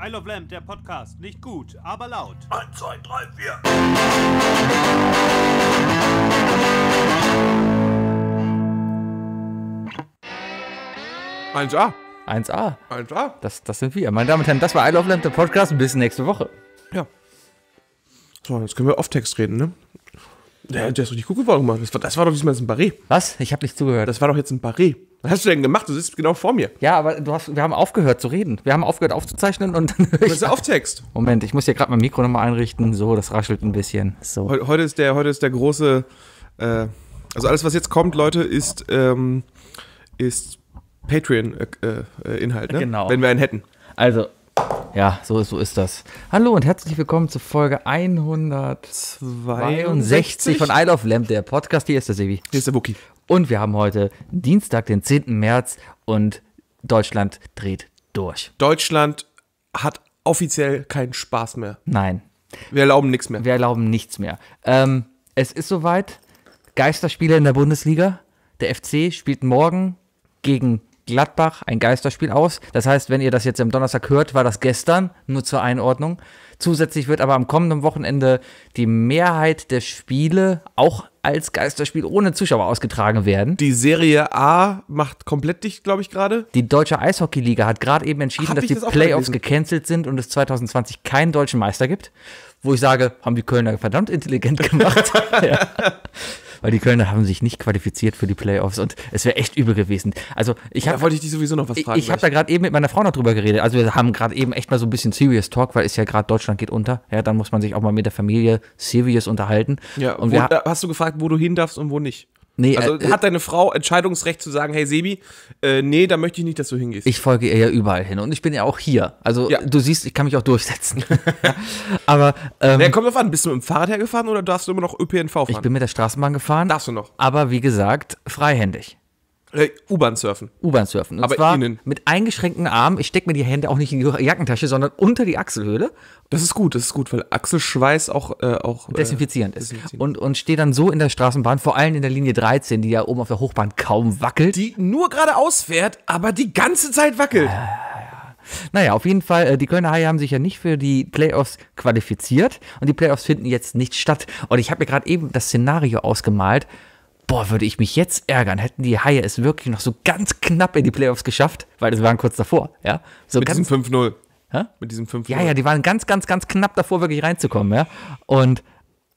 I Love Lamb, der Podcast. Nicht gut, aber laut. 1, 2, 3, 4. Eins a 1a. 1a. Das, das sind wir. Meine Damen und Herren, das war I Love Lamp, der Podcast. Bis nächste Woche. Ja. So, jetzt können wir off-Text reden, ne? Der, der ist richtig gut geworden, Mann. Das war, das war doch diesmal jetzt ein Barré. Was? Ich habe nicht zugehört. Das war doch jetzt ein Barré. Was hast du denn gemacht? Du sitzt genau vor mir. Ja, aber du hast, wir haben aufgehört zu reden. Wir haben aufgehört aufzuzeichnen und dann. Du bist auf Text. Moment, ich muss hier gerade mein Mikro nochmal einrichten. So, das raschelt ein bisschen. So. He heute, ist der, heute ist der große. Äh, also alles, was jetzt kommt, Leute, ist, ähm, ist Patreon-Inhalt, äh, äh, ne? Genau. Wenn wir einen hätten. Also, ja, so ist, so ist das. Hallo und herzlich willkommen zu Folge 162 von Isle of Lamp, der Podcast. Hier ist der Sebi. Hier ist der Buki. Und wir haben heute Dienstag, den 10. März und Deutschland dreht durch. Deutschland hat offiziell keinen Spaß mehr. Nein. Wir erlauben nichts mehr. Wir erlauben nichts mehr. Ähm, es ist soweit. Geisterspiele in der Bundesliga. Der FC spielt morgen gegen Gladbach ein Geisterspiel aus. Das heißt, wenn ihr das jetzt am Donnerstag hört, war das gestern, nur zur Einordnung. Zusätzlich wird aber am kommenden Wochenende die Mehrheit der Spiele auch als Geisterspiel ohne Zuschauer ausgetragen werden. Die Serie A macht komplett dicht, glaube ich, gerade. Die Deutsche Eishockeyliga hat gerade eben entschieden, Hab dass die das Playoffs gecancelt sind und es 2020 keinen deutschen Meister gibt. Wo ich sage, haben die Kölner verdammt intelligent gemacht. ja weil die Kölner haben sich nicht qualifiziert für die Playoffs und es wäre echt übel gewesen. Also ich hab, Ja, wollte ich dich sowieso noch was fragen. Ich, habe da gerade eben mit meiner Frau noch drüber geredet. Also wir haben gerade eben echt mal so ein bisschen Serious Talk, weil ist ja gerade Deutschland geht unter. Ja, dann muss man sich auch mal mit der Familie serious unterhalten. Ja, und wo, wir, äh, hast du gefragt, wo du hin darfst und wo nicht? Nee, also äh, hat deine Frau Entscheidungsrecht zu sagen, hey Sebi, äh, nee, da möchte ich nicht, dass du hingehst. Ich folge ihr ja überall hin und ich bin ja auch hier. Also ja. du siehst, ich kann mich auch durchsetzen. aber ähm, ja, kommt drauf an, bist du mit dem Fahrrad hergefahren oder darfst du immer noch ÖPNV fahren? Ich bin mit der Straßenbahn gefahren. Darfst du noch? Aber wie gesagt, freihändig. Äh, U-Bahn surfen. U-Bahn surfen. Und Aber zwar innen. mit eingeschränkten Armen. Ich stecke mir die Hände auch nicht in die Jackentasche, sondern unter die Achselhöhle. Das ist gut, das ist gut, weil Achselschweiß auch. Äh, auch äh, desinfizierend äh, ist. Desinfizierend. Und, und stehe dann so in der Straßenbahn, vor allem in der Linie 13, die ja oben auf der Hochbahn kaum wackelt. Die nur geradeaus fährt, aber die ganze Zeit wackelt. Naja, auf jeden Fall, äh, die Kölner Haie haben sich ja nicht für die Playoffs qualifiziert und die Playoffs finden jetzt nicht statt. Und ich habe mir gerade eben das Szenario ausgemalt, boah, würde ich mich jetzt ärgern, hätten die Haie es wirklich noch so ganz knapp in die Playoffs geschafft, weil das waren kurz davor, ja. So Mit diesem 5-0. Mit diesem 5 Ja, ja, die waren ganz, ganz, ganz knapp davor, wirklich reinzukommen, ja. Und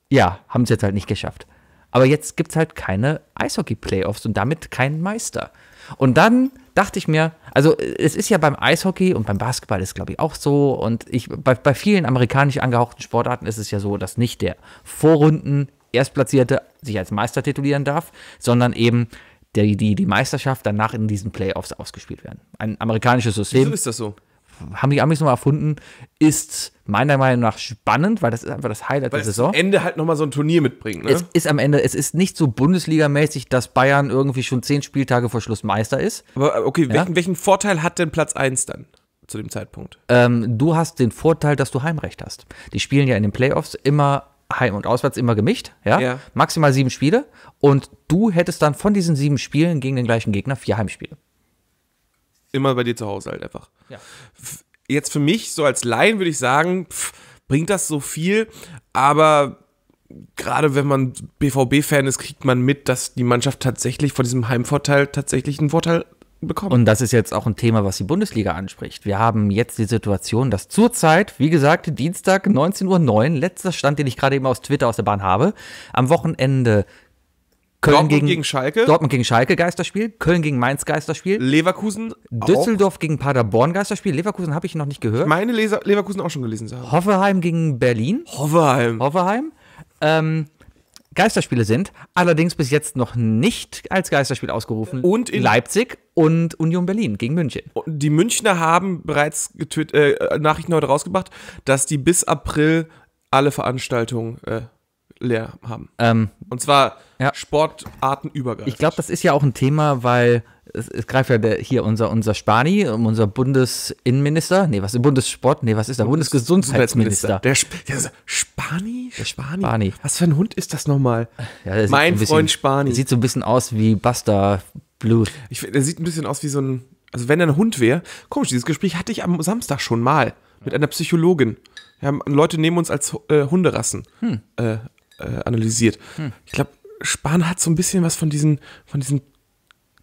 ja, haben es jetzt halt nicht geschafft. Aber jetzt gibt es halt keine Eishockey-Playoffs und damit keinen Meister. Und dann dachte ich mir, also äh, es ist ja beim Eishockey und beim Basketball ist glaube ich auch so und ich bei, bei vielen amerikanisch angehauchten Sportarten ist es ja so, dass nicht der Vorrunden Erstplatzierte sich als Meister titulieren darf, sondern eben die, die, die Meisterschaft danach in diesen Playoffs ausgespielt werden. Ein amerikanisches System. Wieso ist das so? Haben die Amis nochmal erfunden, ist meiner Meinung nach spannend, weil das ist einfach das Highlight weil der Saison. Am Ende halt nochmal so ein Turnier mitbringen. Ne? Es ist am Ende, es ist nicht so Bundesligamäßig, dass Bayern irgendwie schon zehn Spieltage vor Schluss Meister ist. Aber äh, okay, ja? welchen, welchen Vorteil hat denn Platz 1 dann? zu dem Zeitpunkt? Ähm, du hast den Vorteil, dass du Heimrecht hast. Die spielen ja in den Playoffs immer heim und auswärts immer gemischt, ja? ja? Maximal sieben Spiele. Und du hättest dann von diesen sieben Spielen gegen den gleichen Gegner vier Heimspiele. Immer bei dir zu Hause halt einfach. Ja. Jetzt für mich, so als Laien, würde ich sagen, pff, bringt das so viel, aber gerade wenn man BVB-Fan ist, kriegt man mit, dass die Mannschaft tatsächlich von diesem Heimvorteil tatsächlich einen Vorteil bekommen. Und das ist jetzt auch ein Thema, was die Bundesliga anspricht. Wir haben jetzt die Situation, dass zurzeit, wie gesagt, Dienstag 19.09 Uhr, letzter Stand, den ich gerade eben aus Twitter aus der Bahn habe, am Wochenende Köln Dortmund gegen, gegen, Schalke. Dortmund gegen Schalke Geisterspiel, Köln gegen Mainz Geisterspiel. Leverkusen. Düsseldorf auch. gegen Paderborn Geisterspiel. Leverkusen habe ich noch nicht gehört. Ich meine Leser, Leverkusen auch schon gelesen zu haben. Hoffenheim gegen Berlin. Hoffeheim. Hoffenheim. Ähm, Geisterspiele sind, allerdings bis jetzt noch nicht als Geisterspiel ausgerufen. Und in Leipzig und Union Berlin gegen München. Oh, die Münchner haben bereits getüt, äh, Nachrichten heute rausgebracht, dass die bis April alle Veranstaltungen äh, leer haben. Ähm, und zwar ja. sportartenübergreifend. Ich glaube, das ist ja auch ein Thema, weil es, es greift ja der, hier unser, unser Spani, ähm, unser Bundesinnenminister, nee, was ist Bundessport, nee, was ist der Bundes Bundesgesundheitsminister? Der, Sp der Spani? Der Spani? Spani? Was für ein Hund ist das nochmal? Ja, mein Freund bisschen, Spani. Sieht so ein bisschen aus wie Buster Blut. Ich, der sieht ein bisschen aus wie so ein, also wenn er ein Hund wäre, komisch, dieses Gespräch hatte ich am Samstag schon mal mit einer Psychologin. Ja, Leute nehmen uns als äh, Hunderassen hm. äh, äh, analysiert. Hm. Ich glaube, Spahn hat so ein bisschen was von diesen, von diesen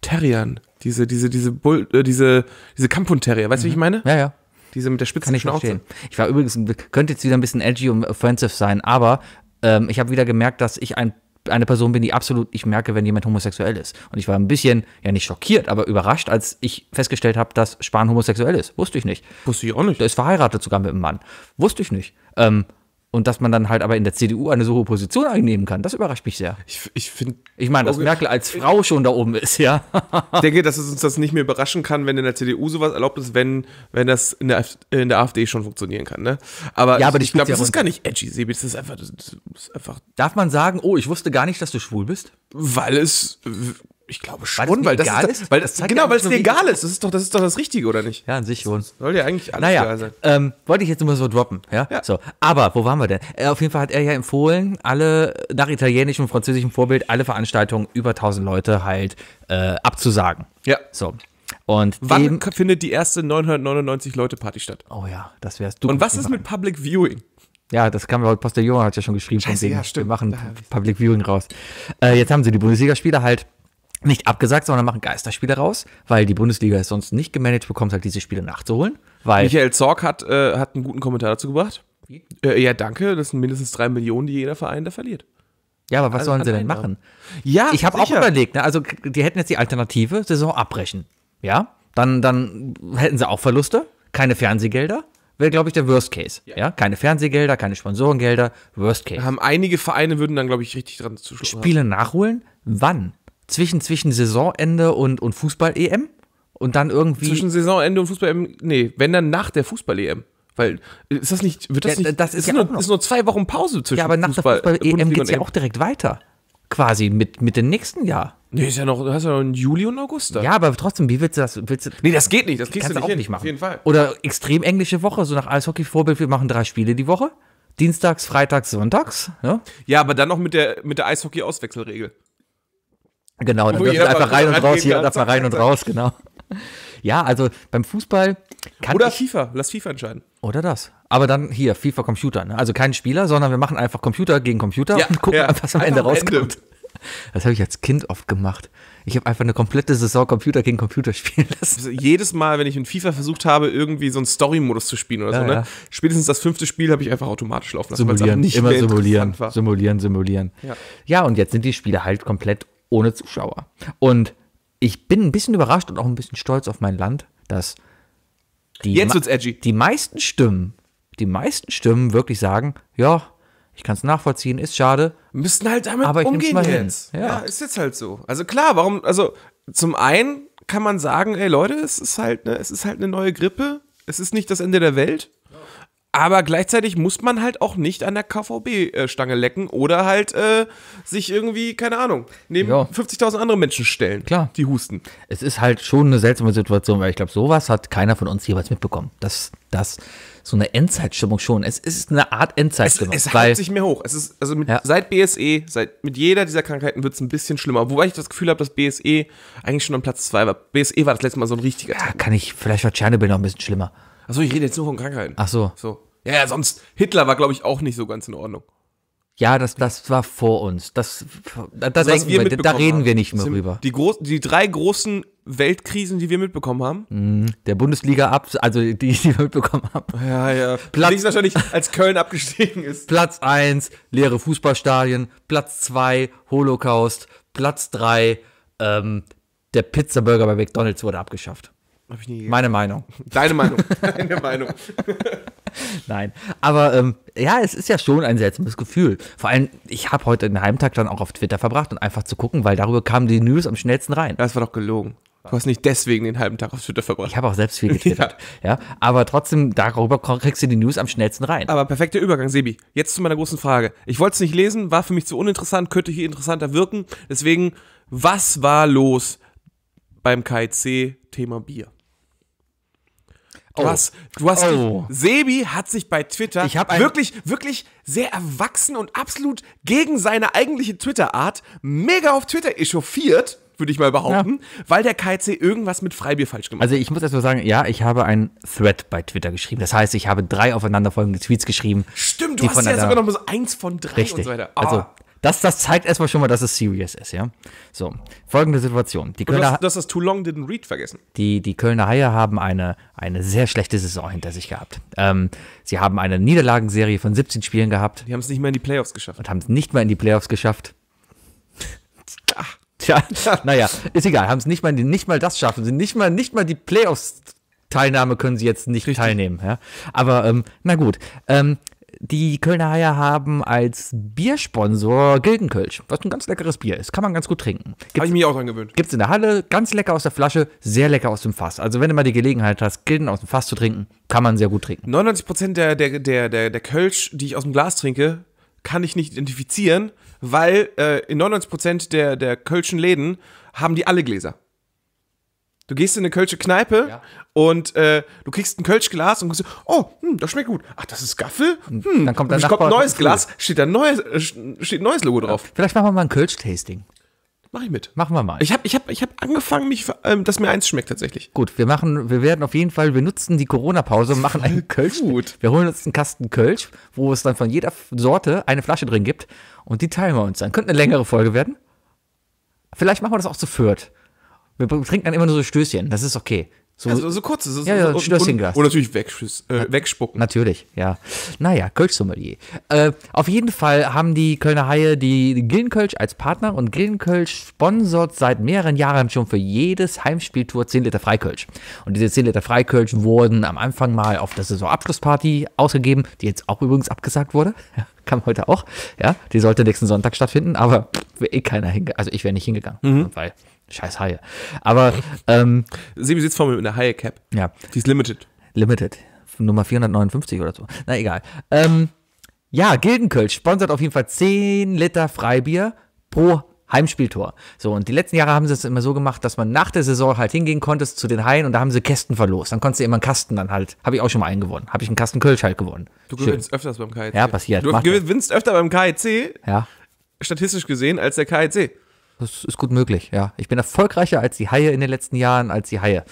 Terriern, diese, diese, diese Bull, äh, diese, diese Kampfhund-Terrier, weißt du, mhm. wie ich mhm. meine? Ja, ja. Diese mit der Spitze. Kann ich Schnauze. Verstehen. Ich war übrigens, könnte jetzt wieder ein bisschen edgy und offensive sein, aber ähm, ich habe wieder gemerkt, dass ich ein eine Person bin, die absolut ich merke, wenn jemand homosexuell ist. Und ich war ein bisschen, ja nicht schockiert, aber überrascht, als ich festgestellt habe, dass Spahn homosexuell ist. Wusste ich nicht. Wusste ich auch nicht. Der ist verheiratet sogar mit einem Mann. Wusste ich nicht. Ähm, und dass man dann halt aber in der CDU eine so hohe Position einnehmen kann, das überrascht mich sehr. Ich, ich finde. Ich meine, dass okay. Merkel als Frau schon da oben ist, ja. ich denke, dass es uns das nicht mehr überraschen kann, wenn in der CDU sowas erlaubt ist, wenn, wenn das in der, in der AfD schon funktionieren kann, ne? Aber, ja, aber ich, ich glaube, das ist gar nicht edgy, Sebi. Das ist einfach, das ist einfach. Darf man sagen, oh, ich wusste gar nicht, dass du schwul bist? Weil es ich glaube schon, weil, weil das, egal ist, ist, weil das, das genau, weil es dir egal ist. Das ist doch das ist doch das Richtige oder nicht? Ja, an sich schon. Das soll ja eigentlich alles naja, egal sein. Ähm, wollte ich jetzt nur so droppen, ja? ja? So, aber wo waren wir denn? Äh, auf jeden Fall hat er ja empfohlen, alle nach italienischem und französischem Vorbild alle Veranstaltungen über 1000 Leute halt äh, abzusagen. Ja. So. Und wann dem, findet die erste 999 Leute Party statt? Oh ja, das wär's. Du und was ist mit Public Viewing? Ja, das kam ja heute, Pastor Johann hat ja schon geschrieben. Scheiße, ja, Wir machen Public Viewing raus. Äh, jetzt haben sie die Bundesligaspieler halt nicht abgesagt, sondern machen Geisterspiele raus, weil die Bundesliga es sonst nicht gemanagt bekommt, halt diese Spiele nachzuholen. Weil Michael Zorg hat, äh, hat einen guten Kommentar dazu gebracht. Äh, ja, danke, das sind mindestens drei Millionen, die jeder Verein da verliert. Ja, aber was also sollen sie denn machen? Ja, ich habe auch überlegt, ne? also die hätten jetzt die Alternative, Saison abbrechen. Ja, dann, dann hätten sie auch Verluste, keine Fernsehgelder, wäre, glaube ich, der Worst Case. Ja. ja. keine Fernsehgelder, keine Sponsorengelder, Worst Case. Haben einige Vereine würden dann, glaube ich, richtig dran zu Spiele haben. nachholen? Wann? zwischen, zwischen Saisonende und, und Fußball-EM und dann irgendwie. Zwischen Saisonende und Fußball-EM, nee, wenn dann nach der Fußball-EM. Weil ist das nicht, wird das ja, nicht, das ist, ist, ja nur, ist, nur, zwei Wochen Pause zwischen Ja, aber nach Fußball, der Fußball-EM geht es ja e auch direkt weiter. Quasi mit, mit dem nächsten Jahr. Nee, ist ja noch, du hast ja noch einen Juli und August. Dann. Ja, aber trotzdem, wie willst du das? Willst du, nee, das geht nicht, das kriegst du nicht auch hin, nicht machen. Auf jeden Fall. Oder extrem englische Woche, so nach Eishockey-Vorbild, wir machen drei Spiele die Woche. Dienstags, Freitags, Sonntags. Ja, ne? ja aber dann noch mit der, mit der Eishockey-Auswechselregel. Genau, dann dürfen einfach rein und raus, hier darf man rein und raus, genau. Ja, also beim Fußball kann Oder ich, FIFA, lass FIFA entscheiden. Oder das. Aber dann hier, FIFA Computer. Ne? Also kein Spieler, sondern wir machen einfach Computer gegen Computer ja, und gucken, ja, was am Ende rauskommt. Ende. Das habe ich als Kind oft gemacht. Ich habe einfach eine komplette Saison Computer gegen Computer spielen lassen. Also jedes Mal, wenn ich in FIFA versucht habe, irgendwie so einen Story-Modus zu spielen oder ja, so, ne? Ja. spätestens das fünfte Spiel habe ich einfach automatisch laufen lassen. Simulieren, nicht immer simulieren, simulieren, simulieren, simulieren. Ja. ja, und jetzt sind die Spiele halt komplett ohne Zuschauer. Und ich bin ein bisschen überrascht und auch ein bisschen stolz auf mein Land, dass die, Jetzt wird's edgy. die meisten Stimmen, die meisten Stimmen wirklich sagen, ja, ich kann es nachvollziehen, ist schade. müssen halt damit aber ich umgehen mal jetzt. Ja. ja, ist jetzt halt so. Also klar, warum, also zum einen kann man sagen, ey Leute, es ist halt, ne, es ist halt eine neue Grippe. Es ist nicht das Ende der Welt. Aber gleichzeitig muss man halt auch nicht an der KVB-Stange äh, lecken oder halt äh, sich irgendwie, keine Ahnung, neben ja. 50.000 andere Menschen stellen, Klar. die husten. Es ist halt schon eine seltsame Situation, weil ich glaube, sowas hat keiner von uns jeweils mitbekommen. Das, das so eine Endzeitstimmung schon. Es ist eine Art Endzeitstimmung. Es, es weil, sich mehr hoch. Es ist, also mit, ja. seit BSE, seit, mit jeder dieser Krankheiten wird es ein bisschen schlimmer. Wobei ich das Gefühl habe, dass BSE eigentlich schon am Platz 2 war. BSE war das letzte Mal so ein richtiger. Ja, kann ich, vielleicht war Tschernobyl noch ein bisschen schlimmer. Achso, ich rede jetzt nur von Krankheiten. Ach so. so. Ja, ja, sonst, Hitler war, glaube ich, auch nicht so ganz in Ordnung. Ja, das, das war vor uns. Das, da, da, also, denken wir, wir da reden wir nicht mehr drüber. Die, groß, die drei großen Weltkrisen, die wir mitbekommen haben. Mhm. Der Bundesliga ab, also die, die wir mitbekommen haben. Ja, ja. Platz Links wahrscheinlich, als Köln abgestiegen ist. Platz 1, leere Fußballstadien. Platz 2, Holocaust. Platz 3, ähm, der Pizzaburger bei McDonalds wurde abgeschafft. Hab ich nie gegessen. Meine Meinung. Deine Meinung. Deine Meinung. Nein, aber ähm, ja, es ist ja schon ein seltsames Gefühl. Vor allem, ich habe heute einen Heimtag dann auch auf Twitter verbracht und einfach zu gucken, weil darüber kamen die News am schnellsten rein. Das war doch gelogen. Du hast nicht deswegen den halben Tag auf Twitter verbracht. Ich habe auch selbst viel getwittert. ja. ja. aber trotzdem, darüber kriegst du die News am schnellsten rein. Aber perfekter Übergang, Sebi. Jetzt zu meiner großen Frage. Ich wollte es nicht lesen, war für mich zu uninteressant, könnte hier interessanter wirken. Deswegen, was war los beim KIC-Thema Bier? Du oh. hast, du hast, oh. Sebi hat sich bei Twitter wirklich, wirklich sehr erwachsen und absolut gegen seine eigentliche Twitter-Art mega auf Twitter echauffiert, würde ich mal behaupten, ja. weil der KC irgendwas mit Freibier falsch gemacht also hat. Also ich muss erst mal sagen, ja, ich habe einen Thread bei Twitter geschrieben. Das heißt, ich habe drei aufeinanderfolgende Tweets geschrieben. Stimmt, du hast ja sogar noch so eins von drei Richtig. und so weiter. Oh. Also ah, das, das zeigt erstmal schon mal, dass es serious ist, ja. So, folgende Situation. Die Kölner, du hast, du hast das Too Long Didn't Read vergessen. Die, die Kölner Haie haben eine, eine sehr schlechte Saison hinter sich gehabt. Ähm, sie haben eine Niederlagenserie von 17 Spielen gehabt. Die haben es nicht mehr in die Playoffs geschafft. Und haben es nicht mehr in die Playoffs geschafft. Tja, naja, ist egal. Haben es nicht mal, nicht mal das schaffen. Sie nicht mal, nicht mal die Playoffs Teilnahme können sie jetzt nicht Richtig. teilnehmen. Ja? Aber ähm, na gut, ähm, die Kölner Haie haben als Biersponsor Gildenkölsch, was ein ganz leckeres Bier ist. Kann man ganz gut trinken. Habe ich mir auch angewöhnt. Gibt es in der Halle, ganz lecker aus der Flasche, sehr lecker aus dem Fass. Also wenn du mal die Gelegenheit hast, Gilden aus dem Fass zu trinken, kann man sehr gut trinken. 99% der, der, der, der, der Kölsch, die ich aus dem Glas trinke, kann ich nicht identifizieren, weil äh, in 99% der, der Kölschen Läden haben die alle Gläser. Du gehst in eine Kölsche Kneipe ja. und äh, du kriegst ein Kölschglas und guckst, oh, hm, das schmeckt gut. Ach, das ist Gaffel? Hm. hm dann kommt, ein neues Glas, äh, steht ein neues, steht neues Logo drauf. Ja. Vielleicht machen wir mal ein Kölsch-Tasting. Mach ich mit. Machen wir mal. Ich habe ich hab, ich hab angefangen, mich, ähm, dass mir eins schmeckt tatsächlich. Gut, wir machen, wir werden auf jeden Fall, wir nutzen die Corona-Pause und machen einen Kölsch. Gut. Wir holen uns einen Kasten Kölsch, wo es dann von jeder Sorte eine Flasche drin gibt und die teilen wir uns dann. Könnte eine längere Folge werden. Vielleicht machen wir das auch zu viert. Wir trinken dann immer nur so Stößchen, das ist okay. So, also, so kurz. So, ja, so ein Stößchenglas. Und, natürlich äh, wegspucken. Natürlich, ja. Naja, Kölsch-Sommelier. Äh, auf jeden Fall haben die Kölner Haie die Gillenkölsch als Partner und Gillenkölsch sponsert seit mehreren Jahren schon für jedes Heimspieltour 10 Liter Freikölsch. Und diese 10 Liter Freikölsch wurden am Anfang mal auf der Saisonabschlussparty ausgegeben, die jetzt auch übrigens abgesagt wurde. Kam heute auch. Ja, die sollte nächsten Sonntag stattfinden, aber eh keiner hingegangen. Also ich wäre nicht hingegangen, mhm. weil Scheiß Haie. Aber ähm, Sebi sitzt vor mir mit einer Haie-Cap. Ja. Die ist limited. Limited. Nummer 459 oder so. Na egal. Ähm, ja, Gildenkölsch sponsert auf jeden Fall 10 Liter Freibier pro Heimspieltor. So, und die letzten Jahre haben sie es immer so gemacht, dass man nach der Saison halt hingehen konnte zu den Haien und da haben sie Kästen verlost. Dann konntest du immer einen Kasten dann halt. Habe ich auch schon mal einen gewonnen. Habe ich einen Kasten Kölsch halt gewonnen. Du gewinnst Schön. öfters beim KIC. E ja, passiert. Du gewinnst das. öfter beim KIC. E ja. Statistisch gesehen als der KIC. E das ist gut möglich, ja. Ich bin erfolgreicher als die Haie in den letzten Jahren, als die Haie.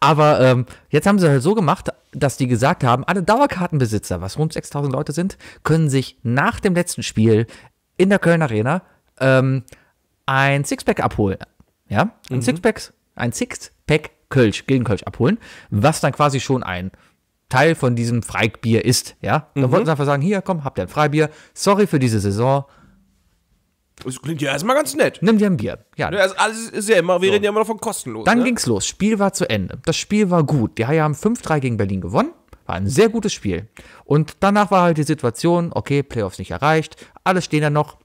Aber ähm, jetzt haben sie halt so gemacht, dass die gesagt haben, alle Dauerkartenbesitzer, was rund 6000 Leute sind, können sich nach dem letzten Spiel in der Köln Arena ähm, ein Sixpack abholen. Ja, ein mhm. Sixpack, ein Sixpack Kölsch, Gildenkölsch abholen, was dann quasi schon ein Teil von diesem Freibier ist, ja. Dann mhm. wollten sie einfach sagen, hier, komm, habt ihr ein Freibier. Sorry für diese Saison, das klingt ja erstmal ganz nett. Nimm dir ein Bier. Ja. ja ne, also alles ist ja immer, wir so. reden ja immer davon kostenlos. Dann ne? ging's los. Spiel war zu Ende. Das Spiel war gut. Die Haie haben 5-3 gegen Berlin gewonnen. War ein sehr gutes Spiel. Und danach war halt die Situation, okay, Playoffs nicht erreicht, alle stehen da noch.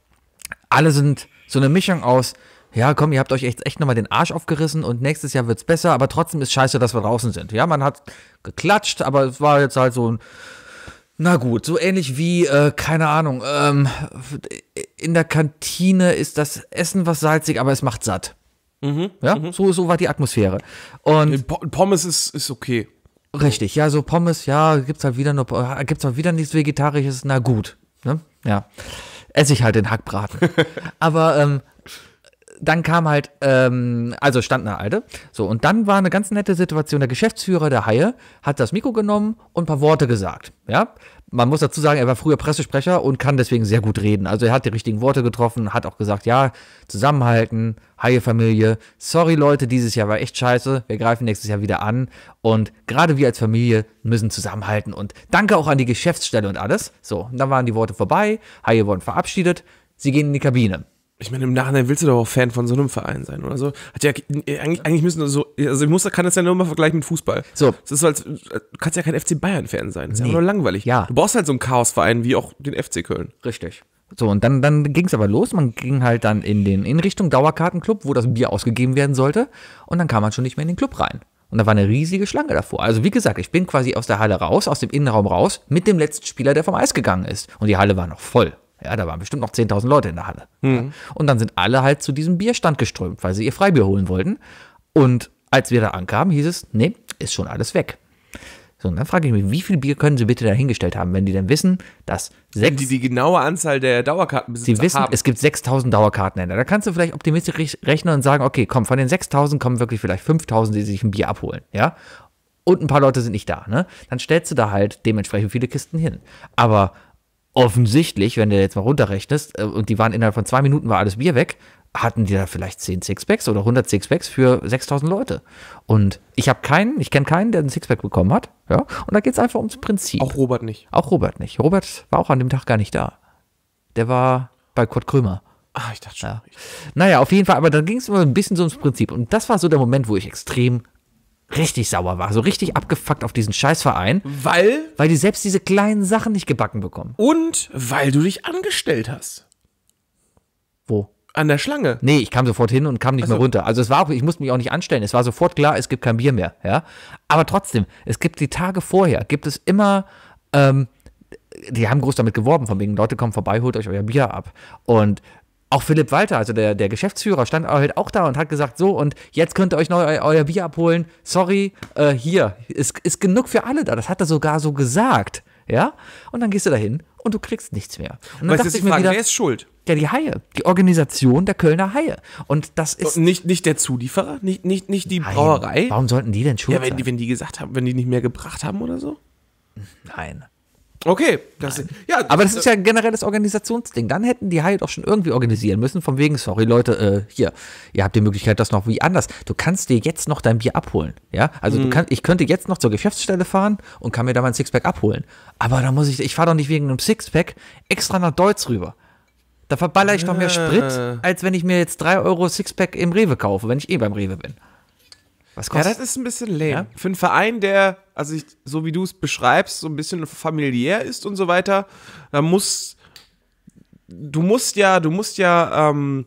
Alle sind so eine Mischung aus, ja, komm, ihr habt euch echt, echt nochmal den Arsch aufgerissen und nächstes Jahr wird's besser, aber trotzdem ist scheiße, dass wir draußen sind. Ja, man hat geklatscht, aber es war jetzt halt so ein na gut, so ähnlich wie, äh, keine Ahnung, ähm, in der Kantine ist das Essen was salzig, aber es macht satt. Mhm, ja, mhm. So, so war die Atmosphäre. Und Pommes ist, ist okay. Richtig, ja, so Pommes, ja, gibt's halt wieder nur, äh, gibt's halt wieder nichts Vegetarisches, na gut. Ne? Ja. Esse ich halt den Hackbraten. aber ähm, dann kam halt, ähm, also stand eine alte. So, und dann war eine ganz nette Situation. Der Geschäftsführer der Haie hat das Mikro genommen und ein paar Worte gesagt. Ja, man muss dazu sagen, er war früher Pressesprecher und kann deswegen sehr gut reden. Also er hat die richtigen Worte getroffen, hat auch gesagt, ja, zusammenhalten, Haie-Familie. Sorry Leute, dieses Jahr war echt scheiße. Wir greifen nächstes Jahr wieder an. Und gerade wir als Familie müssen zusammenhalten. Und danke auch an die Geschäftsstelle und alles. So, und dann waren die Worte vorbei. Haie wurden verabschiedet. Sie gehen in die Kabine ich meine, im Nachhinein willst du doch auch Fan von so einem Verein sein oder so. Hat ja, eigentlich, eigentlich müssen so, also ich muss, kann das ja nur mal vergleichen mit Fußball. So. Es ist halt, du äh, kannst ja kein FC Bayern-Fan sein. Das ist nee. ja nur langweilig. Ja. Du brauchst halt so einen Chaosverein wie auch den FC Köln. Richtig. So, und dann, dann ging es aber los. Man ging halt dann in, den, in Richtung Dauerkartenclub, wo das Bier ausgegeben werden sollte. Und dann kam man schon nicht mehr in den Club rein. Und da war eine riesige Schlange davor. Also wie gesagt, ich bin quasi aus der Halle raus, aus dem Innenraum raus, mit dem letzten Spieler, der vom Eis gegangen ist. Und die Halle war noch voll. Ja, da waren bestimmt noch 10.000 Leute in der Halle. Mhm. Ja. Und dann sind alle halt zu diesem Bierstand geströmt, weil sie ihr Freibier holen wollten. Und als wir da ankamen, hieß es, nee, ist schon alles weg. So, und dann frage ich mich, wie viel Bier können sie bitte da hingestellt haben, wenn die denn wissen, dass sechs... Die, die genaue Anzahl der Dauerkarten Dauerkartenbesitzer Sie wissen, haben. es gibt 6000 Dauerkarten. Da kannst du vielleicht optimistisch rechnen und sagen, okay, komm, von den 6000 kommen wirklich vielleicht 5000, die sich ein Bier abholen, ja? Und ein paar Leute sind nicht da, ne? Dann stellst du da halt dementsprechend viele Kisten hin. Aber offensichtlich, wenn du jetzt mal runterrechnest, äh, und die waren innerhalb von zwei Minuten war alles Bier weg, hatten die da vielleicht 10 Sixpacks oder 100 Sixpacks für 6000 Leute. Und ich habe keinen, ich kenne keinen, der einen Sixpack bekommen hat. Ja? Und da geht es einfach ums Prinzip. Auch Robert nicht. Auch Robert nicht. Robert war auch an dem Tag gar nicht da. Der war bei Kurt Krömer. Ah, ich dachte schon. Ja. Naja, auf jeden Fall, aber dann ging es immer ein bisschen so ums Prinzip. Und das war so der Moment, wo ich extrem richtig sauer war, so richtig abgefuckt auf diesen Scheißverein. Weil? Weil die selbst diese kleinen Sachen nicht gebacken bekommen. Und weil du dich angestellt hast. Wo? An der Schlange. Nee, ich kam sofort hin und kam nicht also. mehr runter. Also es war auch, ich musste mich auch nicht anstellen. Es war sofort klar, es gibt kein Bier mehr. Ja? Aber trotzdem, es gibt die Tage vorher, gibt es immer, ähm, die haben groß damit geworben, von wegen, Leute, kommt vorbei, holt euch euer Bier ab. Und auch Philipp Walter, also der, der Geschäftsführer, stand halt auch da und hat gesagt, so, und jetzt könnt ihr euch neu eu, euer Bier abholen. Sorry, äh, hier, ist, ist genug für alle da. Das hat er sogar so gesagt. Ja? Und dann gehst du dahin und du kriegst nichts mehr. Und dann dachte ich mir wer ist schuld? Ja, die Haie. Die Organisation der Kölner Haie. Und das ist. nicht, nicht der Zulieferer? Nicht, nicht, nicht die Nein. Brauerei? Warum sollten die denn schuld ja, wenn, sein? Wenn die gesagt haben, wenn die nicht mehr gebracht haben oder so? Nein. Okay, das ist, ja. aber das ist ja ein generelles Organisationsding. Dann hätten die Hyatt auch schon irgendwie organisieren müssen, von wegen, sorry Leute, äh, hier, ihr habt die Möglichkeit, das noch wie anders. Du kannst dir jetzt noch dein Bier abholen, ja? Also mhm. kann, ich könnte jetzt noch zur Geschäftsstelle fahren und kann mir da mein Sixpack abholen. Aber da muss ich, ich fahre doch nicht wegen einem Sixpack extra nach Deutsch rüber. Da verballere ich doch mehr Sprit, ah. als wenn ich mir jetzt 3 Euro Sixpack im Rewe kaufe, wenn ich eh beim Rewe bin. Was kostet? Ja, das ist ein bisschen leer. Ja? Für einen Verein, der also ich, so wie du es beschreibst, so ein bisschen familiär ist und so weiter, dann muss du musst ja, du musst ja ähm,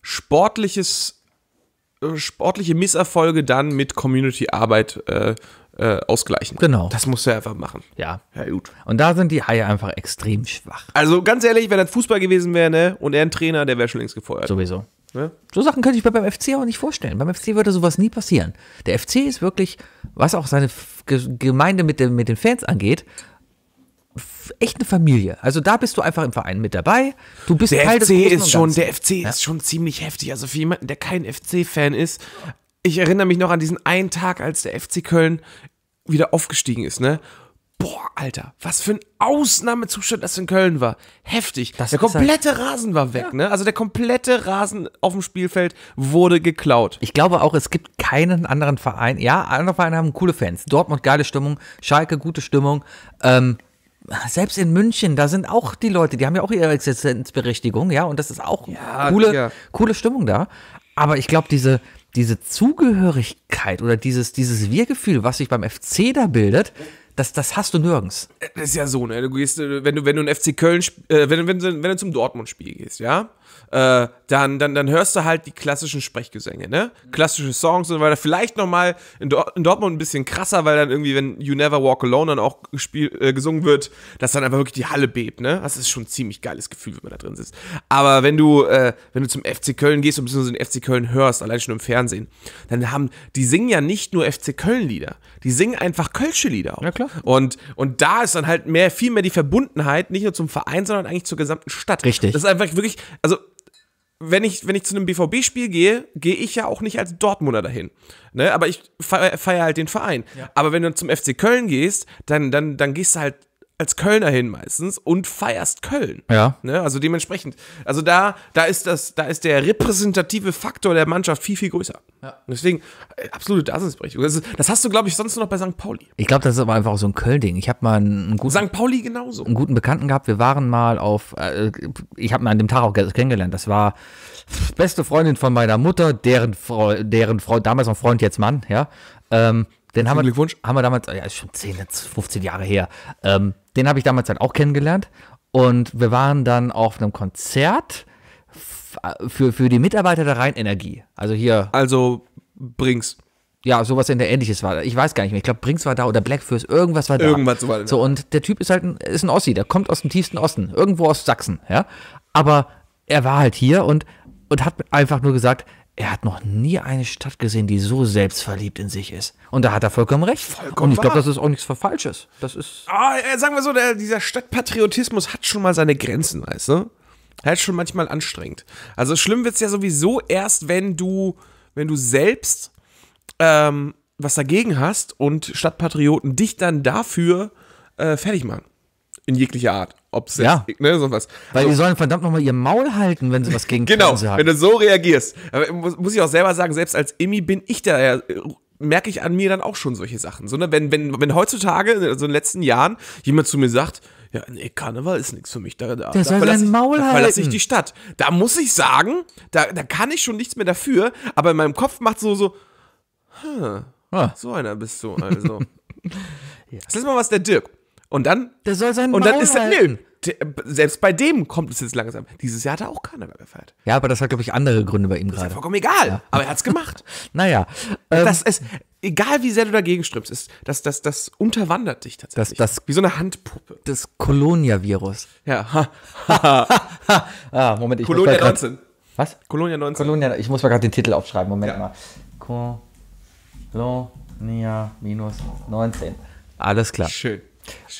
sportliches, äh, sportliche Misserfolge dann mit Community-Arbeit äh, äh, ausgleichen. Genau. Das musst du ja einfach machen. Ja. Ja, gut. Und da sind die Haie einfach extrem schwach. Also ganz ehrlich, wenn das Fußball gewesen wäre, ne, und er ein Trainer, der wäre schon längst gefeuert. Sowieso. Ne? So Sachen könnte ich mir beim FC auch nicht vorstellen. Beim FC würde sowas nie passieren. Der FC ist wirklich, was auch seine Gemeinde mit, dem, mit den Fans angeht, echt eine Familie. Also da bist du einfach im Verein mit dabei. Du bist der Teil FC des ist schon, Der FC ja? ist schon ziemlich heftig. Also für jemanden, der kein FC-Fan ist, ich erinnere mich noch an diesen einen Tag, als der FC Köln wieder aufgestiegen ist, ne? boah, Alter, was für ein Ausnahmezustand das in Köln war. Heftig. Das der halt komplette halt Rasen war weg, ja. ne? Also der komplette Rasen auf dem Spielfeld wurde geklaut. Ich glaube auch, es gibt keinen anderen Verein. Ja, andere Vereine haben coole Fans. Dortmund geile Stimmung, Schalke gute Stimmung. Ähm, selbst in München, da sind auch die Leute, die haben ja auch ihre Existenzberechtigung, ja, und das ist auch ja, coole, coole Stimmung da. Aber ich glaube, diese, diese Zugehörigkeit oder dieses, dieses Wir-Gefühl, was sich beim FC da bildet, das, das hast du nirgends. Äh, das ist ja so, ne? Du gehst, äh, wenn du, wenn du in FC Köln, äh, wenn, wenn, wenn du zum Dortmund-Spiel gehst, ja? äh, dann, dann, dann hörst du halt die klassischen Sprechgesänge, ne? Mhm. Klassische Songs und weiter. Vielleicht nochmal in, Dort in Dortmund ein bisschen krasser, weil dann irgendwie, wenn You Never Walk Alone dann auch äh, gesungen wird, dass dann einfach wirklich die Halle bebt, ne? Das ist schon ein ziemlich geiles Gefühl, wenn man da drin sitzt. Aber wenn du, äh, wenn du zum FC Köln gehst und bzw. den FC Köln hörst, allein schon im Fernsehen, dann haben, die singen ja nicht nur FC Köln-Lieder, die singen einfach Kölsche Lieder auch. Ja, klar. Und, und da ist dann halt mehr, viel mehr die Verbundenheit, nicht nur zum Verein, sondern eigentlich zur gesamten Stadt. Richtig. Das ist einfach wirklich, also wenn ich, wenn ich zu einem BVB-Spiel gehe, gehe ich ja auch nicht als Dortmunder dahin. Ne? Aber ich feiere feier halt den Verein. Ja. Aber wenn du zum FC Köln gehst, dann, dann, dann gehst du halt als Kölner hin meistens und feierst Köln. Ja. Ne? Also dementsprechend, also da, da ist das, da ist der repräsentative Faktor der Mannschaft viel, viel größer. Ja. deswegen, äh, absolute Daseinsberechtigung. Das, das, hast du, glaube ich, sonst nur noch bei St. Pauli. Ich glaube, das ist aber einfach auch so ein Köln-Ding. Ich habe mal einen guten. St. Pauli genauso. Einen guten Bekannten gehabt. Wir waren mal auf, äh, ich habe mal an dem Tag auch kennengelernt. Das war beste Freundin von meiner Mutter, deren Freund, deren Frau, damals noch Freund, jetzt Mann, ja. Ähm, den haben wir, Haben wir damals, ja, ist schon 10, 15 Jahre her. Ähm, den habe ich damals halt auch kennengelernt. Und wir waren dann auf einem Konzert äh, für, für die Mitarbeiter der Rheinenergie. Also hier. Also Brings. Ja, sowas in der ähnliches war. Ich weiß gar nicht mehr. Ich glaube, Brings war da oder Blackfirst, irgendwas war da. Irgendwas war da. So, und der Typ ist halt ein, ist ein Ossi, der kommt aus dem tiefsten Osten, irgendwo aus Sachsen, ja. Aber er war halt hier und, und hat einfach nur gesagt, er hat noch nie eine Stadt gesehen, die so selbstverliebt in sich ist. Und da hat er vollkommen recht. Vollkommen Und ich glaube, das ist auch nichts Falsches. Das ist. Ah, äh, sagen wir so, der, dieser Stadtpatriotismus hat schon mal seine Grenzen, weißt du? Halt schon manchmal anstrengend. Also schlimm wird es ja sowieso erst, wenn du, wenn du selbst ähm, was dagegen hast und Stadtpatrioten dich dann dafür äh, fertig machen in jeglicher Art. Ob es ja. ne, sowas. Weil also, die sollen verdammt nochmal ihr Maul halten, wenn sie was gegen genau, Fernsehen haben. Genau, wenn du so reagierst. Aber muss, muss ich auch selber sagen, selbst als Immi bin ich da ja merke ich an mir dann auch schon solche Sachen. So, ne? wenn, wenn, wenn heutzutage, so also in den letzten Jahren, jemand zu mir sagt, ja, nee, Karneval ist nichts für mich. Da, da, der soll sein Maul ich, da verlasse ich die Stadt. Da muss ich sagen, da, da kann ich schon nichts mehr dafür, aber in meinem Kopf macht so, so, hm, ah. so einer bist du, also. ja. Das ist mal was der Dirk. Und dann. Der soll sein Und Maul dann ist er. Nö, selbst bei dem kommt es jetzt langsam. Dieses Jahr hat er auch Karneval gefeiert. Ja, aber das hat, glaube ich, andere Gründe bei ihm gerade. Ist ja vollkommen egal. Ja. Aber er hat es gemacht. naja. Ähm, ist, egal wie sehr du dagegen strippst, ist, das, das, das unterwandert dich tatsächlich. Das, das, wie so eine Handpuppe. Das Kolonia-Virus. Ja. Ha, ah, Moment, ich Kolonia muss mal 19. Was? Kolonia 19. Kolonia, ich muss mal gerade den Titel aufschreiben. Moment ja. mal. Kolonia minus 19. Alles klar. Schön.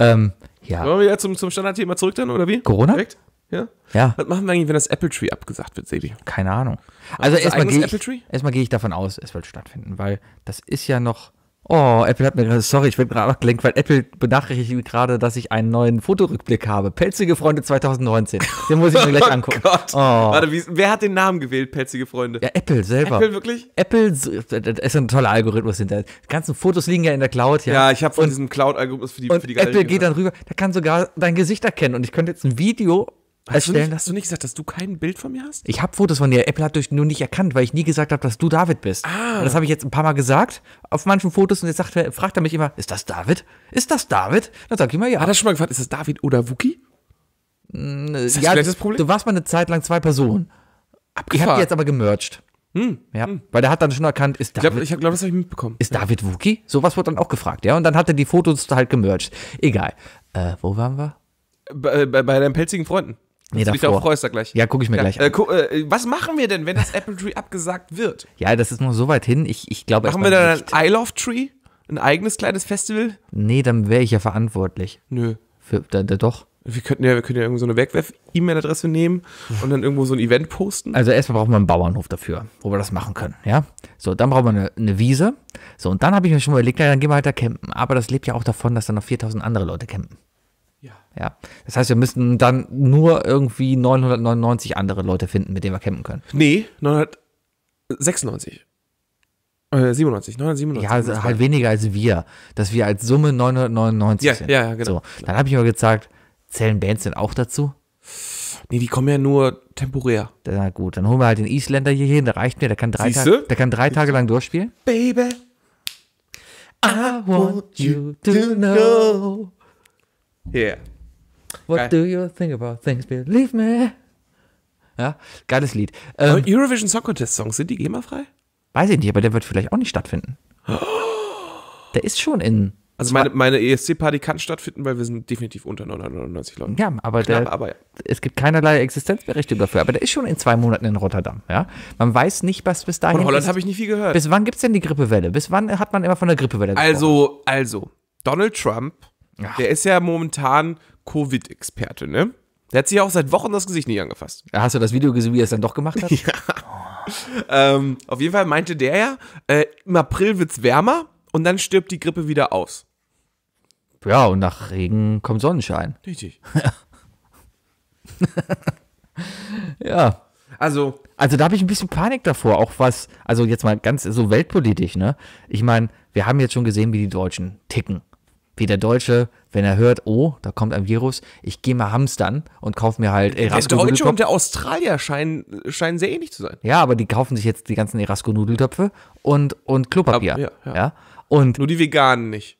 Ähm, ja. Wollen wir ja zum, zum Standardthema zurück dann, oder wie? Corona? Direkt? Ja? ja. Was machen wir eigentlich, wenn das Apple Tree abgesagt wird, Sebi? Keine Ahnung. Also erstmal gehe ich, erst geh ich davon aus, es wird stattfinden, weil das ist ja noch Oh, Apple hat mir gerade, sorry, ich bin gerade abgelenkt, weil Apple benachrichtigt mich gerade, dass ich einen neuen Fotorückblick habe. Pelzige Freunde 2019. Den muss ich mir gleich oh angucken. Oh Gott. Oh. Warte, wie, wer hat den Namen gewählt, Pelzige Freunde? Ja, Apple selber. Apple wirklich? Apple ist ein toller Algorithmus hinter. Die ganzen Fotos liegen ja in der Cloud. Ja, ja ich habe von und, diesem Cloud-Algorithmus für die, und für die Apple geht dann rüber, da kann sogar dein Gesicht erkennen und ich könnte jetzt ein Video Hast, du nicht, hast du nicht gesagt, dass du kein Bild von mir hast? Ich habe Fotos von dir. Apple hat dich nur nicht erkannt, weil ich nie gesagt habe, dass du David bist. Ah. Und das habe ich jetzt ein paar Mal gesagt auf manchen Fotos und jetzt sagt fragt er mich immer, ist das David? Ist das David? Dann sag ich immer ja. Hat er schon mal gefragt, ist das David oder Wookie? Hm, ist das ja, das Problem? Du warst mal eine Zeit lang zwei Personen. Abgefahren. Ich habe die jetzt aber gemerged. Hm, ja, hm. weil der hat dann schon erkannt, ist David. Ich glaube, glaub, das habe ich mitbekommen. Ist ja. David Wookie? Sowas wurde dann auch gefragt, ja. Und dann hat er die Fotos halt gemerged. Egal. Äh, wo waren wir? Bei, äh, bei, bei deinen pelzigen Freunden. Nee, das davor. auf Preußer gleich. Ja, gucke ich mir ja. gleich äh, an. Äh, was machen wir denn, wenn das Apple Tree abgesagt wird? Ja, das ist noch so weit hin. Ich, ich glaube Machen wir dann nicht. ein I Love Tree? Ein eigenes kleines Festival? Nee, dann wäre ich ja verantwortlich. Nö. Für, da, da doch. Wir könnten ja, wir könnten ja irgend so eine Wegwerf-E-Mail-Adresse nehmen und dann irgendwo so ein Event posten. Also erstmal brauchen wir einen Bauernhof dafür, wo wir das machen können, ja. So, dann brauchen wir eine, eine Wiese. So, und dann habe ich mir schon mal überlegt, ja, dann gehen wir halt da campen. Aber das lebt ja auch davon, dass dann noch 4000 andere Leute campen. Ja. ja. Das heißt, wir müssen dann nur irgendwie 999 andere Leute finden, mit denen wir campen können. Nee, 996. Äh, 97, 997. Ja, also halt weniger als wir. Dass wir als Summe 999 ja, sind. Ja, ja, genau. So, dann habe ich mal gesagt, zählen Bands denn auch dazu? Nee, die kommen ja nur temporär. Na gut, dann holen wir halt den Isländer hier hin, der reicht mir, der kann drei, Tage, der kann drei Tage lang durchspielen. Baby, I want you to know. Yeah. What Geil. do you think about things? Believe me. Ja, geiles Lied. Ähm, Eurovision Song Contest Songs, sind die GEMA-frei? Eh weiß ich nicht, aber der wird vielleicht auch nicht stattfinden. Der ist schon in. Also meine, meine ESC-Party kann stattfinden, weil wir sind definitiv unter 999 Leute. Ja, aber, Knapp, der, aber ja. es gibt keinerlei Existenzberechtigung dafür. Aber der ist schon in zwei Monaten in Rotterdam. Ja? Man weiß nicht, was bis dahin Von Holland habe ich nicht viel gehört. Bis wann gibt es denn die Grippewelle? Bis wann hat man immer von der Grippewelle also, gesprochen? Also, also Donald Trump Ach. Der ist ja momentan Covid-Experte, ne? Der hat sich auch seit Wochen das Gesicht nicht angefasst. Ja, hast du das Video gesehen, wie er es dann doch gemacht hat? ja. Oh. Ähm, auf jeden Fall meinte der ja, äh, im April wird es wärmer und dann stirbt die Grippe wieder aus. Ja, und nach Regen kommt Sonnenschein. Richtig. ja. Also, also da habe ich ein bisschen Panik davor, auch was, also jetzt mal ganz so weltpolitisch, ne? Ich meine, wir haben jetzt schon gesehen, wie die Deutschen ticken wie der Deutsche, wenn er hört, oh, da kommt ein Virus, ich gehe mal hamstern und kaufe mir halt Erasco. Der Deutsche und der Australier scheinen, scheinen sehr ähnlich zu sein. Ja, aber die kaufen sich jetzt die ganzen Erasco-Nudeltöpfe und, und Klopapier. ja, ja. ja, Und Nur die Veganen nicht.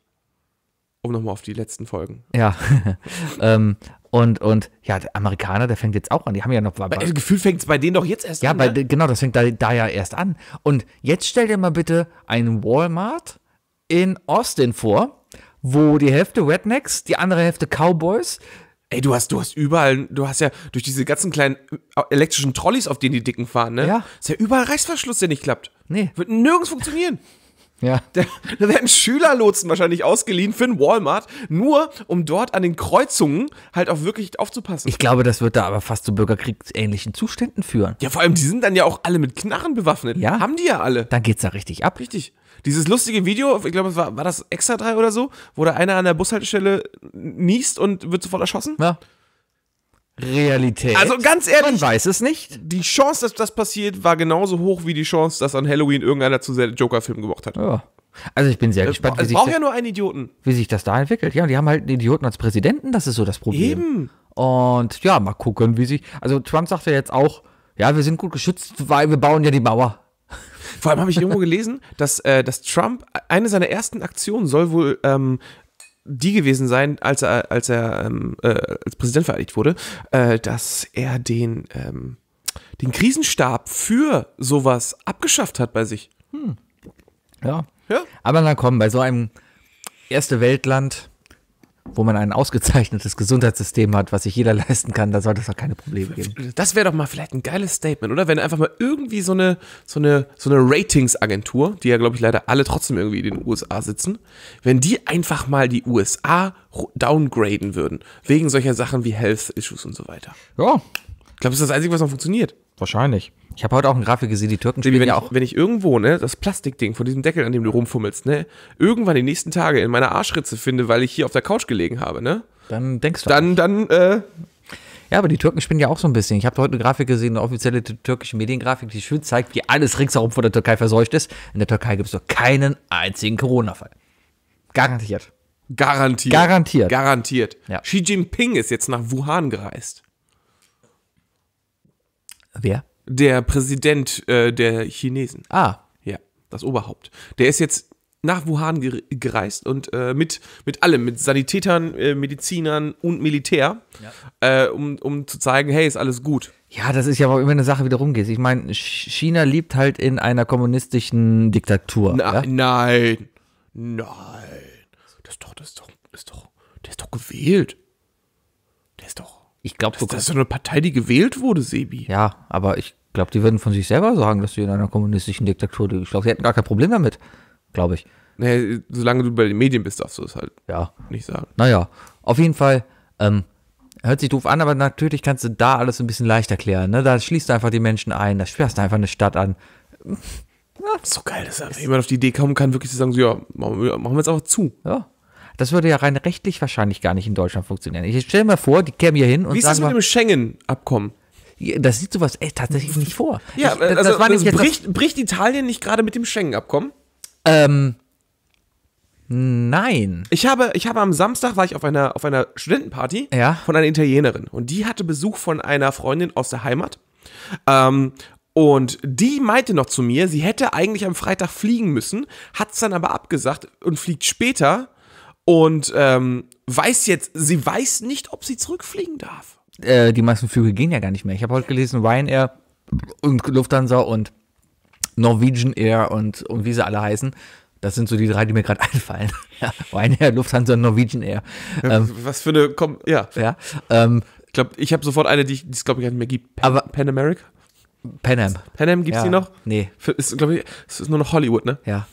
Um nochmal auf die letzten Folgen. Ja. ähm, und, und ja, der Amerikaner, der fängt jetzt auch an. Die haben ja noch. Bei, also, äh, Gefühl fängt es bei denen doch jetzt erst ja, an. Ja, ne? genau, das fängt da, da ja erst an. Und jetzt stell dir mal bitte einen Walmart in Austin vor wo die Hälfte Rednecks, die andere Hälfte Cowboys. Ey, du hast, du hast überall, du hast ja durch diese ganzen kleinen äh, elektrischen Trolleys, auf denen die Dicken fahren, ne? Ja. Ist ja überall Reißverschluss, der nicht klappt. Nee. Wird nirgends funktionieren. Ja. Da, da, werden Schülerlotsen wahrscheinlich ausgeliehen für einen Walmart, nur um dort an den Kreuzungen halt auch wirklich aufzupassen. Ich glaube, das wird da aber fast zu bürgerkriegsähnlichen Zuständen führen. Ja, vor allem, die sind dann ja auch alle mit Knarren bewaffnet. Ja. Haben die ja alle. Dann geht's da richtig ab. Richtig. Dieses lustige Video, ich glaube, war, war das Extra 3 oder so, wo da einer an der Bushaltestelle niest und wird sofort erschossen? Ja. Realität. Also ganz ehrlich. Man weiß es nicht. Die Chance, dass das passiert, war genauso hoch wie die Chance, dass an Halloween irgendeiner zu sehr Joker-Film gemacht hat. Ja. Also ich bin sehr äh, gespannt. Wie es braucht ja nur einen Idioten. Wie sich das da entwickelt. Ja, die haben halt einen Idioten als Präsidenten, das ist so das Problem. Eben. Und ja, mal gucken, wie sich. Also Trump sagt ja jetzt auch, ja, wir sind gut geschützt, weil wir bauen ja die Mauer. Vor allem habe ich irgendwo gelesen, dass, äh, dass Trump, eine seiner ersten Aktionen soll wohl ähm, die gewesen sein, als er, als er ähm, äh, als Präsident vereidigt wurde, äh, dass er den, ähm, den Krisenstab für sowas abgeschafft hat bei sich. Hm. Ja. ja. Aber na komm, bei so einem Erste Weltland wo man ein ausgezeichnetes Gesundheitssystem hat, was sich jeder leisten kann, da sollte es doch keine Probleme geben. Das wäre doch mal vielleicht ein geiles Statement, oder? Wenn einfach mal irgendwie so eine, so eine, so eine Ratingsagentur, die ja, glaube ich, leider alle trotzdem irgendwie in den USA sitzen, wenn die einfach mal die USA downgraden würden, wegen solcher Sachen wie Health Issues und so weiter. Ja. Ich glaube, das ist das Einzige, was noch funktioniert. Wahrscheinlich. Ich habe heute auch eine Grafik gesehen, die Türken spielen wenn ja ich, Wenn ich irgendwo, ne, das Plastikding von diesem Deckel, an dem du rumfummelst, ne, irgendwann die nächsten Tage in meiner Arschritze finde, weil ich hier auf der Couch gelegen habe, ne? Dann denkst du. Dann, dann, äh, ja, aber die Türken spinnen ja auch so ein bisschen. Ich habe heute eine Grafik gesehen, eine offizielle türkische Mediengrafik, die schön zeigt, wie alles ringsherum von der Türkei verseucht ist. In der Türkei gibt es doch keinen einzigen Corona-Fall. Garantiert. Garantiert. Garantiert. Garantiert. Ja. Xi Jinping ist jetzt nach Wuhan gereist. Wer? Der Präsident äh, der Chinesen. Ah. Ja, das Oberhaupt. Der ist jetzt nach Wuhan gereist und äh, mit, mit allem, mit Sanitätern, äh, Medizinern und Militär, ja. äh, um, um zu zeigen, hey, ist alles gut. Ja, das ist ja auch immer eine Sache, wie du rumgehst. Ich meine, China lebt halt in einer kommunistischen Diktatur. Na, ja? Nein, nein. Das ist doch, das ist doch, das ist doch, der ist doch gewählt. Ich glaube, das, das ist so eine Partei, die gewählt wurde, Sebi. Ja, aber ich glaube, die würden von sich selber sagen, dass sie in einer kommunistischen Diktatur. Ich glaube, sie hätten gar kein Problem damit, glaube ich. Naja, solange du bei den Medien bist, darfst du es halt ja. nicht sagen. Naja, auf jeden Fall ähm, hört sich doof an, aber natürlich kannst du da alles ein bisschen leichter klären. Ne? Da schließt du einfach die Menschen ein, da sperrst du einfach eine Stadt an. Ja. So geil, dass jemand auf die Idee kommen kann, wirklich zu sagen, so, ja, machen wir, machen wir jetzt einfach zu. Ja, das würde ja rein rechtlich wahrscheinlich gar nicht in Deutschland funktionieren. Ich stelle mir vor, die kämen hier hin und Wie ist das mit dem Schengen-Abkommen? Das sieht sowas ey, äh, tatsächlich nicht vor. Ja, ich, das, also, das war also das bricht, das, bricht Italien nicht gerade mit dem Schengen-Abkommen? Ähm, Nein. Ich habe, ich habe am Samstag war ich auf einer, auf einer Studentenparty ja. von einer Italienerin und die hatte Besuch von einer Freundin aus der Heimat. Ähm, und die meinte noch zu mir, sie hätte eigentlich am Freitag fliegen müssen, hat es dann aber abgesagt und fliegt später und ähm, weiß jetzt, sie weiß nicht, ob sie zurückfliegen darf. Äh, die meisten Flüge gehen ja gar nicht mehr. Ich habe heute gelesen, Ryanair und Lufthansa und Norwegian Air und, und wie sie alle heißen. Das sind so die drei, die mir gerade einfallen. Ryanair, Lufthansa und Norwegian Air. Ähm, Was für eine, komm, ja. ja ähm, ich glaube, ich habe sofort eine, die es, glaube ich, gar nicht halt mehr gibt. Pan, aber Pan America? Pan Am. Pan Am gibt es ja. die noch? Nee. Für, ist, glaub ich, es ist nur noch Hollywood, ne? Ja.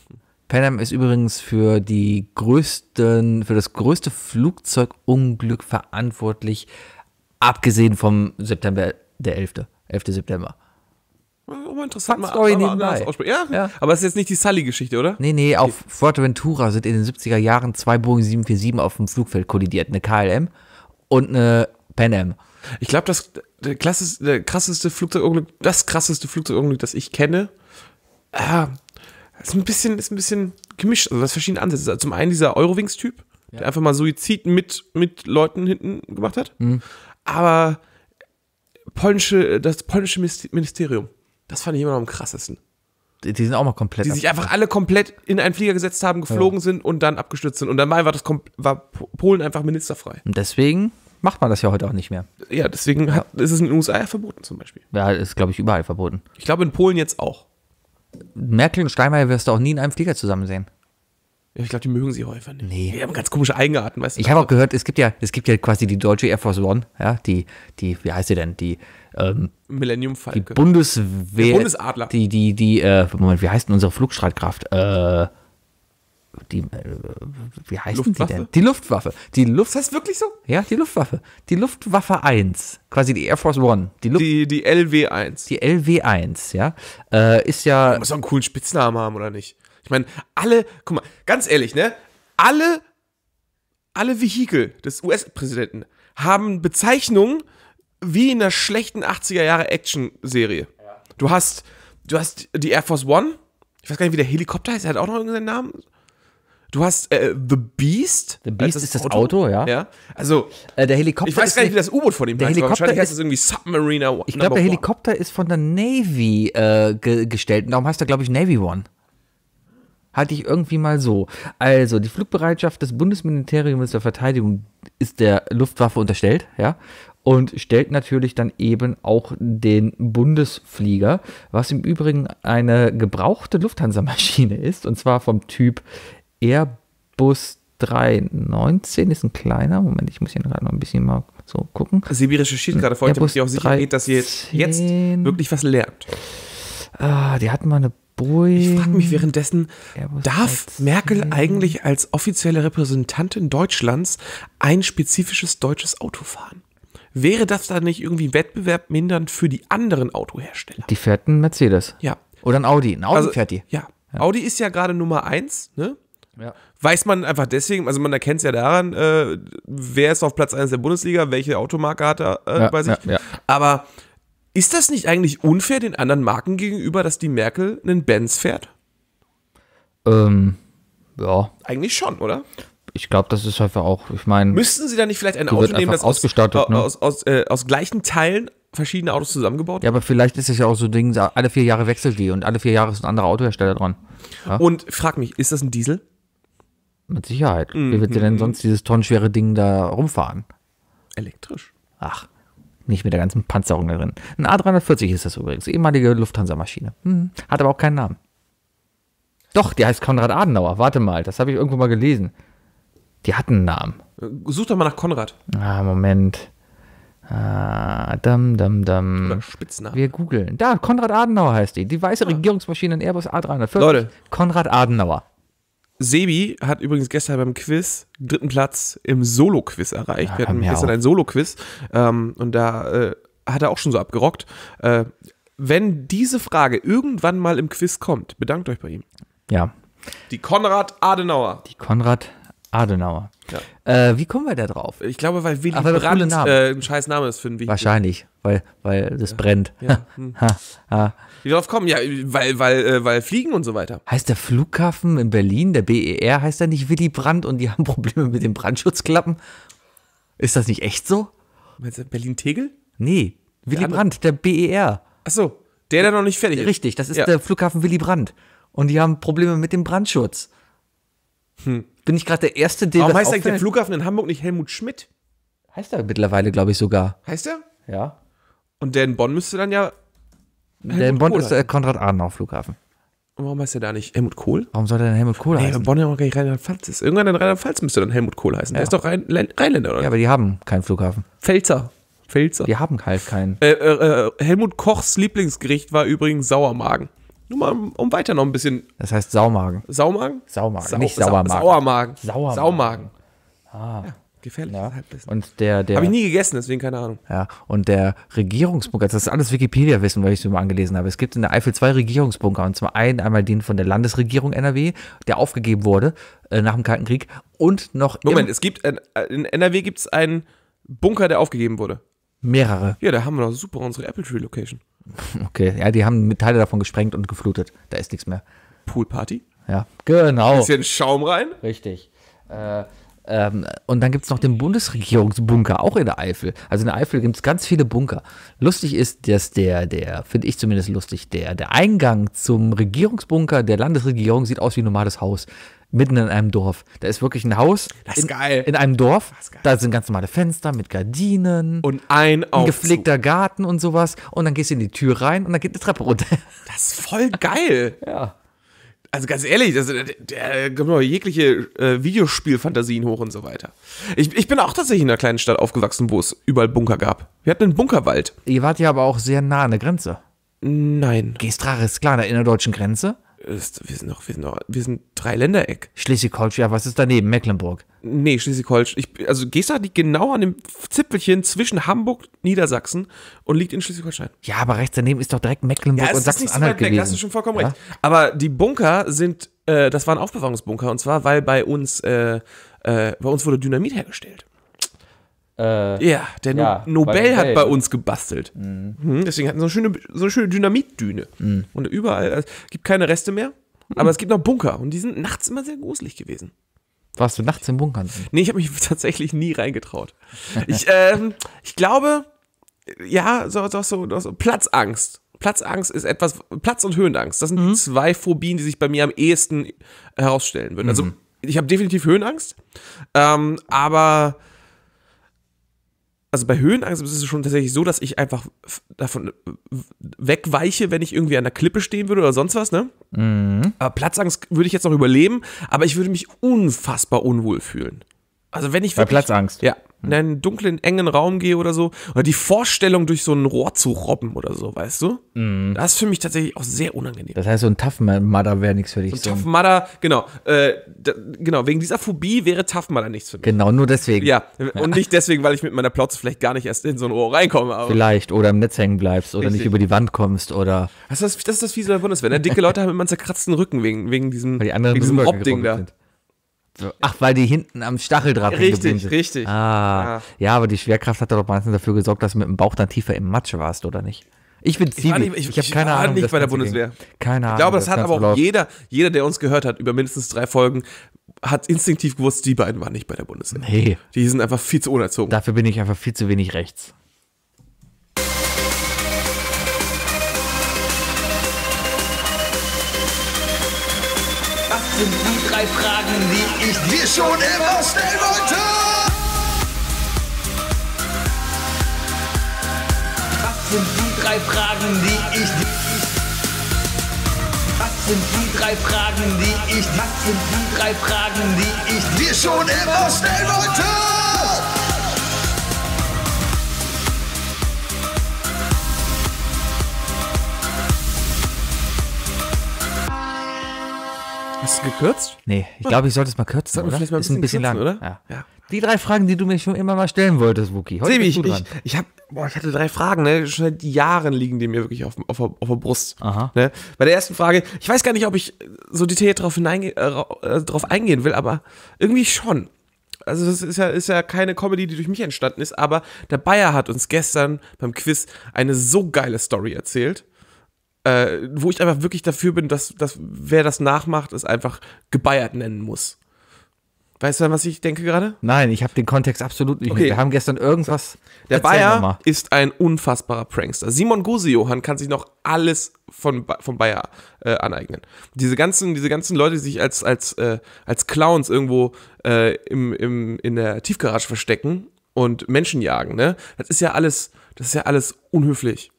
Pan Am ist übrigens für die größten, für das größte Flugzeugunglück verantwortlich, abgesehen vom September, der 11. 11. September. Oh, oh interessant, mal, Story mal, mal ja? ja? Aber es ist jetzt nicht die Sully-Geschichte, oder? Nee, nee, auf Fuerteventura sind in den 70er Jahren zwei Boeing 747 auf dem Flugfeld kollidiert. Eine KLM und eine Pan Am. Ich glaube, das der krasseste Flugzeugunglück, das krasseste Flugzeugunglück, das ich kenne, ah, ist ein bisschen, ist ein bisschen gemischt. Also das verschiedene Ansätze. Also zum einen dieser Eurowings-Typ, ja. der einfach mal Suizid mit, mit Leuten hinten gemacht hat. Mhm. Aber polnische, das polnische Ministerium, das fand ich immer noch am krassesten. Die, die sind auch mal komplett. Die sich einfach alle komplett in einen Flieger gesetzt haben, geflogen ja. sind und dann abgestürzt sind. Und dann war, das, war Polen einfach ministerfrei. Und deswegen macht man das ja heute auch nicht mehr. Ja, deswegen hat, ist es in den USA ja verboten zum Beispiel. Ja, ist, glaube ich, überall verboten. Ich glaube in Polen jetzt auch. Merkel und Steinmeier wirst du auch nie in einem Flieger zusammen sehen. Ja, ich glaube, die mögen sie häufig nicht. Nee. Die haben ganz komische Eigenarten, weißt du. Ich habe auch gehört, es gibt ja, es gibt ja quasi die deutsche Air Force One, ja, die, die, wie heißt sie denn? Die ähm, Millennium Falcon. Die Bundeswehr. Der Bundesadler. Die, die, die, äh, Moment, wie heißt denn unsere Flugstreitkraft? Äh, die, äh, wie heißt die denn? Die Luftwaffe. Die Luft das heißt wirklich so? Ja, die Luftwaffe. Die Luftwaffe 1, quasi die Air Force One. Die, Luft die, die LW1. Die LW1, ja. Äh, ist ja. Du musst doch einen coolen Spitznamen haben, oder nicht? Ich meine, alle, guck mal, ganz ehrlich, ne? Alle, alle Vehikel des US-Präsidenten haben Bezeichnungen wie in einer schlechten 80er-Jahre-Action-Serie. Du hast, du hast die Air Force One, ich weiß gar nicht, wie der Helikopter heißt, er hat auch noch irgendeinen Namen. Du hast äh, The Beast. The Beast das ist das Auto, Auto ja. ja. Also äh, der Helikopter. Ich weiß gar nicht, wie das U-Boot von ihm der heißt. Helikopter heißt es irgendwie Submariner. One. Ich glaube, der Helikopter one. ist von der Navy äh, ge gestellt. Und darum heißt er, glaube ich, Navy One. Hatte ich irgendwie mal so. Also die Flugbereitschaft des Bundesministeriums der Verteidigung ist der Luftwaffe unterstellt, ja. Und stellt natürlich dann eben auch den Bundesflieger, was im Übrigen eine gebrauchte Lufthansa-Maschine ist, und zwar vom Typ Airbus 319 ist ein kleiner. Moment, ich muss hier gerade noch ein bisschen mal so gucken. Sibirische Schied gerade vor, damit ihr auch sicher geht, dass ihr jetzt wirklich was lernt. Ah, die hatten mal eine Boeing. Ich frage mich währenddessen, Airbus darf 13. Merkel eigentlich als offizielle Repräsentantin Deutschlands ein spezifisches deutsches Auto fahren? Wäre das dann nicht irgendwie Wettbewerb mindernd für die anderen Autohersteller? Die fährt ein Mercedes. Ja. Oder ein Audi. Ein Audi also, fährt die. Ja. ja. Audi ist ja gerade Nummer eins, ne? Ja. Weiß man einfach deswegen, also man erkennt es ja daran, äh, wer ist auf Platz 1 der Bundesliga, welche Automarke hat er äh, ja, bei sich. Ja, Aber ist das nicht eigentlich unfair den anderen Marken gegenüber, dass die Merkel einen Benz fährt? Ähm, ja. Eigentlich schon, oder? ich glaube, das ist einfach auch, ich meine. Müssten Sie da nicht vielleicht ein Auto nehmen, das ausgestattet, aus, ne? aus, aus, äh, aus, gleichen Teilen verschiedene Autos zusammengebaut Ja, aber vielleicht ist es ja auch so ein Ding, alle vier Jahre wechselt die und alle vier Jahre ist ein anderer Autohersteller dran. Ja? Und frag mich, ist das ein Diesel? Mit Sicherheit. Mm, Wie wird mm, denn mhm. sonst dieses tonnenschwere Ding da rumfahren? Elektrisch. Ach, nicht mit der ganzen Panzerung drin. Ein A340 ist das übrigens, ehemalige Lufthansa-Maschine. Hm, hat aber auch keinen Namen. Doch, die heißt Konrad Adenauer. Warte mal, das habe ich irgendwo mal gelesen. Die hat einen Namen. Äh, such doch mal nach Konrad. Ah, Moment. Ah, dam, dam, dam. Spitzname. Wir googeln. Da, Konrad Adenauer heißt die. Die weiße ah. Regierungsmaschine in Airbus A340. Leute. Konrad Adenauer. Sebi hat übrigens gestern beim Quiz dritten Platz im Solo-Quiz erreicht. Ja, wir hatten gestern auch. ein Solo-Quiz ähm, und da äh, hat er auch schon so abgerockt. Äh, wenn diese Frage irgendwann mal im Quiz kommt, bedankt euch bei ihm. Ja. Die Konrad Adenauer. Die Konrad Adenauer. Ja. Äh, wie kommen wir da drauf? Ich glaube, weil Willy Ach, weil Brandt äh, ein scheiß Name ist für ein Video. Wahrscheinlich, weil, weil das ja. brennt. Ja. Hm. Wie drauf kommen? Ja, weil, weil, äh, weil Fliegen und so weiter. Heißt der Flughafen in Berlin, der BER, heißt er nicht Willy Brandt und die haben Probleme mit den Brandschutzklappen? Ist das nicht echt so? Meinst du Berlin-Tegel? Nee, Willy der Brandt, der BER. Ach so, der, der noch nicht fertig ist. Richtig, das ist ja. der Flughafen Willy Brandt. Und die haben Probleme mit dem Brandschutz. Hm bin ich gerade der Erste, der. Warum das heißt auffällt? eigentlich der Flughafen in Hamburg nicht Helmut Schmidt? Heißt er mittlerweile, glaube ich, sogar. Heißt er? Ja. Und der in Bonn müsste dann ja. Helmut der in Bonn Kohl ist der Konrad-Adenauer-Flughafen. Und Warum heißt er da nicht Helmut Kohl? Warum soll der denn Helmut Kohl nee, heißen? Bonn ja auch gar nicht Rheinland-Pfalz ist. Irgendwann in Rheinland-Pfalz müsste dann Helmut Kohl heißen. Ja. Der ist doch Rhein Rheinländer, oder? Ja, aber die haben keinen Flughafen. Pfälzer. Pfälzer. Die haben halt keinen. Äh, äh, äh, Helmut Kochs Lieblingsgericht war übrigens Sauermagen. Nur mal, um weiter noch ein bisschen. Das heißt Saumagen. Saumagen? Saumagen, Sau, nicht Sauermagen. Sauermagen. Sauermagen. Sauermagen. Ah. Ja, gefährlich. Ja. Und der, der. Habe ich nie gegessen, deswegen keine Ahnung. Ja, und der Regierungsbunker, das ist alles Wikipedia-Wissen, weil ich es mir mal angelesen habe. Es gibt in der Eifel zwei Regierungsbunker. Und zum einen einmal den von der Landesregierung NRW, der aufgegeben wurde äh, nach dem Kalten Krieg. Und noch. Moment, es gibt. Ein, in NRW gibt es einen Bunker, der aufgegeben wurde. Mehrere. Ja, da haben wir noch super unsere Apple Tree Location. Okay, ja, die haben Teile davon gesprengt und geflutet. Da ist nichts mehr. Poolparty? Ja, genau. Ein bisschen Schaum rein? Richtig. Äh, ähm, und dann gibt es noch den Bundesregierungsbunker, auch in der Eifel. Also in der Eifel gibt es ganz viele Bunker. Lustig ist, dass der, der, finde ich zumindest lustig, der, der Eingang zum Regierungsbunker der Landesregierung sieht aus wie ein normales Haus mitten in einem Dorf. Da ist wirklich ein Haus das ist in, geil. in einem Dorf. Das ist Da sind ganz normale Fenster mit Gardinen und ein, Aufzug. ein gepflegter Garten und sowas. Und dann gehst du in die Tür rein und dann geht eine Treppe runter. Das ist voll geil. ja. Also ganz ehrlich, das, der kommt jegliche äh, Videospielfantasien hoch und so weiter. Ich, ich bin auch tatsächlich in einer kleinen Stadt aufgewachsen, wo es überall Bunker gab. Wir hatten einen Bunkerwald. Ihr wart ja aber auch sehr nah an der Grenze. Nein. Gestrare ist klar, an der innerdeutschen Grenze. Ist, wir sind doch, wir sind doch, wir sind Dreiländereck. Schleswig-Holstein, ja, was ist daneben? Mecklenburg. Nee, Schleswig-Holstein. Also Gesa liegt genau an dem Zipfelchen zwischen Hamburg, Niedersachsen und liegt in Schleswig-Holstein. Ja, aber rechts daneben ist doch direkt Mecklenburg ja, und Sachsen-Anhalt so gewesen. hast du schon vollkommen ja? recht. Aber die Bunker sind, äh, das waren Aufbewahrungsbunker und zwar, weil bei uns, äh, äh, bei uns wurde Dynamit hergestellt. Äh, ja, der ja, no Nobel hat bei uns gebastelt. Mhm. Mhm, deswegen hatten so eine schöne, so eine schöne Dynamitdüne. Mhm. Und überall, also, es gibt keine Reste mehr, mhm. aber es gibt noch Bunker. Und die sind nachts immer sehr gruselig gewesen. Warst du nachts im Bunkern? Nee, ich habe mich tatsächlich nie reingetraut. ich, ähm, ich glaube, ja, so, so, so, so Platzangst. Platzangst ist etwas, Platz- und Höhenangst, das sind mhm. zwei Phobien, die sich bei mir am ehesten herausstellen würden. Also, mhm. ich habe definitiv Höhenangst, ähm, aber also bei Höhenangst ist es schon tatsächlich so, dass ich einfach davon äh, wegweiche, wenn ich irgendwie an der Klippe stehen würde oder sonst was, ne? Mhm. Aber Platzangst würde ich jetzt noch überleben, aber ich würde mich unfassbar unwohl fühlen. Also wenn ich wirklich, Bei Platzangst. Ja in einen dunklen, engen Raum gehe oder so. Oder die Vorstellung, durch so ein Rohr zu robben oder so, weißt du? Mm. Das ist für mich tatsächlich auch sehr unangenehm. Das heißt, so ein Tough Mudder wäre nichts für dich. So ein Tough Mudder, genau. Äh, da, genau, wegen dieser Phobie wäre Tough Mudder nichts für mich. Genau, nur deswegen. Ja, und nicht deswegen, weil ich mit meiner Plotze vielleicht gar nicht erst in so ein Rohr reinkomme. Aber. Vielleicht, oder im Netz hängen bleibst, oder Richtig. nicht über die Wand kommst, oder... Das ist das, das, ist das Fiese der Bundeswehr, ne? Dicke Leute haben immer einen zerkratzten Rücken wegen, wegen diesem, wegen diesem da. Sind. Ach, weil die hinten am Stacheldraht richtig, geblieben sind. Richtig, richtig. Ah, ah. Ja, aber die Schwerkraft hat doch meistens dafür gesorgt, dass du mit dem Bauch dann tiefer im Matsch warst, oder nicht? Ich bin ziemlich. Ich, ich, ich habe keine war Ahnung. nicht bei der Bundeswehr. Ging. Keine Ahnung. Ich glaube, das, das hat aber auch läuft. jeder, jeder, der uns gehört hat, über mindestens drei Folgen, hat instinktiv gewusst, die beiden waren nicht bei der Bundeswehr. Nee. Die sind einfach viel zu unerzogen. Dafür bin ich einfach viel zu wenig rechts. Ach, Fragen, die ich dir schon immer stellen wollte. Was sind die drei Fragen, die ich dir... Was sind die drei Fragen, die ich... Was sind die drei Fragen, die ich dir schon immer stellen wollte? Hast du gekürzt? Nee, ich ah. glaube, ich sollte es mal kürzen, oder? Mal ein ist ein bisschen, kürzen, lang, oder? Ja. ja. Die drei Fragen, die du mir schon immer mal stellen wolltest, Wookie. Heute Sebi, ich, ich, ich, hab, boah, ich hatte drei Fragen, ne? Schon seit Jahren liegen die mir wirklich auf, auf, auf der Brust. Aha. Ne? Bei der ersten Frage, ich weiß gar nicht, ob ich so detailliert darauf hineinge äh, äh eingehen will, aber irgendwie schon. Also das ist ja, ist ja keine Comedy, die durch mich entstanden ist, aber der Bayer hat uns gestern beim Quiz eine so geile Story erzählt äh, wo ich einfach wirklich dafür bin, dass, dass wer das nachmacht, es einfach gebeiert nennen muss. Weißt du, was ich denke gerade? Nein, ich habe den Kontext absolut nicht. Okay. Wir haben gestern irgendwas. Der Erzähl Bayer ist ein unfassbarer Prankster. Simon Gose Johann kann sich noch alles von, von Bayer äh, aneignen. Diese ganzen, diese ganzen Leute, die sich als, als, äh, als Clowns irgendwo äh, im, im, in der Tiefgarage verstecken und Menschen jagen, ne? Das ist ja alles, das ist ja alles unhöflich.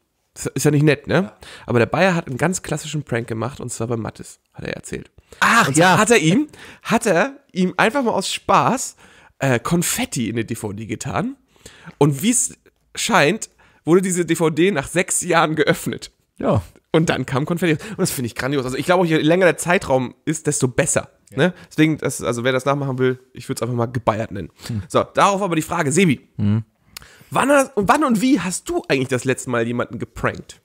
Ist ja nicht nett, ne? Aber der Bayer hat einen ganz klassischen Prank gemacht und zwar bei Mattes, hat er erzählt. Ach und ja. Hat er ihm, hat er ihm einfach mal aus Spaß äh, Konfetti in die DVD getan und wie es scheint, wurde diese DVD nach sechs Jahren geöffnet. Ja. Und dann kam Konfetti. Und das finde ich grandios. Also ich glaube, je länger der Zeitraum ist, desto besser. Ja. Ne? Deswegen, das, also wer das nachmachen will, ich würde es einfach mal gebeiert nennen. Hm. So, darauf aber die Frage, Sebi. Hm. Wann, wann und wie hast du eigentlich das letzte Mal jemanden geprankt?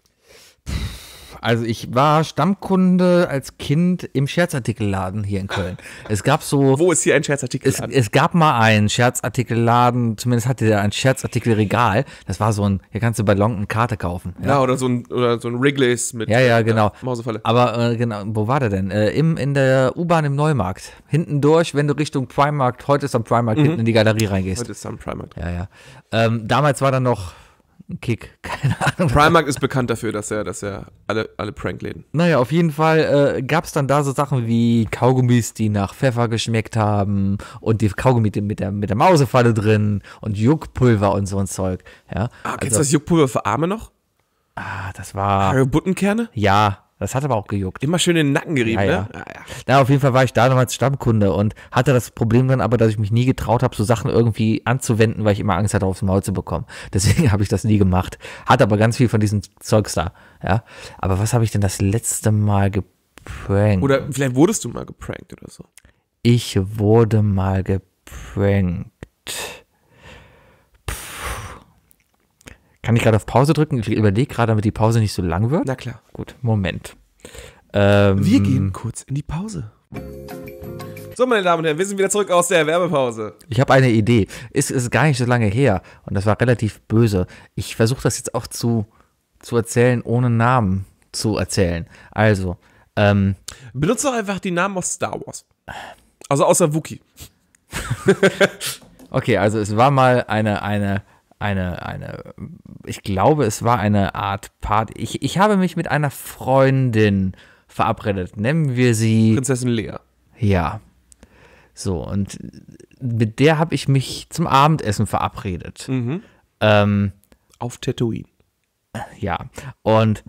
Also ich war Stammkunde als Kind im Scherzartikelladen hier in Köln. Es gab so. Wo ist hier ein Scherzartikelladen? Es, es gab mal einen Scherzartikelladen, zumindest hatte der ein Scherzartikelregal. Das war so ein, hier kannst du bei Long eine Karte kaufen. Ja, ja oder so ein, oder so ein Wrigley's mit. Ja, ja, genau. Äh, Mausefalle. Aber äh, genau, wo war der denn? Äh, im, in der U-Bahn im Neumarkt. Hinten durch, wenn du Richtung Primarkt, heute ist am Primarkt, mhm. hinten in die Galerie reingehst. Heute ist am Primarkt. Ja, ja. Ähm, damals war da noch Kick. Keine Ahnung. Primark ist bekannt dafür, dass er, dass er alle, alle Prankläden. Naja, auf jeden Fall äh, gab es dann da so Sachen wie Kaugummis, die nach Pfeffer geschmeckt haben und die Kaugummi mit der, mit der Mausefalle drin und Juckpulver und so ein Zeug. Ja? Ah, kennst du also das Juckpulver für Arme noch? Ah, das war. Haare Buttenkerne? Ja. Das hat aber auch gejuckt. Immer schön in den Nacken gerieben, ja, ne? Ja. Ah, ja, Na, auf jeden Fall war ich da damals Stammkunde und hatte das Problem dann aber, dass ich mich nie getraut habe, so Sachen irgendwie anzuwenden, weil ich immer Angst hatte, aufs Maul zu bekommen. Deswegen habe ich das nie gemacht. Hatte aber ganz viel von diesem Zeugs da, ja. Aber was habe ich denn das letzte Mal geprankt? Oder vielleicht wurdest du mal geprankt oder so. Ich wurde mal geprankt. Kann ich gerade auf Pause drücken? Ich überlege gerade, damit die Pause nicht so lang wird. Na klar. Gut, Moment. Ähm, wir gehen kurz in die Pause. So, meine Damen und Herren, wir sind wieder zurück aus der Werbepause. Ich habe eine Idee. Es ist, gar nicht so lange her und das war relativ böse. Ich versuche das jetzt auch zu, zu erzählen, ohne Namen zu erzählen. Also, ähm, Benutze doch einfach die Namen aus Star Wars. Also außer Wookie. okay, also es war mal eine, eine eine, eine, ich glaube, es war eine Art Party. Ich, ich habe mich mit einer Freundin verabredet. Nennen wir sie. Prinzessin Lea. Ja. So, und mit der habe ich mich zum Abendessen verabredet. Mhm. Ähm, Auf Tatooine. Ja. Und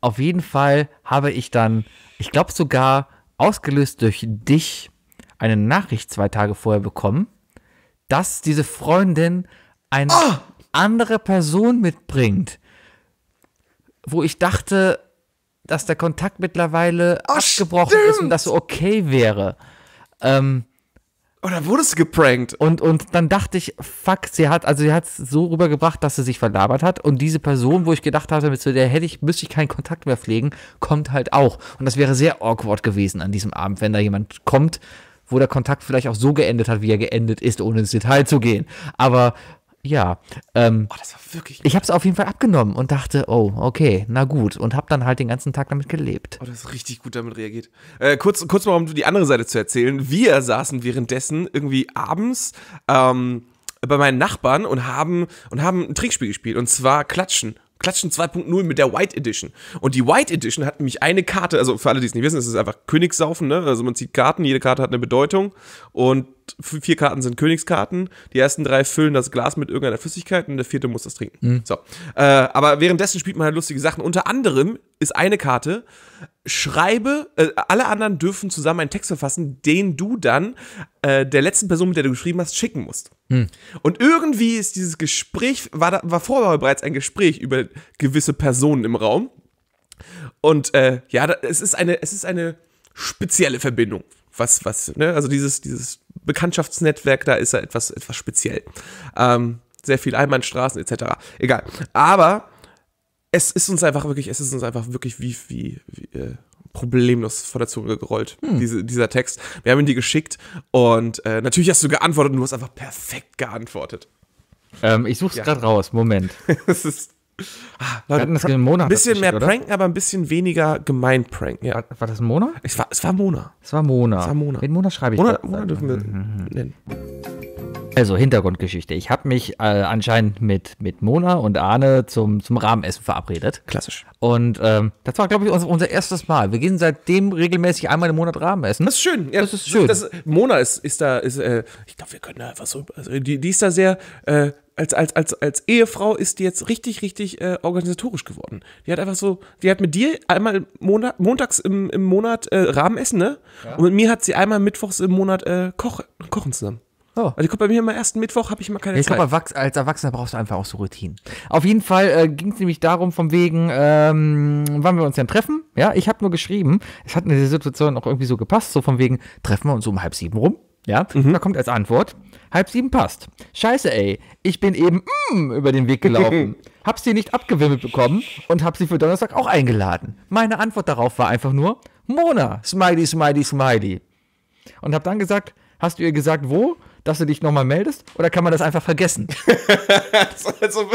auf jeden Fall habe ich dann, ich glaube sogar ausgelöst durch dich, eine Nachricht zwei Tage vorher bekommen, dass diese Freundin eine oh! andere Person mitbringt, wo ich dachte, dass der Kontakt mittlerweile oh, abgebrochen stimmt. ist und das so okay wäre. Ähm, oder oh, wurdest du geprankt? Und, und dann dachte ich, fuck, sie hat, also sie hat es so rübergebracht, dass sie sich verlabert hat. Und diese Person, wo ich gedacht habe, mit so der hätte ich, müsste ich keinen Kontakt mehr pflegen, kommt halt auch. Und das wäre sehr awkward gewesen an diesem Abend, wenn da jemand kommt, wo der Kontakt vielleicht auch so geendet hat, wie er geendet ist, ohne ins Detail zu gehen. Aber ja. Ähm, oh, das war wirklich. Nett. Ich habe es auf jeden Fall abgenommen und dachte, oh, okay, na gut. Und habe dann halt den ganzen Tag damit gelebt. Oh, das ist richtig gut damit reagiert. Äh, kurz, kurz mal, um die andere Seite zu erzählen. Wir saßen währenddessen irgendwie abends. Ähm, bei meinen Nachbarn und haben, und haben ein Trickspiel gespielt. Und zwar Klatschen. Klatschen 2.0 mit der White Edition. Und die White Edition hat nämlich eine Karte, also für alle, die es nicht wissen, es ist einfach Königssaufen, ne? Also man zieht Karten, jede Karte hat eine Bedeutung. Und vier Karten sind Königskarten. Die ersten drei füllen das Glas mit irgendeiner Flüssigkeit und der vierte muss das trinken. Mhm. So. Äh, aber währenddessen spielt man halt lustige Sachen. Unter anderem ist eine Karte schreibe, äh, alle anderen dürfen zusammen einen Text verfassen, den du dann äh, der letzten Person, mit der du geschrieben hast, schicken musst. Hm. Und irgendwie ist dieses Gespräch, war, da, war vorher bereits ein Gespräch über gewisse Personen im Raum. Und äh, ja, da, es ist eine, es ist eine spezielle Verbindung. Was, was, ne? Also dieses, dieses Bekanntschaftsnetzwerk, da ist ja etwas, etwas speziell. Ähm, sehr viel Einbahnstraßen etc. Egal. Aber es ist uns einfach wirklich, es ist uns einfach wirklich wie, wie, wie äh, problemlos vor der Zunge gerollt, hm. diese, dieser Text. Wir haben ihn dir geschickt und äh, natürlich hast du geantwortet und du hast einfach perfekt geantwortet. Ähm, ich such's ja. gerade raus, Moment. das ist. Ah, Leute, das einen Monat bisschen mehr oder? Pranken, aber ein bisschen weniger gemein Pranken. Ja. War, war, das Mona? Es war, es war Mona. Es war Mona. Es war Mona. Den Mona schreibe ich. Mona, Mona dürfen wir mhm. nennen. Also Hintergrundgeschichte. Ich habe mich äh, anscheinend mit, mit Mona und Arne zum, zum Rahmenessen verabredet. Klassisch. Und ähm, das war, glaube ich, unser, unser erstes Mal. Wir gehen seitdem regelmäßig einmal im Monat Rahmenessen. Das ist schön. Ja, das ist schön. Das, Mona ist, ist da, ist, äh, ich glaube, wir können da einfach so, also die, die ist da sehr, äh, als, als, als, als Ehefrau ist die jetzt richtig, richtig äh, organisatorisch geworden. Die hat einfach so, die hat mit dir einmal Monat, montags im, im Monat äh, Rahmenessen, ne? Ja. Und mit mir hat sie einmal mittwochs im Monat äh, Koch, Kochen zusammen. Oh. Also guck, bei mir am ersten Mittwoch habe ich immer keine ich Zeit. Ich glaube, als Erwachsener brauchst du einfach auch so Routinen. Auf jeden Fall äh, ging es nämlich darum, von wegen, ähm, wann wir uns denn treffen. Ja, ich habe nur geschrieben, es hat in der Situation auch irgendwie so gepasst, so von wegen, treffen wir uns um halb sieben rum. Ja, mhm. da kommt als Antwort, halb sieben passt. Scheiße, ey, ich bin eben mm, über den Weg gelaufen, hab sie nicht abgewimmelt bekommen und hab sie für Donnerstag auch eingeladen. Meine Antwort darauf war einfach nur, Mona, smiley, smiley, smiley. Und hab dann gesagt, hast du ihr gesagt, wo? dass du dich nochmal meldest? Oder kann man das einfach vergessen? also,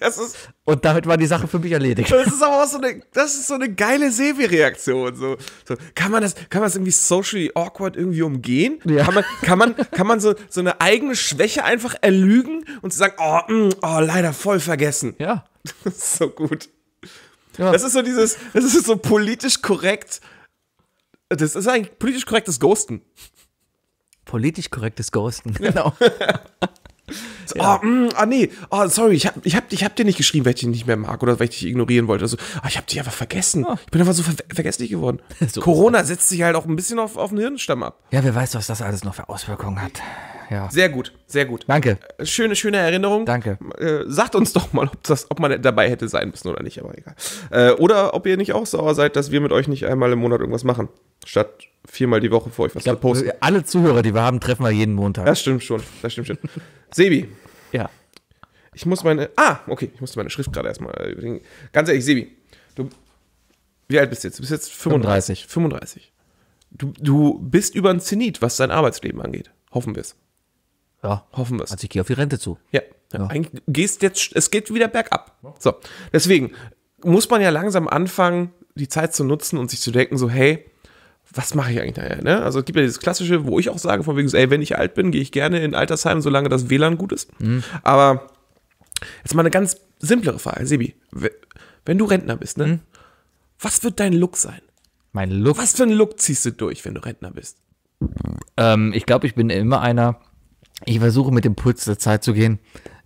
das ist, und damit war die Sache für mich erledigt. Das ist aber auch so eine, das ist so eine geile Sevi-Reaktion. So, so, kann man das, kann man das irgendwie socially awkward irgendwie umgehen? Ja. Kann man, kann man, kann man so, so eine eigene Schwäche einfach erlügen und zu sagen, oh, mh, mm, oh, leider voll vergessen. Ja. Das ist so gut. Ja. Das ist so dieses, das ist so politisch korrekt. Das ist eigentlich politisch korrektes Ghosten. Politisch korrektes Ghosten, genau. So, ah, ja. oh, mm, mh, ah, nee, oh, sorry, ich hab, ich, hab, ich hab dir nicht geschrieben, weil ich dich nicht mehr mag oder weil ich dich ignorieren wollte. Also, oh, ich hab dich einfach vergessen. Oh. Ich bin einfach so ver vergesslich geworden. so Corona setzt sich halt auch ein bisschen auf, auf den Hirnstamm ab. Ja, wer weiß, was das alles noch für Auswirkungen hat ja. Sehr gut, sehr gut. Danke. Äh, schöne, schöne Erinnerung. Danke. Äh, sagt uns doch mal, ob, das, ob man dabei hätte sein müssen oder nicht, aber egal. Äh, oder ob ihr nicht auch sauer seid, dass wir mit euch nicht einmal im Monat irgendwas machen. Statt viermal die Woche vor euch was zu posten. Äh, alle Zuhörer, die wir haben, treffen wir jeden Montag. Das stimmt schon, das stimmt schon. Sebi. Ja. Ich muss meine. Ah, okay, ich musste meine Schrift gerade erstmal. überlegen. Äh, Ganz ehrlich, Sebi, du. Wie alt bist du jetzt? Du bist jetzt 35. 35. Du, du bist über ein Zenit, was dein Arbeitsleben angeht. Hoffen wir es ja, hoffen wir es. Also ich gehe auf die Rente zu. Ja, ja. Eigentlich gehst jetzt, es geht wieder bergab. So, deswegen muss man ja langsam anfangen, die Zeit zu nutzen und sich zu denken, so, hey, was mache ich eigentlich daher? Ne? Also es gibt ja dieses Klassische, wo ich auch sage, von wegen, so, ey, wenn ich alt bin, gehe ich gerne in Altersheim, solange das WLAN gut ist. Mhm. Aber jetzt mal eine ganz simplere Frage, Sebi. Wenn du Rentner bist, ne? Mhm. Was wird dein Look sein? Mein Look? Was für ein Look ziehst du durch, wenn du Rentner bist? Ähm, ich glaube, ich bin immer einer, ich versuche mit dem Puls der Zeit zu gehen.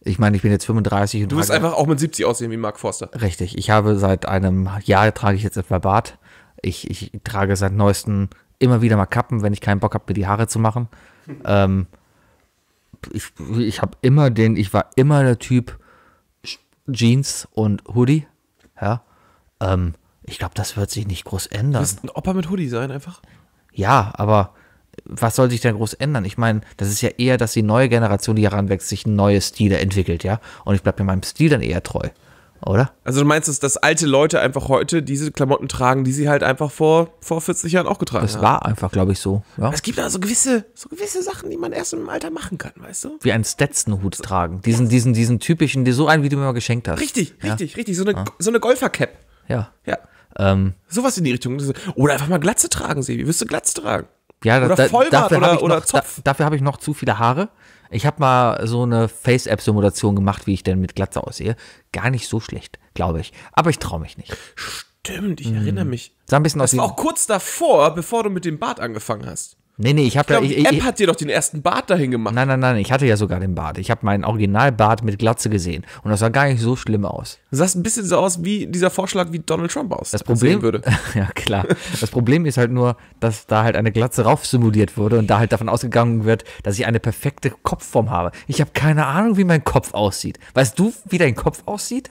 Ich meine, ich bin jetzt 35 und. Du wirst halt einfach auch mit 70 aussehen wie Mark Forster. Richtig. Ich habe seit einem Jahr trage ich jetzt etwa Bart. Ich, ich trage seit neuestem immer wieder mal Kappen, wenn ich keinen Bock habe, mir die Haare zu machen. ähm, ich ich habe immer den, ich war immer der Typ Jeans und Hoodie. Ja. Ähm, ich glaube, das wird sich nicht groß ändern. Du wirst ein Opa mit Hoodie sein, einfach. Ja, aber was soll sich denn groß ändern? Ich meine, das ist ja eher, dass die neue Generation, die heranwächst, sich neue Stile entwickelt, ja. Und ich bleibe mir meinem Stil dann eher treu, oder? Also du meinst, dass alte Leute einfach heute diese Klamotten tragen, die sie halt einfach vor, vor 40 Jahren auch getragen das haben? Das war einfach, glaube ich, so. Ja? Es gibt also gewisse, so gewisse Sachen, die man erst im Alter machen kann, weißt du? Wie einen Stetson-Hut tragen. Diesen, diesen, diesen typischen, so einen, wie du mir mal geschenkt hast. Richtig, ja? richtig, richtig. So eine, ja. so eine Golfer-Cap. Ja. Ja. Ähm, Sowas in die Richtung. Oder einfach mal Glatze tragen, Sebi. Wirst du Glatze tragen? Ja, oder da, Vollbart dafür oder, ich oder noch, Zopf. Da, dafür habe ich noch zu viele Haare. Ich habe mal so eine Face-App-Simulation gemacht, wie ich denn mit Glatze aussehe. Gar nicht so schlecht, glaube ich. Aber ich traue mich nicht. Stimmt, ich hm. erinnere mhm. mich. Sah ein bisschen das aus war auch kurz davor, bevor du mit dem Bart angefangen hast. Nee, nee, ich habe ja. Ich, ich, App hat dir doch den ersten Bart dahin gemacht. Nein, nein, nein, ich hatte ja sogar den Bart. Ich habe meinen Originalbart mit Glatze gesehen. Und das sah gar nicht so schlimm aus. Du sahst ein bisschen so aus wie dieser Vorschlag, wie Donald Trump aus. Das Problem würde. ja, klar. Das Problem ist halt nur, dass da halt eine Glatze rauf simuliert wurde und da halt davon ausgegangen wird, dass ich eine perfekte Kopfform habe. Ich habe keine Ahnung, wie mein Kopf aussieht. Weißt du, wie dein Kopf aussieht?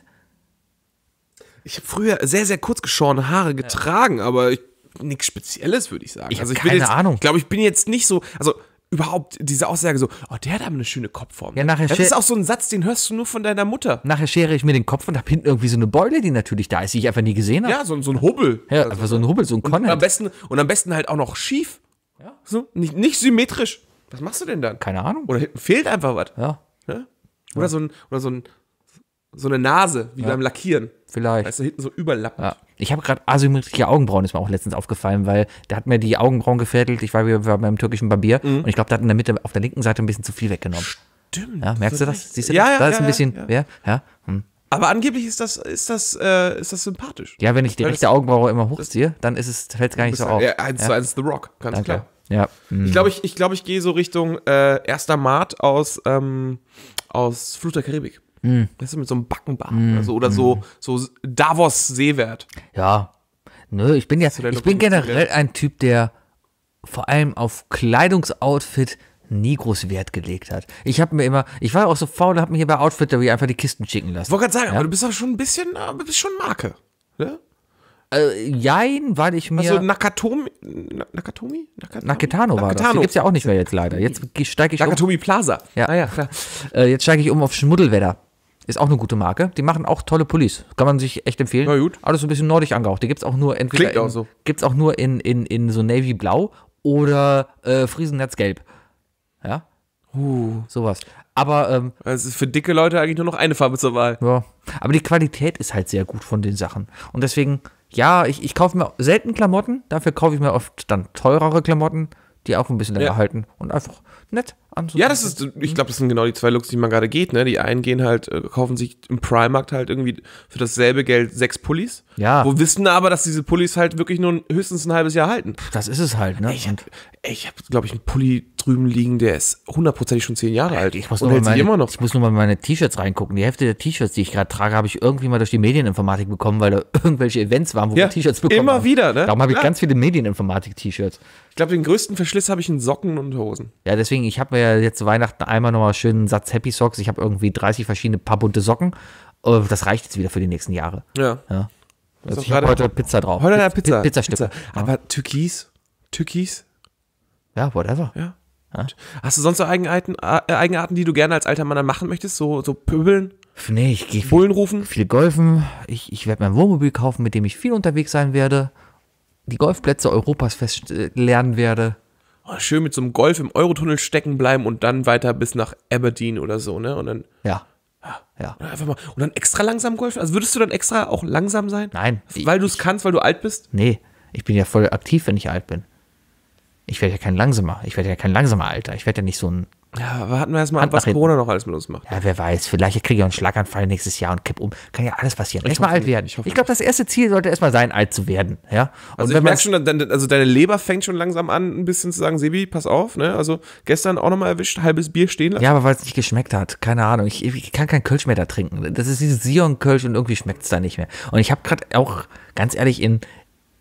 Ich habe früher sehr, sehr kurz geschorene Haare getragen, ja. aber ich nichts Spezielles, würde ich sagen. Ich also ich keine jetzt, Ahnung. Ich glaube, ich bin jetzt nicht so, also überhaupt diese Aussage so, oh, der hat aber eine schöne Kopfform. Ja, nachher das ist auch so ein Satz, den hörst du nur von deiner Mutter. Nachher schere ich mir den Kopf und hab hinten irgendwie so eine Beule, die natürlich da ist, die ich einfach nie gesehen habe. Ja, so, so ein Hubbel. Ja, also, einfach so ein also, Hubbel, so ein Connor. Am und am besten halt auch noch schief. Ja. So, nicht, nicht symmetrisch. Was machst du denn dann? Keine Ahnung. Oder fehlt einfach was. Ja. ja? Oder, ja. So ein, oder so ein so eine Nase, wie ja. beim Lackieren. Vielleicht. Weißt du, hinten so überlappend. Ja. Ich habe gerade asymmetrische Augenbrauen, ist mir auch letztens aufgefallen, weil der hat mir die Augenbrauen gefädelt. Ich war, war beim türkischen Barbier mhm. und ich glaube, der hat in der Mitte auf der linken Seite ein bisschen zu viel weggenommen. Stimmt. Ja, merkst du das? Echt? Siehst du ja, das? Ja, da ist ein bisschen, ja, ja. Hm. Aber angeblich ist das, ist das, äh, ist das sympathisch. Ja, wenn ich die rechte Augenbraue immer hochziehe, dann ist es, fällt es gar nicht so auf. Ja, 1 zu eins The Rock, ganz Danke. klar. Ja. Mhm. Ich glaube, hm. ich, ich, glaub, ich gehe so Richtung äh, erster Mart aus, ähm, aus Flut der Karibik. Mm. Das ist mit so einem Backenbart mm. also, oder so, hm. so Davos Seewert. Ja. Nö, ich bin ja, ich bin generell ein Typ, der vor allem auf Kleidungsoutfit nie groß Wert gelegt hat. Ich habe mir immer, ich war auch so faul und habe mir hier bei Outfit einfach die Kisten schicken lassen. Ich wollte gerade sagen, ja? aber du bist doch schon ein bisschen, äh, du bist schon Marke, ne? Äh, jein, weil ich mir. Also Nakatomi. Nakatomi? Nakatano, Naketano war Nakatano. das. Die es ja auch nicht mehr jetzt leider. Jetzt steige ich Nakatomi um. Plaza. Ja, ah, ja klar. Äh, jetzt steige ich um auf Schmuddelwetter. Ist auch eine gute Marke. Die machen auch tolle Pullis. Kann man sich echt empfehlen. Na gut. Alles so ein bisschen nordisch angehaucht. Die gibt es auch nur entweder Klingt in, auch so. gibt's auch nur in, in, in so Navy Blau oder äh, Friesennetzgelb. Ja? Uh. Sowas. Aber ähm, ist für dicke Leute eigentlich nur noch eine Farbe zur Wahl. Ja. Aber die Qualität ist halt sehr gut von den Sachen. Und deswegen, ja, ich, ich kaufe mir selten Klamotten, dafür kaufe ich mir oft dann teurere Klamotten, die auch ein bisschen länger ja. halten und einfach nett anzupassen. Ja, das ist, ich glaube, das sind genau die zwei Looks, die man gerade geht, ne? Die einen gehen halt, äh, kaufen sich im Primarkt halt irgendwie für dasselbe Geld sechs Pullis. Ja. Wo wissen aber, dass diese Pullis halt wirklich nur höchstens ein halbes Jahr halten. Das ist es halt, ne? Ich habe, hab, glaube ich, einen Pulli drüben liegen, der ist hundertprozentig schon zehn Jahre alt. Ich muss, nur mal, meine, immer noch. ich muss nur mal meine T-Shirts reingucken. Die Hälfte der T-Shirts, die ich gerade trage, habe ich irgendwie mal durch die Medieninformatik bekommen, weil da irgendwelche Events waren, wo ja, wir T-Shirts bekommen Immer haben. wieder, ne? Darum habe ich ja. ganz viele Medieninformatik-T-Shirts. Ich glaube, den größten Verschliss habe ich in Socken und Hosen. Ja, deswegen, ich habe mir ja jetzt zu Weihnachten einmal nochmal einen schönen Satz Happy Socks. Ich habe irgendwie 30 verschiedene paar bunte Socken. Oh, das reicht jetzt wieder für die nächsten Jahre. Ja. ja. Also ich habe heute Pizza drauf. Heute Pizza. Pizza. Pizzastücke. Pizza. Aber ja. Türkis? Türkis? Ja, whatever. Ja. ja. Hast du sonst so Eigenarten, äh, Eigenarten, die du gerne als alter Mann dann machen möchtest? So, so pöbeln? Nee, ich gehe Bullen viel, rufen? Viel golfen. Ich, ich werde mein Wohnmobil kaufen, mit dem ich viel unterwegs sein werde die Golfplätze Europas äh, lernen werde. Oh, schön mit so einem Golf im Eurotunnel stecken bleiben und dann weiter bis nach Aberdeen oder so, ne? Und dann. Ja. Ah, ja. ja. Einfach mal. Und dann extra langsam golfen? Also würdest du dann extra auch langsam sein? Nein. Weil du es kannst, weil du alt bist? Nee. Ich bin ja voll aktiv, wenn ich alt bin. Ich werde ja kein langsamer. Ich werde ja kein langsamer Alter. Ich werde ja nicht so ein ja, warten wir erstmal ab, was Corona noch alles mit uns macht. Ja, wer weiß. Vielleicht kriege ich auch einen Schlaganfall nächstes Jahr und kipp um. Kann ja alles passieren. Erstmal alt werden. Ich, ich glaube, das erste Ziel sollte erstmal sein, alt zu werden. Ja? Und also, ich merke schon, deine, also deine Leber fängt schon langsam an, ein bisschen zu sagen: Sebi, pass auf. Ne? Also, gestern auch nochmal erwischt, halbes Bier stehen lassen. Ja, aber weil es nicht geschmeckt hat. Keine Ahnung. Ich, ich kann kein Kölsch mehr da trinken. Das ist dieses Sion-Kölsch und irgendwie schmeckt es da nicht mehr. Und ich habe gerade auch, ganz ehrlich, in,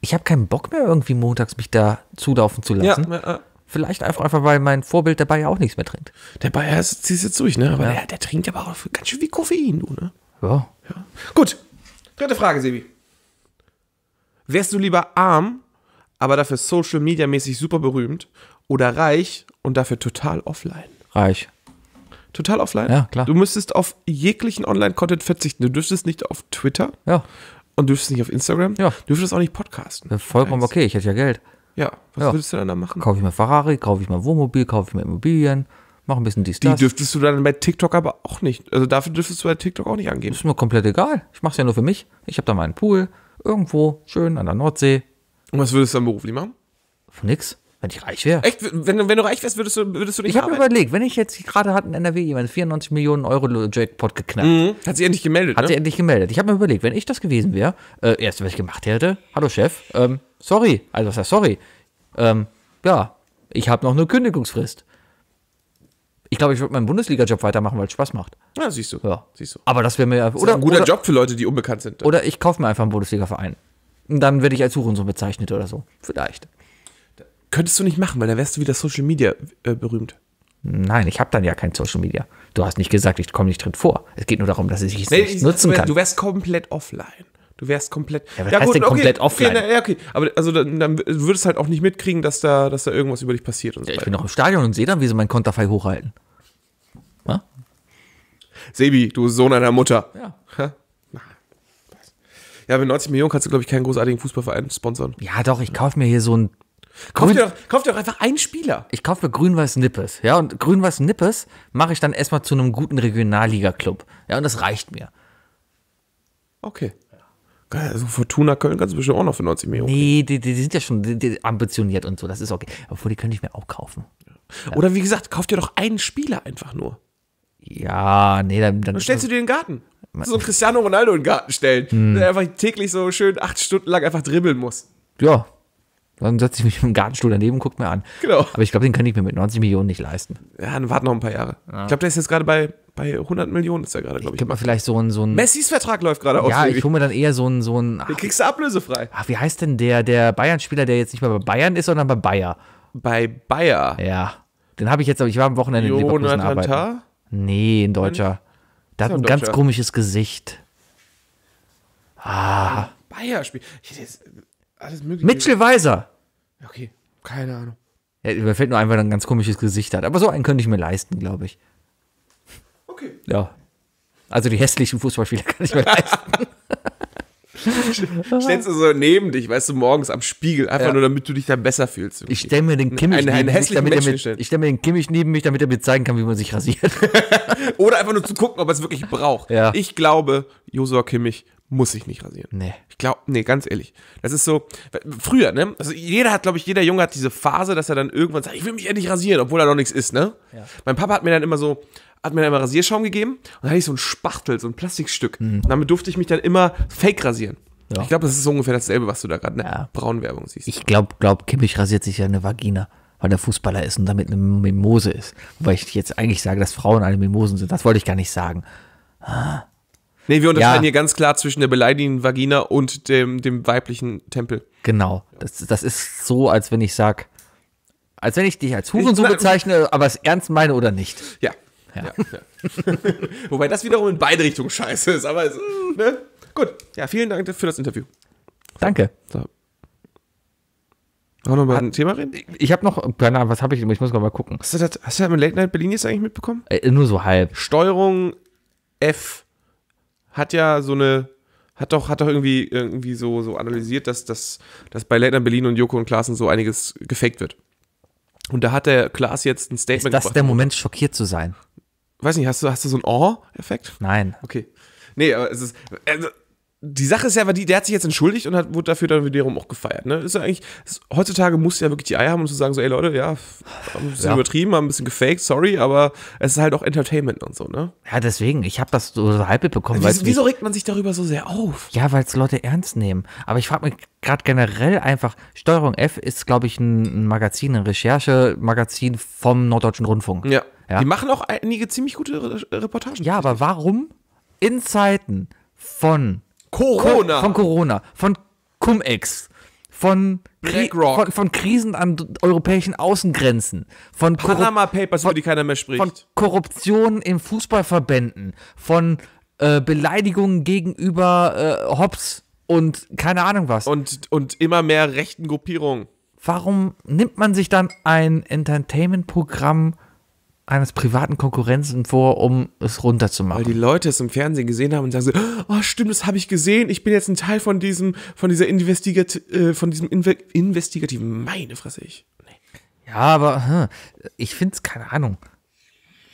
ich habe keinen Bock mehr, irgendwie montags mich da zulaufen zu lassen. Ja, ja Vielleicht einfach, einfach, weil mein Vorbild der Bayer auch nichts mehr trinkt. Der Bayer zieht es jetzt durch, ne? Aber ja. der, der, trinkt aber auch ganz schön wie Koffein, du, ne? Ja. ja. Gut. Dritte Frage, Sebi. Wärst du lieber arm, aber dafür Social Media mäßig super berühmt oder reich und dafür total offline? Reich. Total offline? Ja, klar. Du müsstest auf jeglichen Online-Content verzichten. Du dürftest nicht auf Twitter. Ja. Und dürftest nicht auf Instagram. Ja. Du dürftest auch nicht podcasten. Vollkommen okay, ich hätte ja Geld. Ja, was ja. würdest du dann da machen? Kaufe ich mir Ferrari, kaufe ich mir Wohnmobil, kaufe ich mir Immobilien, mache ein bisschen dies, Die das. dürftest du dann bei TikTok aber auch nicht. Also dafür dürftest du bei TikTok auch nicht angeben. Ist mir komplett egal. Ich mache es ja nur für mich. Ich habe da meinen Pool, irgendwo, schön an der Nordsee. Und was würdest du dann beruflich machen? Für nix. Wenn ich reich wäre. Echt? Wenn, wenn du reich wärst, würdest du, würdest du nicht Ich habe überlegt, wenn ich jetzt gerade hat in NRW jemand 94 Millionen Euro Jackpot geknackt. Mhm. Hat sich endlich gemeldet. Hat ne? sich endlich gemeldet. Ich habe mir überlegt, wenn ich das gewesen wäre, äh, erst was ich gemacht hätte, hallo Chef, ähm, sorry, also was heißt sorry, ähm, ja, ich habe noch eine Kündigungsfrist. Ich glaube, ich würde meinen Bundesliga-Job weitermachen, weil es Spaß macht. Ja, siehst du. Ja. Siehst du. Aber das wäre mir das ist ein guter oder, Job für Leute, die unbekannt sind. Ne? Oder ich kaufe mir einfach einen Bundesliga-Verein. Dann werde ich als Hurensohn bezeichnet oder so. Vielleicht könntest du nicht machen, weil da wärst du wieder Social Media äh, berühmt. Nein, ich habe dann ja kein Social Media. Du hast nicht gesagt, ich komme nicht drin vor. Es geht nur darum, dass ich es nee, nicht ich, nutzen kann. Du wärst komplett offline. Du wärst komplett. Ja, was ja, heißt gut, denn okay, komplett offline? Okay, na, ja, okay. Aber also, dann, dann, würdest du halt auch nicht mitkriegen, dass da, dass da irgendwas über dich passiert. Und so ich bin noch im Stadion und sehe dann, wie sie meinen Konterfei hochhalten. Na? Sebi, du Sohn einer Mutter. Ja. Ha? Ja, mit 90 Millionen kannst du, glaube ich, keinen großartigen Fußballverein sponsern. Ja, doch, ich kaufe mir hier so ein Kauf dir, doch, kauf dir doch einfach einen Spieler. Ich kaufe mir Grün-Weiß Nippes. Ja, und Grün-Weiß Nippes mache ich dann erstmal zu einem guten Regionalliga-Club. Ja, und das reicht mir. Okay. Also Fortuna Köln kannst du bestimmt auch noch für 90 Millionen. Nee, die, die sind ja schon die, die ambitioniert und so, das ist okay. Obwohl, die könnte ich mir auch kaufen. Ja. Oder wie gesagt, kauft dir doch einen Spieler einfach nur. Ja, nee, dann. Dann, dann stellst du dir den Garten. So Cristiano Ronaldo in den Garten stellen, hm. der einfach täglich so schön acht Stunden lang einfach dribbeln muss. Ja, dann setze ich mich im Gartenstuhl daneben und gucke mir an. Genau. Aber ich glaube, den kann ich mir mit 90 Millionen nicht leisten. Ja, dann warten noch ein paar Jahre. Ja. Ich glaube, der ist jetzt gerade bei, bei 100 Millionen ist er gerade, glaube ich. ich mal vielleicht so ein, so Messis Vertrag läuft gerade aus. Ja, ich hole mir dann eher so ein so ein Den kriegst du ablösefrei. Ach, wie heißt denn der der Bayern Spieler, der jetzt nicht mehr bei Bayern ist, sondern bei Bayer? Bei Bayer. Ja. Den habe ich jetzt, aber ich war am Wochenende in Leverkusen arbeiten. Tar? Nee, ein Deutscher. Der hat ein, ein ganz komisches Gesicht. Ah. Bayer spielt. Alles mögliche. Mitchell Weiser. Okay, keine Ahnung. Ja, mir fällt nur einfach ein ganz komisches Gesicht hat. Aber so einen könnte ich mir leisten, glaube ich. Okay. Ja. Also die hässlichen Fußballspieler kann ich mir leisten. Stellst du so neben dich, weißt du, morgens am Spiegel, einfach ja. nur damit du dich dann besser fühlst. Irgendwie. Ich stelle mir den Kimmich einen, einen neben mich, damit er mir, ich stell mir den Kimmich neben mich, damit er mir zeigen kann, wie man sich rasiert. Oder einfach nur zu gucken, ob er es wirklich braucht. Ja. Ich glaube, Josua Kimmich muss ich nicht rasieren. Nee. Ich glaube, nee, ganz ehrlich. Das ist so, früher, ne? Also jeder hat, glaube ich, jeder Junge hat diese Phase, dass er dann irgendwann sagt, ich will mich endlich rasieren, obwohl da noch nichts ist, ne? Ja. Mein Papa hat mir dann immer so, hat mir dann immer Rasierschaum gegeben und dann hatte ich so ein Spachtel, so ein Plastikstück. Mhm. Und damit durfte ich mich dann immer fake rasieren. Ja. Ich glaube, das ist so ungefähr dasselbe, was du da gerade, ne? Ja. Braunwerbung siehst. Ich glaube, glaub, Kimmich rasiert sich ja eine Vagina weil er Fußballer ist und damit eine Mimose ist. Wobei ich jetzt eigentlich sage, dass Frauen alle Mimosen sind. Das wollte ich gar nicht sagen. Ah. Nee, wir unterscheiden ja. hier ganz klar zwischen der beleidigenden Vagina und dem, dem weiblichen Tempel. Genau. Das, das ist so, als wenn ich sag, als wenn ich dich als Hurensohn bezeichne, aber es ernst meine oder nicht. Ja. ja. ja. Wobei das wiederum in beide Richtungen scheiße ist, aber es, ne? gut. Ja, vielen Dank für das Interview. Danke. So. Auch noch mal ein Thema reden? Ich habe noch, keine Ahnung, was habe ich, ich muss mal gucken. Hast du das, hast du das mit Late Night Berlin jetzt eigentlich mitbekommen? Äh, nur so halb. Steuerung F hat ja so eine hat doch, hat doch irgendwie, irgendwie so, so analysiert, dass, dass, dass bei Leitner Berlin und Joko und Klaassen so einiges gefaked wird. Und da hat der Klaas jetzt ein Statement gemacht. Ist das der Moment, schockiert zu sein? Weiß nicht, hast du, hast du so einen awe effekt Nein. Okay. Nee, aber es ist, also, die Sache ist ja, weil die, der hat sich jetzt entschuldigt und hat, wurde dafür dann wiederum auch gefeiert. Ne? Ist ja eigentlich, ist, heutzutage musst du ja wirklich die Eier haben und zu sagen, so, ey Leute, ja, haben ein bisschen ja. übertrieben, haben ein bisschen gefaked, sorry, aber es ist halt auch Entertainment und so, ne? Ja, deswegen, ich habe das so, halb mitbekommen. Wieso, wieso regt man sich darüber so sehr auf? Ja, weil es Leute ernst nehmen. Aber ich frage mich gerade generell einfach, Steuerung F ist, glaube ich, ein Magazin, ein Recherche-Magazin vom Norddeutschen Rundfunk. Ja. ja. Die machen auch einige ziemlich gute Re Reportagen. Ja, aber warum in Zeiten von Corona. Von Corona, von Cum-Ex, von, Kri von, von, Krisen an europäischen Außengrenzen, von Panama Papers, von, über die keiner mehr spricht. Von Korruption in Fußballverbänden, von äh, Beleidigungen gegenüber äh, Hobbs und keine Ahnung was. Und, und immer mehr rechten Gruppierungen. Warum nimmt man sich dann ein Entertainment-Programm eines privaten Konkurrenzen vor, um es runterzumachen. Weil die Leute es im Fernsehen gesehen haben und sagen so, oh stimmt, das habe ich gesehen, ich bin jetzt ein Teil von diesem, von dieser Investigat äh, von diesem Inve investigativen, meine Fresse ich. Nee. Ja, aber hm, ich finde es, keine Ahnung.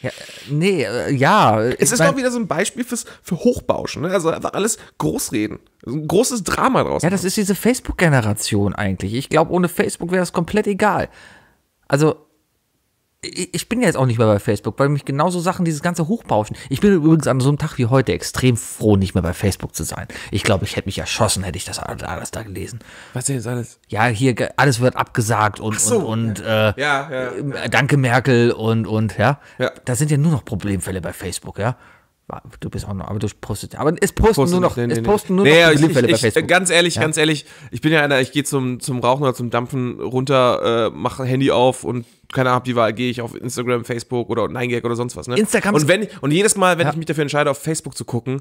Ja, äh, nee, äh, ja. Es ist mein, doch wieder so ein Beispiel fürs, für Hochbauschen, ne? also einfach alles großreden. Also ein großes Drama draus. Ja, das ist diese Facebook-Generation eigentlich. Ich glaube, ohne Facebook wäre das komplett egal. Also ich bin ja jetzt auch nicht mehr bei Facebook, weil mich genauso Sachen dieses ganze hochbauschen. Ich bin übrigens an so einem Tag wie heute extrem froh, nicht mehr bei Facebook zu sein. Ich glaube, ich hätte mich erschossen, hätte ich das alles da gelesen. Was ist jetzt alles? Ja, hier alles wird abgesagt und so. und, und äh, ja, ja. Äh, danke Merkel und und ja. ja. Da sind ja nur noch Problemfälle bei Facebook, ja. Du bist auch noch, aber du postest. Aber es posten Post nur noch, nicht, nee, es posten nur nee, noch ich, ich, bei Facebook. Ganz ehrlich, ja? ganz ehrlich, ich bin ja einer, ich gehe zum, zum Rauchen oder zum Dampfen runter, äh, mache Handy auf und keine Ahnung, die Wahl gehe ich auf Instagram, Facebook oder nein gag oder sonst was. Ne? Instagram. Und, wenn, und jedes Mal, wenn ja. ich mich dafür entscheide, auf Facebook zu gucken,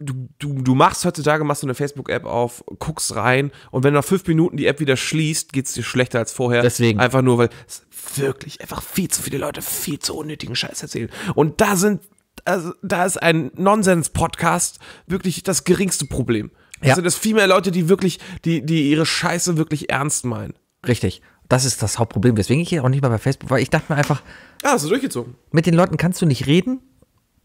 du, du, du machst heutzutage, machst du eine Facebook-App auf, guckst rein und wenn nach fünf Minuten die App wieder schließt, geht es dir schlechter als vorher. Deswegen. Einfach nur, weil es wirklich einfach viel zu viele Leute viel zu unnötigen Scheiß erzählen. Und da sind also da ist ein Nonsens-Podcast wirklich das geringste Problem. Ja. Also das viel mehr Leute, die wirklich, die, die ihre Scheiße wirklich ernst meinen. Richtig. Das ist das Hauptproblem, weswegen ich hier auch nicht mal bei Facebook weil Ich dachte mir einfach. Ja, ah, hast du durchgezogen. Mit den Leuten kannst du nicht reden,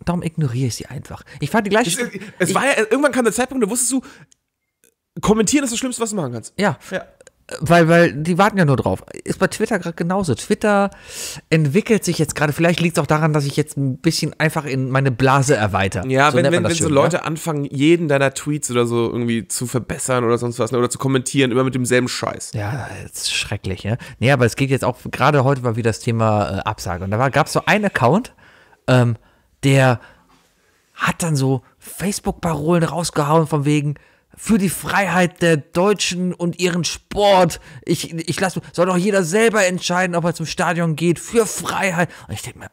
darum ignoriere ich sie einfach. Ich fand die gleiche. Es, es war ja, irgendwann kam der Zeitpunkt, da wusstest du, kommentieren ist das Schlimmste, was du machen kannst. Ja. ja. Weil, weil die warten ja nur drauf. Ist bei Twitter gerade genauso. Twitter entwickelt sich jetzt gerade. Vielleicht liegt es auch daran, dass ich jetzt ein bisschen einfach in meine Blase erweitere. Ja, so wenn, wenn, wenn schön, so ne? Leute ne? anfangen, jeden deiner Tweets oder so irgendwie zu verbessern oder sonst was ne, oder zu kommentieren, immer mit demselben Scheiß. Ja, das ist schrecklich, ne? Nee, aber es geht jetzt auch, gerade heute war wieder das Thema äh, Absage. Und da gab es so einen Account, ähm, der hat dann so Facebook-Parolen rausgehauen, von wegen, für die Freiheit der Deutschen und ihren Sport. Ich, ich lasse, soll doch jeder selber entscheiden, ob er zum Stadion geht, für Freiheit. Und ich denke mir,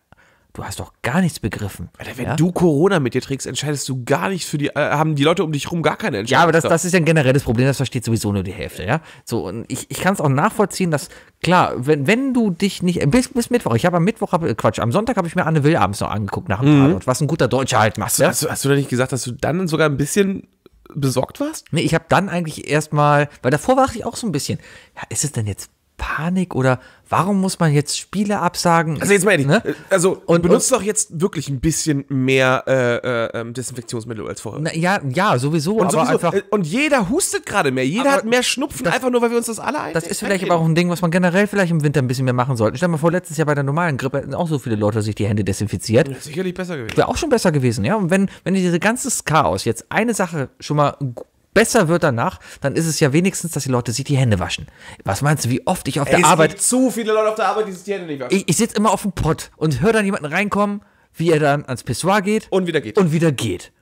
du hast doch gar nichts begriffen. Alter, wenn ja? du Corona mit dir trägst, entscheidest du gar nichts für die, äh, haben die Leute um dich herum gar keine Entscheidung. Ja, aber das, das ist ja ein generelles Problem, das versteht sowieso nur die Hälfte, ja. So, und ich, ich kann es auch nachvollziehen, dass, klar, wenn, wenn du dich nicht, bis, bis Mittwoch, ich habe am Mittwoch, hab, äh, Quatsch, am Sonntag habe ich mir Anne Will abends noch angeguckt nach dem mhm. Tatort, was ein guter Deutscher halt macht. Hast, ja? hast, hast, du da nicht gesagt, dass du dann sogar ein bisschen besorgt warst? Nee, ich habe dann eigentlich erstmal, weil davor war ich auch so ein bisschen, ja, ist es denn jetzt Panik oder warum muss man jetzt Spiele absagen? Also jetzt mal ehrlich, ne? Äh, also und, benutzt und, doch jetzt wirklich ein bisschen mehr äh, äh, ähm, Desinfektionsmittel als vorher. Na, ja, ja, sowieso. Und, sowieso, einfach, äh, und jeder hustet gerade mehr, jeder hat mehr Schnupfen, das, einfach nur, weil wir uns das alle ein. Das ist vielleicht aber auch ein Ding, was man generell vielleicht im Winter ein bisschen mehr machen sollte. Stell dir mal vor, letztes Jahr bei der normalen Grippe hätten auch so viele Leute sich die Hände desinfiziert. Wäre sicherlich besser gewesen. Wäre auch schon besser gewesen, ja. Und wenn, wenn dieses ganze Chaos jetzt eine Sache schon mal besser wird danach, dann ist es ja wenigstens, dass die Leute sich die Hände waschen. Was meinst du, wie oft ich auf Ey, der Arbeit. Es gibt zu viele Leute auf der Arbeit, die sich die Hände nicht waschen. Ich, ich sitze immer auf dem Pott und höre dann jemanden reinkommen, wie er dann ans Pissoir geht. Und wieder geht. Und wieder geht.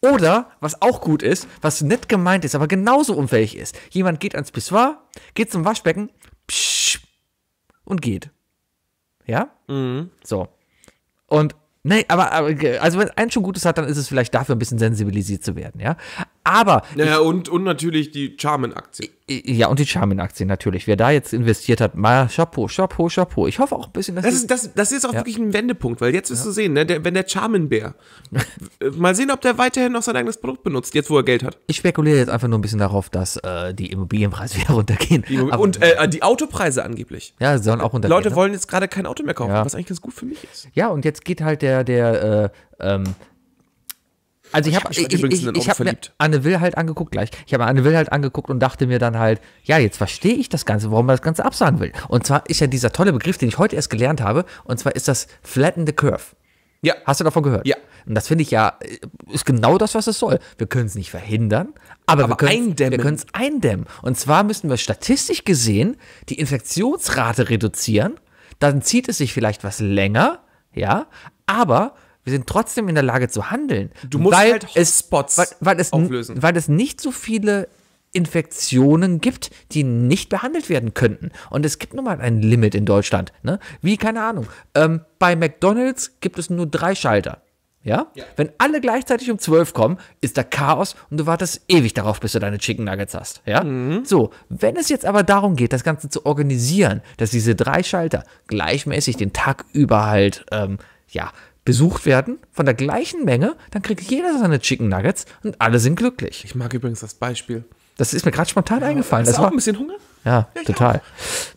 Oder, was auch gut ist, was nett gemeint ist, aber genauso unfähig ist. Jemand geht ans Pissoir, geht zum Waschbecken, psch, und geht. Ja? Mhm. So. Und Nee, aber, also wenn ein schon Gutes hat, dann ist es vielleicht dafür ein bisschen sensibilisiert zu werden, ja. Aber. Naja, ich, und, und natürlich die Charmin-Aktie. Ja, und die Charmin-Aktie natürlich. Wer da jetzt investiert hat, mal Chapeau, Chapeau, Chapeau. Ich hoffe auch ein bisschen, dass. Das, ist, das, das ist auch ja. wirklich ein Wendepunkt, weil jetzt wirst ja. du sehen, ne, der, wenn der Charmin-Bär. mal sehen, ob der weiterhin noch sein eigenes Produkt benutzt, jetzt wo er Geld hat. Ich spekuliere jetzt einfach nur ein bisschen darauf, dass äh, die Immobilienpreise wieder runtergehen. Immobilien Aber, und äh, die Autopreise angeblich. Ja, sollen auch runtergehen. Leute ne? wollen jetzt gerade kein Auto mehr kaufen, ja. was eigentlich ganz gut für mich ist. Ja, und jetzt geht halt der, der, äh, ähm, also ich habe ich, ich, ich, ich hab mir Anne Will halt angeguckt gleich. Ich habe Anne Will halt angeguckt und dachte mir dann halt, ja, jetzt verstehe ich das Ganze, warum man das Ganze absagen will. Und zwar ist ja dieser tolle Begriff, den ich heute erst gelernt habe, und zwar ist das Flatten the Curve. Ja. Hast du davon gehört? Ja. Und das finde ich ja, äh, ist genau das, was es soll. Wir können es nicht verhindern, aber, aber wir können es eindämmen. Und zwar müssen wir statistisch gesehen die Infektionsrate reduzieren. Dann zieht es sich vielleicht was länger, ja, aber wir sind trotzdem in der Lage zu handeln. Du musst weil halt Hotspots es, weil, weil auflösen. Weil es nicht so viele Infektionen gibt, die nicht behandelt werden könnten. Und es gibt nun mal ein Limit in Deutschland. Ne? Wie, keine Ahnung. Ähm, bei McDonalds gibt es nur drei Schalter. Ja? ja? Wenn alle gleichzeitig um 12 kommen, ist da Chaos und du wartest ewig darauf, bis du deine Chicken Nuggets hast. Ja? Mhm. So, wenn es jetzt aber darum geht, das Ganze zu organisieren, dass diese drei Schalter gleichmäßig den Tag über halt, ähm, ja, besucht werden von der gleichen Menge, dann kriegt jeder seine Chicken Nuggets und alle sind glücklich. Ich mag übrigens das Beispiel. Das ist mir gerade spontan ja, eingefallen. Hast du auch ein bisschen Hunger? Ja, ja total.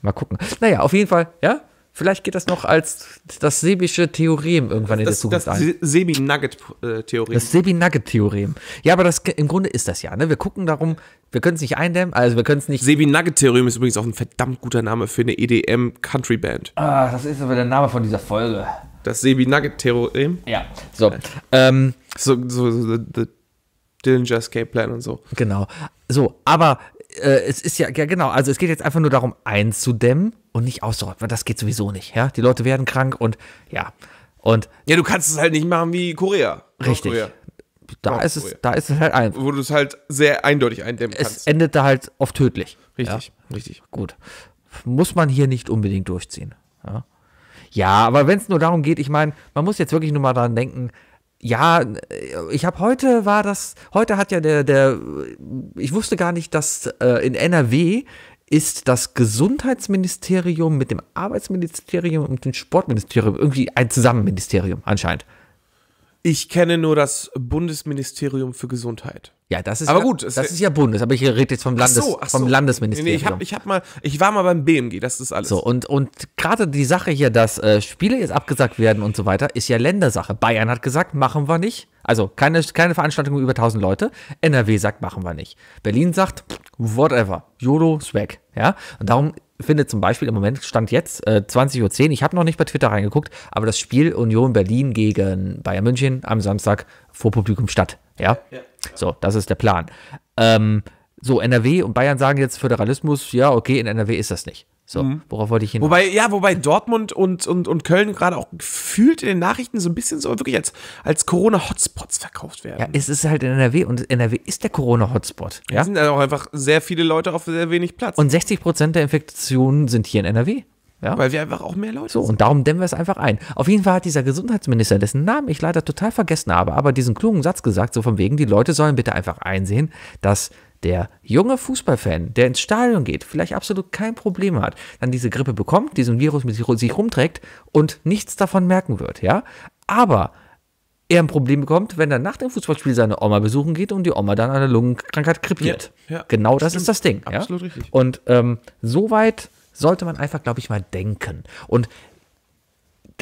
Mal gucken. Naja, auf jeden Fall, ja, Vielleicht geht das noch als das sebische Theorem irgendwann in der Zukunft das ein. Das Semi-Nugget-Theorem. Das Semi-Nugget-Theorem. Ja, aber das, im Grunde ist das ja. Ne? Wir gucken darum, wir können es nicht eindämmen, also wir können es nicht. Semi-Nugget-Theorem ist übrigens auch ein verdammt guter Name für eine EDM-Country-Band. Ah, das ist aber der Name von dieser Folge. Das Sebi-Nugget-Theorem? Ja. So. Ähm, so, so, so, the Dillinger Escape Plan und so. Genau. So, aber äh, es ist ja, ja, genau, also es geht jetzt einfach nur darum, einzudämmen und nicht auszurotten, das geht sowieso nicht, ja. Die Leute werden krank und ja. Und ja, du kannst es halt nicht machen wie Korea. Richtig. Korea. Da ist, es, da ist es halt einfach. Wo du es halt sehr eindeutig eindämmen es kannst. Es endet da halt oft tödlich. Richtig, ja? richtig. Gut. Muss man hier nicht unbedingt durchziehen. Ja? Ja, aber wenn es nur darum geht, ich meine, man muss jetzt wirklich nur mal daran denken, ja, äh, ich habe heute war das, heute hat ja der, der, äh, ich wusste gar nicht, dass äh, in NRW ist das Gesundheitsministerium mit dem Arbeitsministerium und dem Sportministerium irgendwie ein Zusammenministerium anscheinend. Ich kenne nur das Bundesministerium für Gesundheit. Ja, das ist aber ja, gut, das ist ja Bundes, aber ich rede jetzt vom, Landes, ach so, ach so. Landesministerium. Nee, ich, hab, ich, hab mal, ich war mal beim BMG, das ist alles. So, und, und gerade die Sache hier, dass äh, Spiele jetzt abgesagt werden und so weiter, ist ja Ländersache. Bayern hat gesagt, machen wir nicht. Also keine, keine Veranstaltung über 1000 Leute. NRW sagt, machen wir nicht. Berlin sagt, whatever, YOLO Swag. Ja? Und darum findet zum Beispiel im Moment, Stand jetzt, äh, 20.10 Uhr, ich habe noch nicht bei Twitter reingeguckt, aber das Spiel Union Berlin gegen Bayern München am Samstag vor Publikum statt. Ja? ja. So, das ist der Plan. Ähm, so, NRW und Bayern sagen jetzt Föderalismus, ja, okay, in NRW ist das nicht. So, mhm. worauf wollte ich hin? Wobei, ja, wobei Dortmund und, und, und Köln gerade auch gefühlt in den Nachrichten so ein bisschen so wirklich als, als Corona-Hotspots verkauft werden. Ja, es ist halt in NRW und NRW ist der Corona-Hotspot. Ja? Es sind halt auch einfach sehr viele Leute auf sehr wenig Platz. Und 60 Prozent der Infektionen sind hier in NRW. Ja? Weil wir einfach auch mehr Leute So, sind. und darum dämmen wir es einfach ein. Auf jeden Fall hat dieser Gesundheitsminister, dessen Namen ich leider total vergessen habe, aber diesen klugen Satz gesagt, so von wegen, die Leute sollen bitte einfach einsehen, dass der junge Fußballfan, der ins Stadion geht, vielleicht absolut kein Problem hat, dann diese Grippe bekommt, diesen Virus mit sich rumträgt und nichts davon merken wird, ja? Aber er ein Problem bekommt, wenn er nach dem Fußballspiel seine Oma besuchen geht und die Oma dann an der Lungenkrankheit krepiert. Ja, ja, genau das stimmt. ist das Ding. Absolut ja? richtig. Und ähm, soweit sollte man einfach, glaube ich, mal denken. Und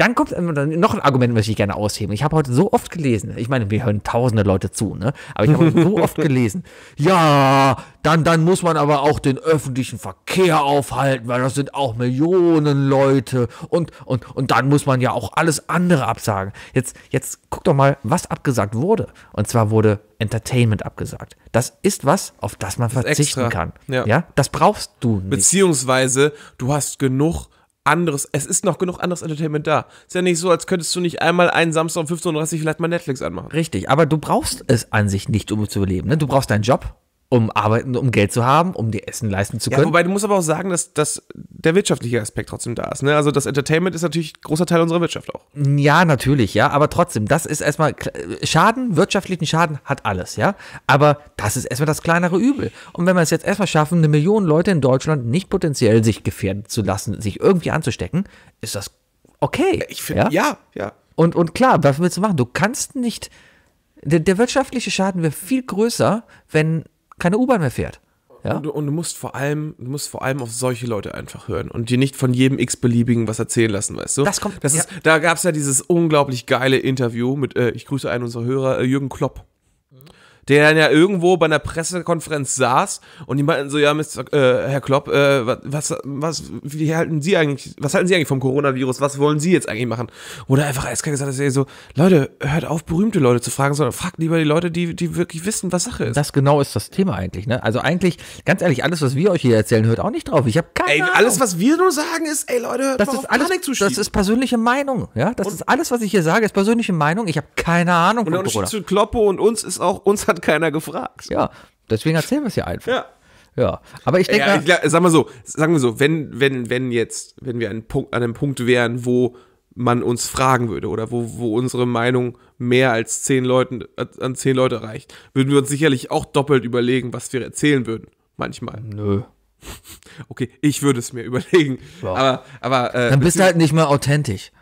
dann kommt noch ein Argument, was ich gerne ausheben. Ich habe heute so oft gelesen, ich meine, wir hören tausende Leute zu, ne? Aber ich habe so oft gelesen, ja, dann, dann muss man aber auch den öffentlichen Verkehr aufhalten, weil das sind auch Millionen Leute und, und, und dann muss man ja auch alles andere absagen. Jetzt, jetzt guck doch mal, was abgesagt wurde. Und zwar wurde Entertainment abgesagt. Das ist was, auf das man das verzichten extra. kann. Ja. ja, das brauchst du nicht. Beziehungsweise, du hast genug anderes, es ist noch genug anderes Entertainment da. Ist ja nicht so, als könntest du nicht einmal einen Samstag um 15.30 Uhr vielleicht mal Netflix anmachen. Richtig, aber du brauchst es an sich nicht, um zu überleben. Ne? Du brauchst deinen Job, um arbeiten, um Geld zu haben, um dir Essen leisten zu können. Ja, wobei du musst aber auch sagen, dass, dass der wirtschaftliche Aspekt trotzdem da ist. Ne? Also das Entertainment ist natürlich ein großer Teil unserer Wirtschaft auch. Ja, natürlich, ja, aber trotzdem, das ist erstmal Schaden, wirtschaftlichen Schaden hat alles, ja. Aber das ist erstmal das kleinere Übel. Und wenn wir es jetzt erstmal schaffen, eine Million Leute in Deutschland nicht potenziell sich gefährden zu lassen, sich irgendwie anzustecken, ist das okay. Ich finde, ja? ja, ja. Und, und klar, was willst du machen? Du kannst nicht. Der, der wirtschaftliche Schaden wäre viel größer, wenn keine U-Bahn mehr fährt. Ja? Und, du, und, du musst vor allem, du musst vor allem auf solche Leute einfach hören und dir nicht von jedem x-beliebigen was erzählen lassen, weißt du? Das kommt. Das ja. ist, da gab es ja dieses unglaublich geile Interview mit, äh, ich grüße einen unserer Hörer, äh, Jürgen Klopp der dann ja irgendwo bei einer Pressekonferenz saß und die meinten so, ja, Mr., äh, Herr Klopp, äh, was, was, wie halten Sie eigentlich, was halten Sie eigentlich vom Coronavirus? Was wollen Sie jetzt eigentlich machen? Oder einfach eiskalt gesagt, dass er so, Leute, hört auf, berühmte Leute zu fragen, sondern fragt lieber die Leute, die, die wirklich wissen, was Sache ist. Das genau ist das Thema eigentlich, ne? Also eigentlich, ganz ehrlich, alles, was wir euch hier erzählen, hört auch nicht drauf. Ich habe keine ey, Ahnung. alles, was wir nur sagen, ist, ey Leute, hört das mal ist auf alles, Panik zu schieben. Das ist persönliche Meinung, ja? Das und ist alles, was ich hier sage, ist persönliche Meinung. Ich habe keine Ahnung und von Corona. zu Kloppo und uns ist auch, uns hat keiner gefragt. Ja, deswegen erzählen wir es ja einfach. Ja. Ja, aber ich denke. Ja, ja, sag mal so, sagen wir so, wenn, wenn, wenn jetzt, wenn wir an, Punkt, an einem Punkt wären, wo man uns fragen würde oder wo, wo unsere Meinung mehr als zehn Leuten, an zehn Leute reicht, würden wir uns sicherlich auch doppelt überlegen, was wir erzählen würden. Manchmal. Nö. Okay, ich würde es mir überlegen. Ja. Aber, aber äh, dann bist du halt nicht mehr authentisch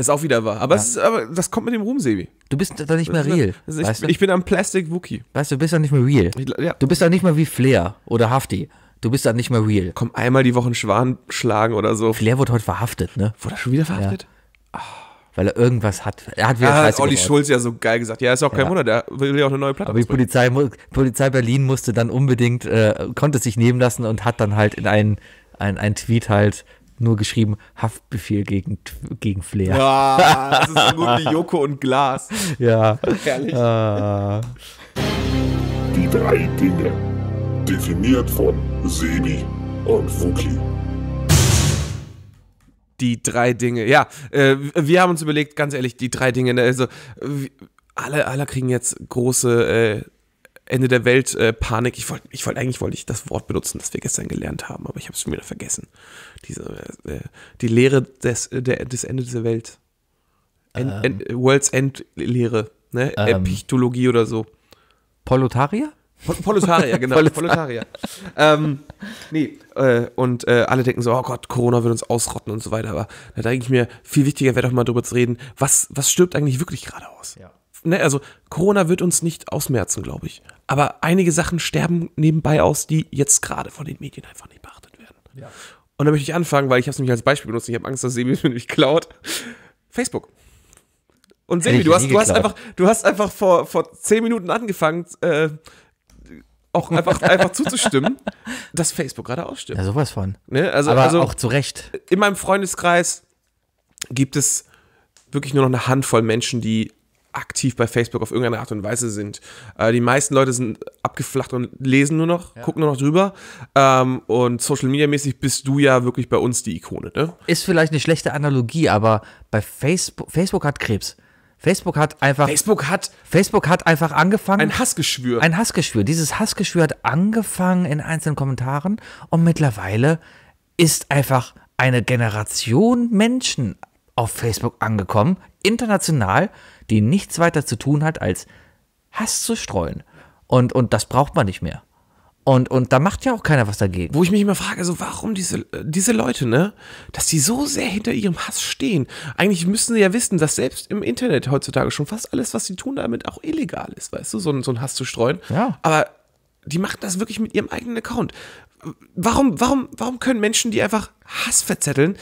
ist auch wieder wahr. Aber, ja. ist, aber das kommt mit dem Ruhm, Sebi. Du bist da nicht mehr real. Ist, weißt ich, du? ich bin am Plastic Wookie. Weißt du, du bist da nicht mehr real. Ich, ja. Du bist da nicht mehr wie Flair oder Hafti. Du bist da nicht mehr real. Komm, einmal die Woche einen Schwan schlagen oder so. Flair wurde heute verhaftet, ne? Wurde er schon wieder verhaftet? Ja. Oh weil er irgendwas hat. Er hat wieder ja, ah, hat Olli Schulz ja so geil gesagt. Ja, ist auch kein ja. Wunder, der will ja auch eine neue Platte. Aber die Polizei, Polizei Berlin musste dann unbedingt, äh, konnte es sich nehmen lassen und hat dann halt in einen, einen, einen Tweet halt nur geschrieben Haftbefehl gegen, gegen Flair. Ja, das ist so gut wie Joko und Glas. Ja. Herrlich. Ah. Die drei Dinge. Definiert von Sebi und Fuki die drei Dinge. Ja, äh, wir haben uns überlegt, ganz ehrlich, die drei Dinge. Ne, also, alle, alle kriegen jetzt große äh, Ende der Welt äh, Panik. Ich wollte, ich wollte eigentlich wollte ich das Wort benutzen, das wir gestern gelernt haben, aber ich habe es schon wieder vergessen. Diese äh, äh die Lehre des äh, der, des Ende der Welt, End, ähm, End, World's End Lehre, ne? Ähm, Epichtologie oder so. Polotaria? Polotaria, genau. Polotaria. ähm, nee, äh, und äh, alle denken so, oh Gott, Corona wird uns ausrotten und so weiter. Aber da denke ich mir, viel wichtiger wäre doch mal drüber zu reden, was, was stirbt eigentlich wirklich gerade aus? Ja ne, also Corona wird uns nicht ausmerzen, glaube ich. Aber einige Sachen sterben nebenbei aus, die jetzt gerade von den Medien einfach nicht beachtet werden. Ja. Und da möchte ich anfangen, weil ich habe es nämlich als Beispiel benutzt. Ich habe Angst, dass Sebi es mir nämlich klaut. Facebook. Und Sebi, du hast, du hast einfach, du hast einfach vor, vor zehn Minuten angefangen, äh, auch einfach, einfach zuzustimmen, dass Facebook gerade ausstimmt. Ja, sowas von. Ne? Also, Aber also, auch zu Recht. In meinem Freundeskreis gibt es wirklich nur noch eine Handvoll Menschen, die aktiv bei Facebook auf irgendeine Art und Weise sind. Äh, die meisten Leute sind abgeflacht und lesen nur noch, ja. gucken nur noch drüber. Ähm, und Social Media mäßig bist du ja wirklich bei uns die Ikone, ne? Ist vielleicht eine schlechte Analogie, aber bei Facebook, Facebook hat Krebs. Facebook hat einfach. Facebook hat. Facebook hat einfach angefangen. Ein Hassgeschwür. Ein Hassgeschwür. Dieses Hassgeschwür hat angefangen in einzelnen Kommentaren und mittlerweile ist einfach eine Generation Menschen auf Facebook angekommen, international, die nichts weiter zu tun hat, als Hass zu streuen. Und, und das braucht man nicht mehr. Und, und da macht ja auch keiner was dagegen. Wo ich mich immer frage, so warum diese, diese Leute, ne, dass die so sehr hinter ihrem Hass stehen. Eigentlich müssen sie ja wissen, dass selbst im Internet heutzutage schon fast alles, was sie tun, damit auch illegal ist, weißt du, so, so einen Hass zu streuen. Ja. Aber die machen das wirklich mit ihrem eigenen Account warum, warum, warum können Menschen, die einfach Hass verzetteln,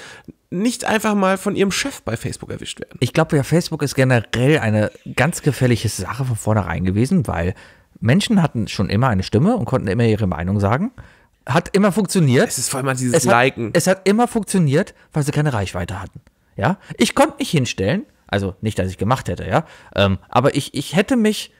nicht einfach mal von ihrem Chef bei Facebook erwischt werden? Ich glaube ja, Facebook ist generell eine ganz gefährliche Sache von vornherein gewesen, weil Menschen hatten schon immer eine Stimme und konnten immer ihre Meinung sagen. Hat immer funktioniert. Es ist vor allem dieses es hat, Liken. Es hat immer funktioniert, weil sie keine Reichweite hatten. Ja, ich konnte mich hinstellen, also nicht, dass ich gemacht hätte, ja, ähm, aber ich, ich hätte mich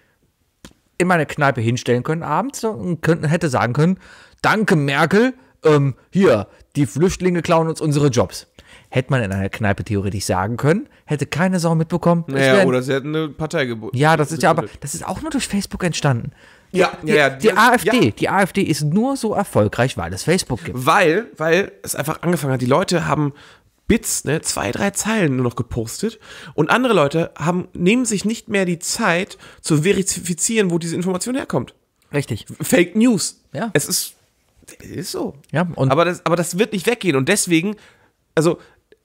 in meine Kneipe hinstellen können abends und könnte, hätte sagen können, danke Merkel, ähm, hier, die Flüchtlinge klauen uns unsere Jobs. Hätte man in einer Kneipe theoretisch sagen können, hätte keine Sau mitbekommen. Naja, wären, oder sie hätten eine Partei geboten. Ja, das ist ja aber, das ist auch nur durch Facebook entstanden. Ja, die, ja, ja, die, die AfD, ja. die AfD ist nur so erfolgreich, weil es Facebook gibt. Weil, weil es einfach angefangen hat. Die Leute haben Bits, ne, zwei, drei Zeilen nur noch gepostet und andere Leute haben nehmen sich nicht mehr die Zeit zu verifizieren, wo diese Information herkommt. Richtig. Fake News. Ja. Es ist ist so. Ja, und aber, das, aber das wird nicht weggehen. Und deswegen, also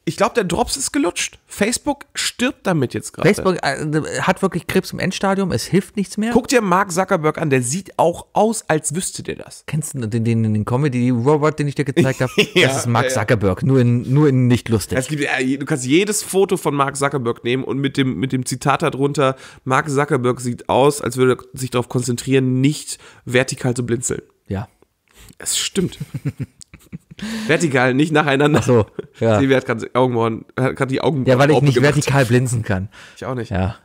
ich glaube, der Drops ist gelutscht. Facebook stirbt damit jetzt gerade. Facebook äh, hat wirklich Krebs im Endstadium, es hilft nichts mehr. Guck dir Mark Zuckerberg an, der sieht auch aus, als wüsste der das. Kennst du den, den, den Comedy-Robot, den ich dir gezeigt habe? ja, das ist Mark Zuckerberg, ja. nur in, nur in nicht lustig. Es gibt, äh, du kannst jedes Foto von Mark Zuckerberg nehmen und mit dem, mit dem Zitat darunter, Mark Zuckerberg sieht aus, als würde er sich darauf konzentrieren, nicht vertikal zu blinzeln. Ja. Es stimmt. vertikal, nicht nacheinander. Ach so, ja. Sebi hat gerade Augenbrauen, hat die Augenbrauen. Ja, weil ich nicht vertikal blinzen kann. Ich auch nicht. Ja.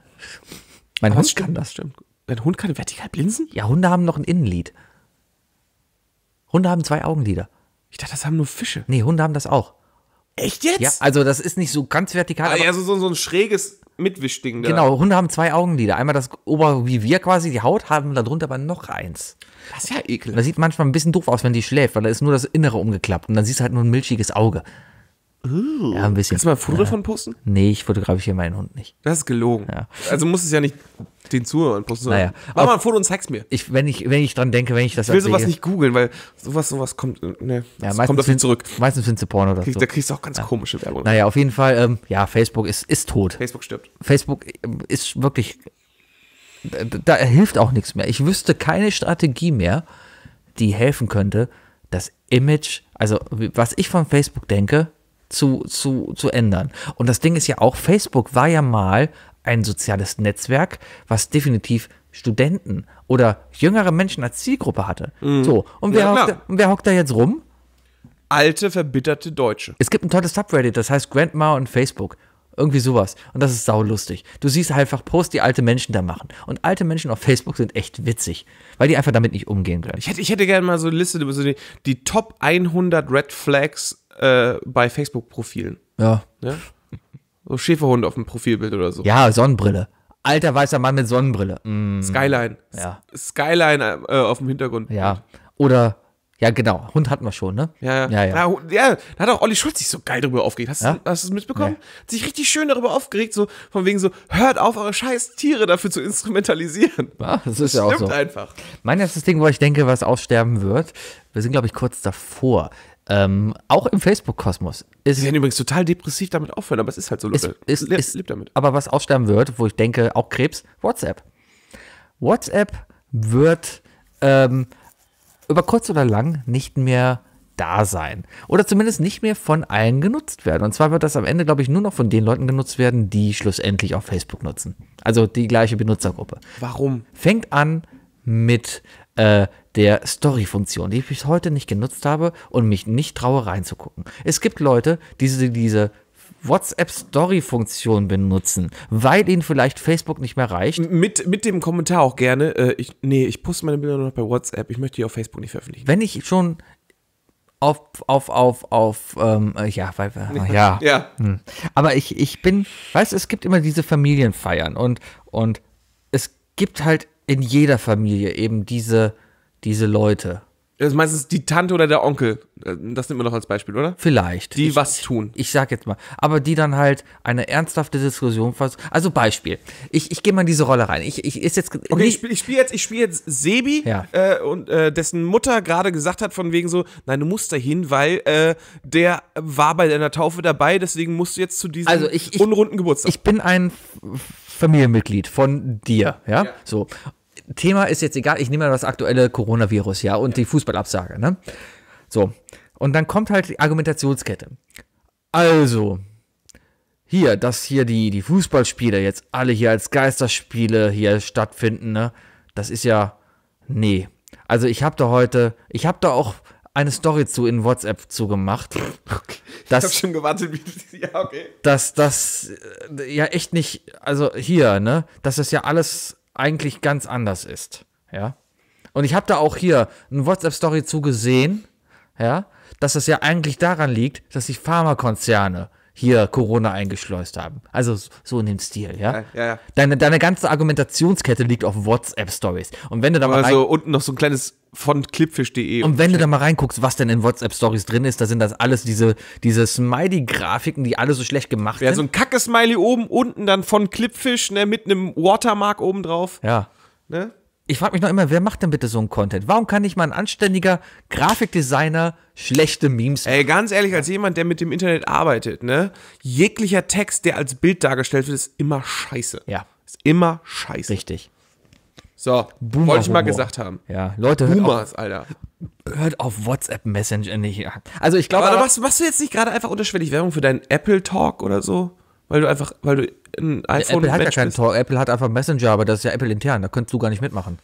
Mein Aber Hund kann das, stimmt. Dein Hund kann vertikal blinzen? Ja, Hunde haben noch ein Innenlied. Hunde haben zwei Augenlider. Ich dachte, das haben nur Fische. Nee, Hunde haben das auch. Echt jetzt? Ja, also das ist nicht so ganz vertikal. Ah, aber ja, so, so, so ein schräges Mitwischding da. Genau, Hunde haben zwei Augenlider. Einmal das Ober wie wir quasi, die Haut, haben darunter aber noch eins. Das ist ja ekelhaft. das sieht manchmal ein bisschen doof aus, wenn die schläft, weil da ist nur das Innere umgeklappt und dann siehst du halt nur ein milchiges Auge. Uh, ja, ein bisschen. Kannst du mal ein Foto ja. davon posten? Nee, ich fotografiere meinen Hund nicht. Das ist gelogen. Ja. Also muss es ja nicht den Zuhörern posten. Naja. Mach Auch, mal ein Foto und zeig's mir. Ich, wenn, ich, wenn ich dran denke, wenn ich das Ich will sowas sehe. nicht googeln, weil sowas, sowas kommt, äh, ne, das kommt auf ihn zurück. Meistens findest du Porno oder Krieg, so. Da kriegst du auch ganz komische Werbung. Naja, auf jeden Fall, ähm, ja, Facebook ist, ist tot. Facebook stirbt. Facebook ähm, ist wirklich, äh, da, da hilft auch nichts mehr. Ich wüsste keine Strategie mehr, die helfen könnte, das Image, also was ich von Facebook denke, zu, zu, zu ändern. Und das Ding ist ja auch, Facebook war ja mal ein soziales Netzwerk, was definitiv Studenten oder jüngere Menschen als Zielgruppe hatte. Mhm. So, und wer, ja, hockt da, und wer hockt da jetzt rum? Alte, verbitterte Deutsche. Es gibt ein tolles Subreddit, das heißt Grandma und Facebook. Irgendwie sowas. Und das ist saulustig. Du siehst einfach Posts, die alte Menschen da machen. Und alte Menschen auf Facebook sind echt witzig, weil die einfach damit nicht umgehen können. Ich hätte, ich hätte gerne mal so eine Liste, die, die Top 100 Red Flags äh, bei Facebook-Profilen. Ja. ja. So Schäferhund auf dem Profilbild oder so. Ja, Sonnenbrille. Alter weißer Mann mit Sonnenbrille. Mm. Skyline. Ja. S Skyline äh, auf dem Hintergrund. Ja. Oder, ja, genau. Hund hatten wir schon, ne? Ja, ja. Ja, ja. ja da hat auch Olli Schulz sich so geil darüber aufgeregt. Hast, ja? du, hast du es mitbekommen? Nee. sich richtig schön darüber aufgeregt, so von wegen so, hört auf, eure scheiß Tiere dafür zu instrumentalisieren. Ja, das ist das ja auch so. einfach. Mein erstes Ding, wo ich denke, was aussterben wird, wir sind, glaube ich, kurz davor, ähm, auch im Facebook-Kosmos. Sie werden übrigens total depressiv damit aufhören, aber es ist halt so, Leute. Ist, ist, Le lebt damit. Aber was aussterben wird, wo ich denke, auch Krebs, WhatsApp. WhatsApp wird ähm, über kurz oder lang nicht mehr da sein. Oder zumindest nicht mehr von allen genutzt werden. Und zwar wird das am Ende, glaube ich, nur noch von den Leuten genutzt werden, die schlussendlich auch Facebook nutzen. Also die gleiche Benutzergruppe. Warum? Fängt an mit äh, der Story-Funktion, die ich bis heute nicht genutzt habe und mich nicht traue reinzugucken. Es gibt Leute, die diese, WhatsApp-Story-Funktion benutzen, weil ihnen vielleicht Facebook nicht mehr reicht. Mit, mit dem Kommentar auch gerne, äh, ich, nee, ich poste meine Bilder nur noch bei WhatsApp, ich möchte die auf Facebook nicht veröffentlichen. Wenn ich schon auf, auf, auf, auf, ähm, äh, ja, weil, äh, ja. ja. ja. Hm. Aber ich, ich bin, weißt du, es gibt immer diese Familienfeiern und, und es gibt halt in jeder Familie eben diese, diese Leute. Das ist meistens die Tante oder der Onkel. Äh, das nimmt man doch als Beispiel, oder? Vielleicht. Die ich, was tun. Ich sag jetzt mal. Aber die dann halt eine ernsthafte Diskussion versuchen. Also Beispiel. Ich, ich gehe mal in diese Rolle rein. Ich, ich ist jetzt. Okay, nicht, ich spiele spiel jetzt, spiel jetzt Sebi, ja. äh, und äh, dessen Mutter gerade gesagt hat, von wegen so, nein, du musst dahin, weil äh, der war bei deiner Taufe dabei, deswegen musst du jetzt zu diesem also ich, ich, unrunden Geburtstag. Ich bin ein Familienmitglied von dir, ja? ja. So. Thema ist jetzt egal, ich nehme mal das aktuelle Coronavirus, ja, und die Fußballabsage, ne? So. Und dann kommt halt die Argumentationskette. Also, hier, dass hier die, die Fußballspiele jetzt alle hier als Geisterspiele hier stattfinden, ne? Das ist ja, nee. Also ich habe da heute, ich habe da auch eine Story zu in WhatsApp zugemacht. Okay. Dass, ich habe schon gewartet, wie ja, okay. Dass das äh, ja echt nicht, also hier, ne, dass das ja alles eigentlich ganz anders ist. Ja. Und ich habe da auch hier eine WhatsApp-Story zugesehen, ja, dass das ja eigentlich daran liegt, dass die Pharmakonzerne hier Corona eingeschleust haben. Also so in dem Stil, ja. ja, ja, ja. Deine, deine ganze Argumentationskette liegt auf WhatsApp-Stories. Und wenn du da mal. Also unten noch so ein kleines von clipfish.de. Und wenn du da mal reinguckst, was denn in WhatsApp-Stories drin ist, da sind das alles diese, diese Smiley-Grafiken, die alle so schlecht gemacht ja, sind. Ja, so ein Kacke-Smiley oben, unten dann von Clipfish, ne, mit einem Watermark oben drauf. Ja. Ne? Ich frage mich noch immer, wer macht denn bitte so einen Content? Warum kann nicht mal ein anständiger Grafikdesigner schlechte Memes machen? Ey, ganz ehrlich, als jemand, der mit dem Internet arbeitet, ne, jeglicher Text, der als Bild dargestellt wird, ist immer scheiße. Ja. Ist immer scheiße. Richtig. So, Boomer wollte ich mal Humor. gesagt haben. Ja, Leute, hört Boomers, auf, Alter. Hört auf WhatsApp Messenger nicht. Also ich glaube, aber, aber machst, machst, du jetzt nicht gerade einfach unterschwellig Werbung für deinen Apple Talk oder so, weil du einfach, weil du ein iPhone Apple hat ja keinen Talk. Apple hat einfach Messenger, aber das ist ja Apple intern. Da könntest du gar nicht mitmachen.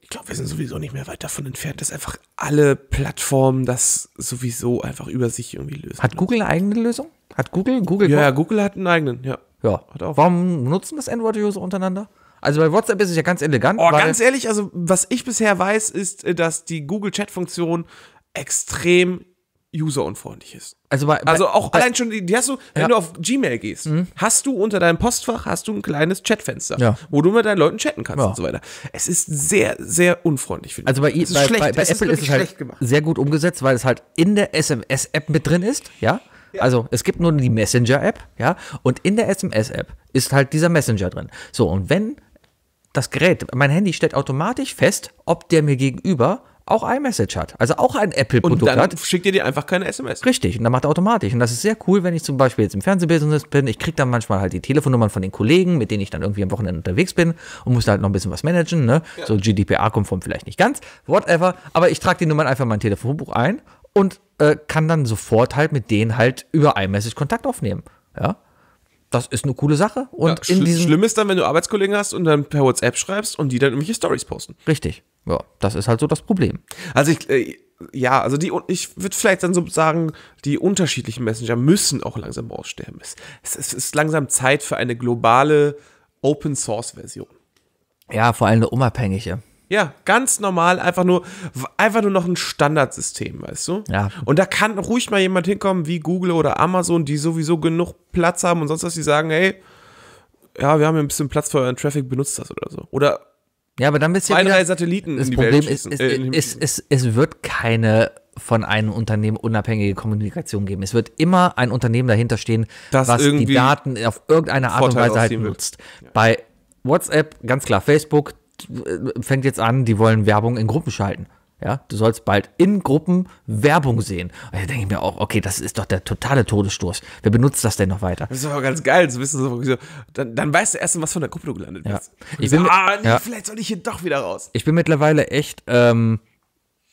Ich glaube, wir sind sowieso nicht mehr weit davon entfernt, dass einfach alle Plattformen das sowieso einfach über sich irgendwie lösen. Hat Google eine eigene Lösung? Hat Google Google? Ja, Google hat einen eigenen. Ja. Ja. Warum nutzen das Android-User untereinander? Also bei WhatsApp ist es ja ganz elegant. Oh, ganz ehrlich, also was ich bisher weiß, ist, äh, dass die Google Chat-Funktion extrem userunfreundlich ist. Also, bei, also auch bei, allein schon, die, die hast du, wenn ja. du auf Gmail gehst, mhm. hast du unter deinem Postfach hast du ein kleines Chatfenster, ja. wo du mit deinen Leuten chatten kannst ja. und so weiter. Es ist sehr, sehr unfreundlich. Finde also bei, ich. bei, bei, bei es Apple ist, ist es halt gemacht. sehr gut umgesetzt, weil es halt in der SMS-App mit drin ist, ja. Also es gibt nur die Messenger-App, ja, und in der SMS-App ist halt dieser Messenger drin. So, und wenn das Gerät, mein Handy stellt automatisch fest, ob der mir gegenüber auch iMessage hat, also auch ein Apple-Produkt hat. Und dann schickt ihr dir einfach keine SMS. Richtig, und dann macht er automatisch. Und das ist sehr cool, wenn ich zum Beispiel jetzt im Fernsehbusiness bin. Ich kriege dann manchmal halt die Telefonnummern von den Kollegen, mit denen ich dann irgendwie am Wochenende unterwegs bin und muss da halt noch ein bisschen was managen. Ne? Ja. So GDPR-konform vielleicht nicht ganz, whatever. Aber ich trage die Nummern einfach in mein Telefonbuch ein und äh, kann dann sofort halt mit denen halt über iMessage Kontakt aufnehmen. Ja? das ist eine coole Sache. Und ja, in diesem schlimm ist dann, wenn du Arbeitskollegen hast und dann per WhatsApp schreibst und die dann irgendwelche Stories posten. Richtig. Ja, das ist halt so das Problem. Also ich, äh, ja, also die, ich würde vielleicht dann so sagen, die unterschiedlichen Messenger müssen auch langsam aussterben. Es, es ist langsam Zeit für eine globale Open Source Version. Ja, vor allem eine unabhängige. Ja, ganz normal, einfach nur, einfach nur noch ein Standardsystem, weißt du? Ja. Und da kann ruhig mal jemand hinkommen wie Google oder Amazon, die sowieso genug Platz haben und sonst was, die sagen, hey, ja, wir haben ein bisschen Platz für euren Traffic, benutzt das oder so. Oder ja, aber dann bist du zwei, drei Satelliten das in die Problem Welt ist, ist, äh, ist, ist, es wird keine von einem Unternehmen unabhängige Kommunikation geben. Es wird immer ein Unternehmen dahinter stehen, das was die Daten auf irgendeine Art und Weise halt nutzt. Ja. Bei WhatsApp, ganz klar, Facebook, fängt jetzt an, die wollen Werbung in Gruppen schalten. Ja, du sollst bald in Gruppen Werbung sehen. Und da denke ich mir auch, okay, das ist doch der totale Todesstoß. Wer benutzt das denn noch weiter? Das ist aber ganz geil. So wissen so, so, dann, dann weißt du erst, was von der Gruppe du gelandet bist. Ich bin so, ah, nee, ja. vielleicht soll ich hier doch wieder raus. Ich bin mittlerweile echt, ähm,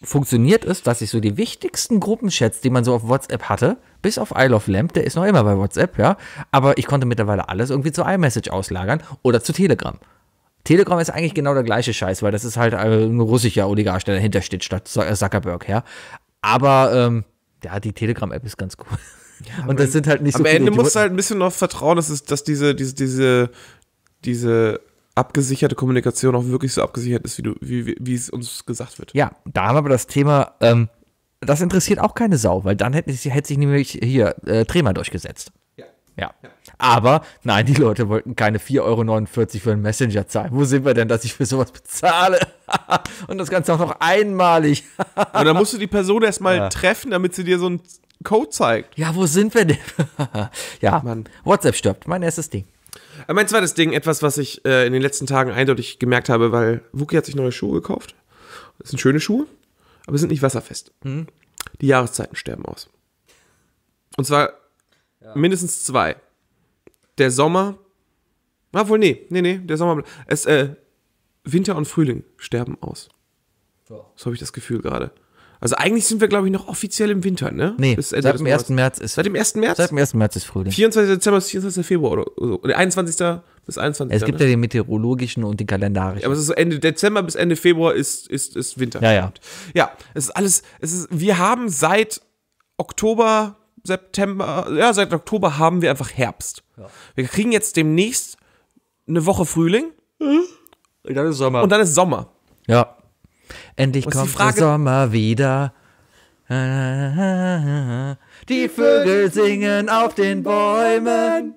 funktioniert es, dass ich so die wichtigsten Gruppenchats, die man so auf WhatsApp hatte, bis auf Isle of Lamp, der ist noch immer bei WhatsApp, ja, aber ich konnte mittlerweile alles irgendwie zu iMessage auslagern oder zu Telegram. Telegram ist eigentlich genau der gleiche Scheiß, weil das ist halt äh, ein russischer Oligarch, der dahinter steht, statt äh, Zuckerberg, ja. Aber ähm, ja, die Telegram-App ist ganz cool. Ja, und das sind halt nicht so Am viele Ende musst du halt ein bisschen noch vertrauen, dass, es, dass diese, diese, diese, diese abgesicherte Kommunikation auch wirklich so abgesichert ist, wie, du, wie, wie es uns gesagt wird. Ja, da haben wir aber das Thema, ähm, das interessiert auch keine Sau, weil dann hätte, hätte sich nämlich hier äh, Trema durchgesetzt. Ja. Aber nein, die Leute wollten keine 4,49 Euro für einen Messenger zahlen. Wo sind wir denn, dass ich für sowas bezahle? Und das Ganze auch noch einmalig. Und dann musst du die Person erstmal ja. treffen, damit sie dir so einen Code zeigt. Ja, wo sind wir denn? ja, Mann. WhatsApp stirbt. Mein erstes Ding. Äh, mein zweites Ding, etwas, was ich äh, in den letzten Tagen eindeutig gemerkt habe, weil Wookie hat sich neue Schuhe gekauft. Das sind schöne Schuhe, aber sind nicht wasserfest. Mhm. Die Jahreszeiten sterben aus. Und zwar ja. Mindestens zwei. Der Sommer. Ah, wohl, nee, nee, nee, der Sommer. Es, äh, Winter und Frühling sterben aus. So, so habe ich das Gefühl gerade. Also eigentlich sind wir, glaube ich, noch offiziell im Winter, ne? Nee, Bis seit dem 1. März ist. Seit dem 1. März? Seit dem 1. März ist Frühling. 24. Dezember bis 24. Februar oder so. Oder 21. bis 21. Es gibt ne? ja den meteorologischen und den kalendarischen. Ja, aber es ist so Ende Dezember bis Ende Februar ist, ist, ist Winter. Ja, ja. Ja, es ist alles, es ist, wir haben seit Oktober September, ja, seit Oktober haben wir einfach Herbst. Ja. Wir kriegen jetzt demnächst eine Woche Frühling. Mhm. Und dann ist Sommer. Und dann ist Sommer. Ja. Endlich kommt Frage, der Sommer wieder. Die Vögel singen auf den Bäumen.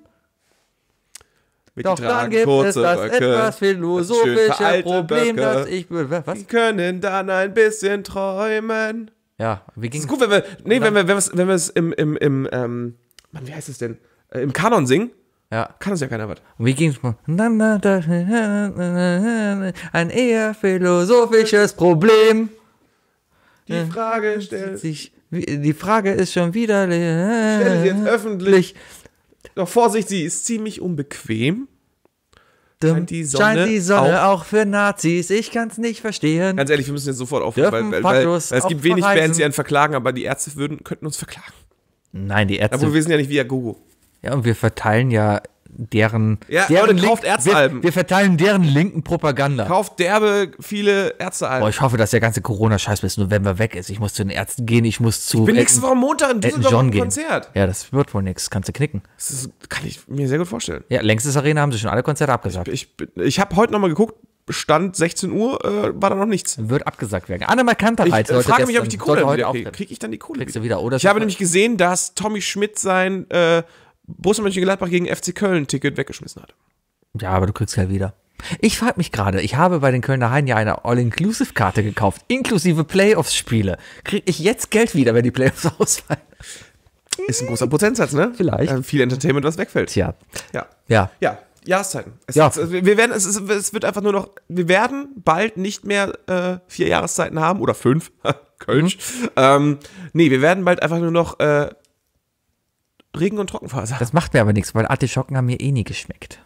Doch dann gibt es das Röcke, etwas philosophische Problem, Böcke. das ich... Was? Die können dann ein bisschen träumen. Ja, wie ging es? gut, wenn wir, nee, wenn wir, wenn wir, wenn wir es im, im, im ähm, Mann, wie heißt es denn? Äh, Im Kanon singen. Ja. Kann uns ja keiner was. Und wie ging's mal? Ein eher philosophisches Problem. Die äh, Frage stellt sich. Die Frage ist schon wieder. Stelle sie jetzt öffentlich. Doch Vorsicht, sie ist ziemlich unbequem scheint die Sonne, scheint die Sonne auch, auch, für Nazis. Ich kann es nicht verstehen. Ganz ehrlich, wir müssen jetzt sofort aufhören, weil, weil, weil, weil, es gibt wenig verreisen. Bands, die einen verklagen, aber die Ärzte würden, könnten uns verklagen. Nein, die Ärzte. Aber wir wissen ja nicht, wie Gogo. Ja, und wir verteilen ja deren, ja, deren Link, kauft Ärztealben. Wir, wir, verteilen deren linken Propaganda. Kauft derbe viele Ärztealben. Boah, ich hoffe, dass der ganze Corona-Scheiß bis November weg ist. Ich muss zu den Ärzten gehen, ich muss zu. Ich bin nächste Woche Montag in Düsseldorf John gehen. Konzert. Ja, das wird wohl nichts. Kannst du knicken. Das ist, kann ich mir sehr gut vorstellen. Ja, längstes Arena haben sie schon alle Konzerte abgesagt. Ich, ich, ich habe heute nochmal geguckt, Stand 16 Uhr äh, war da noch nichts. Wird abgesagt werden. Anne Kantereit. Ich äh, frage mich, ob ich die Kohle wieder kriege. Krieg ich dann die Kohle? Kriegst Du wieder, oder? Ich habe nämlich gesehen, dass Tommy Schmidt sein äh, Borussia Mönchengladbach gegen FC Köln Ticket weggeschmissen hat. Ja, aber du kriegst ja wieder. Ich frage mich gerade, ich habe bei den Kölner Haien ja eine All-Inclusive-Karte gekauft, inklusive Playoffs-Spiele. Kriege ich jetzt Geld wieder, wenn die Playoffs ausfallen? Ist ein großer Prozentsatz, ne? Vielleicht. Äh, viel Entertainment, was wegfällt. Tja. Ja. Ja. Ja. Jahreszeiten. Es, ja. Ist, also wir werden, es, es, wird einfach nur noch, wir werden bald nicht mehr äh, vier Jahreszeiten haben oder fünf. Kölsch. Mhm. Ähm, nee, wir werden bald einfach nur noch äh, Regen- und Trockenfaser. Das macht mir aber nichts, weil Artischocken haben mir eh nie geschmeckt.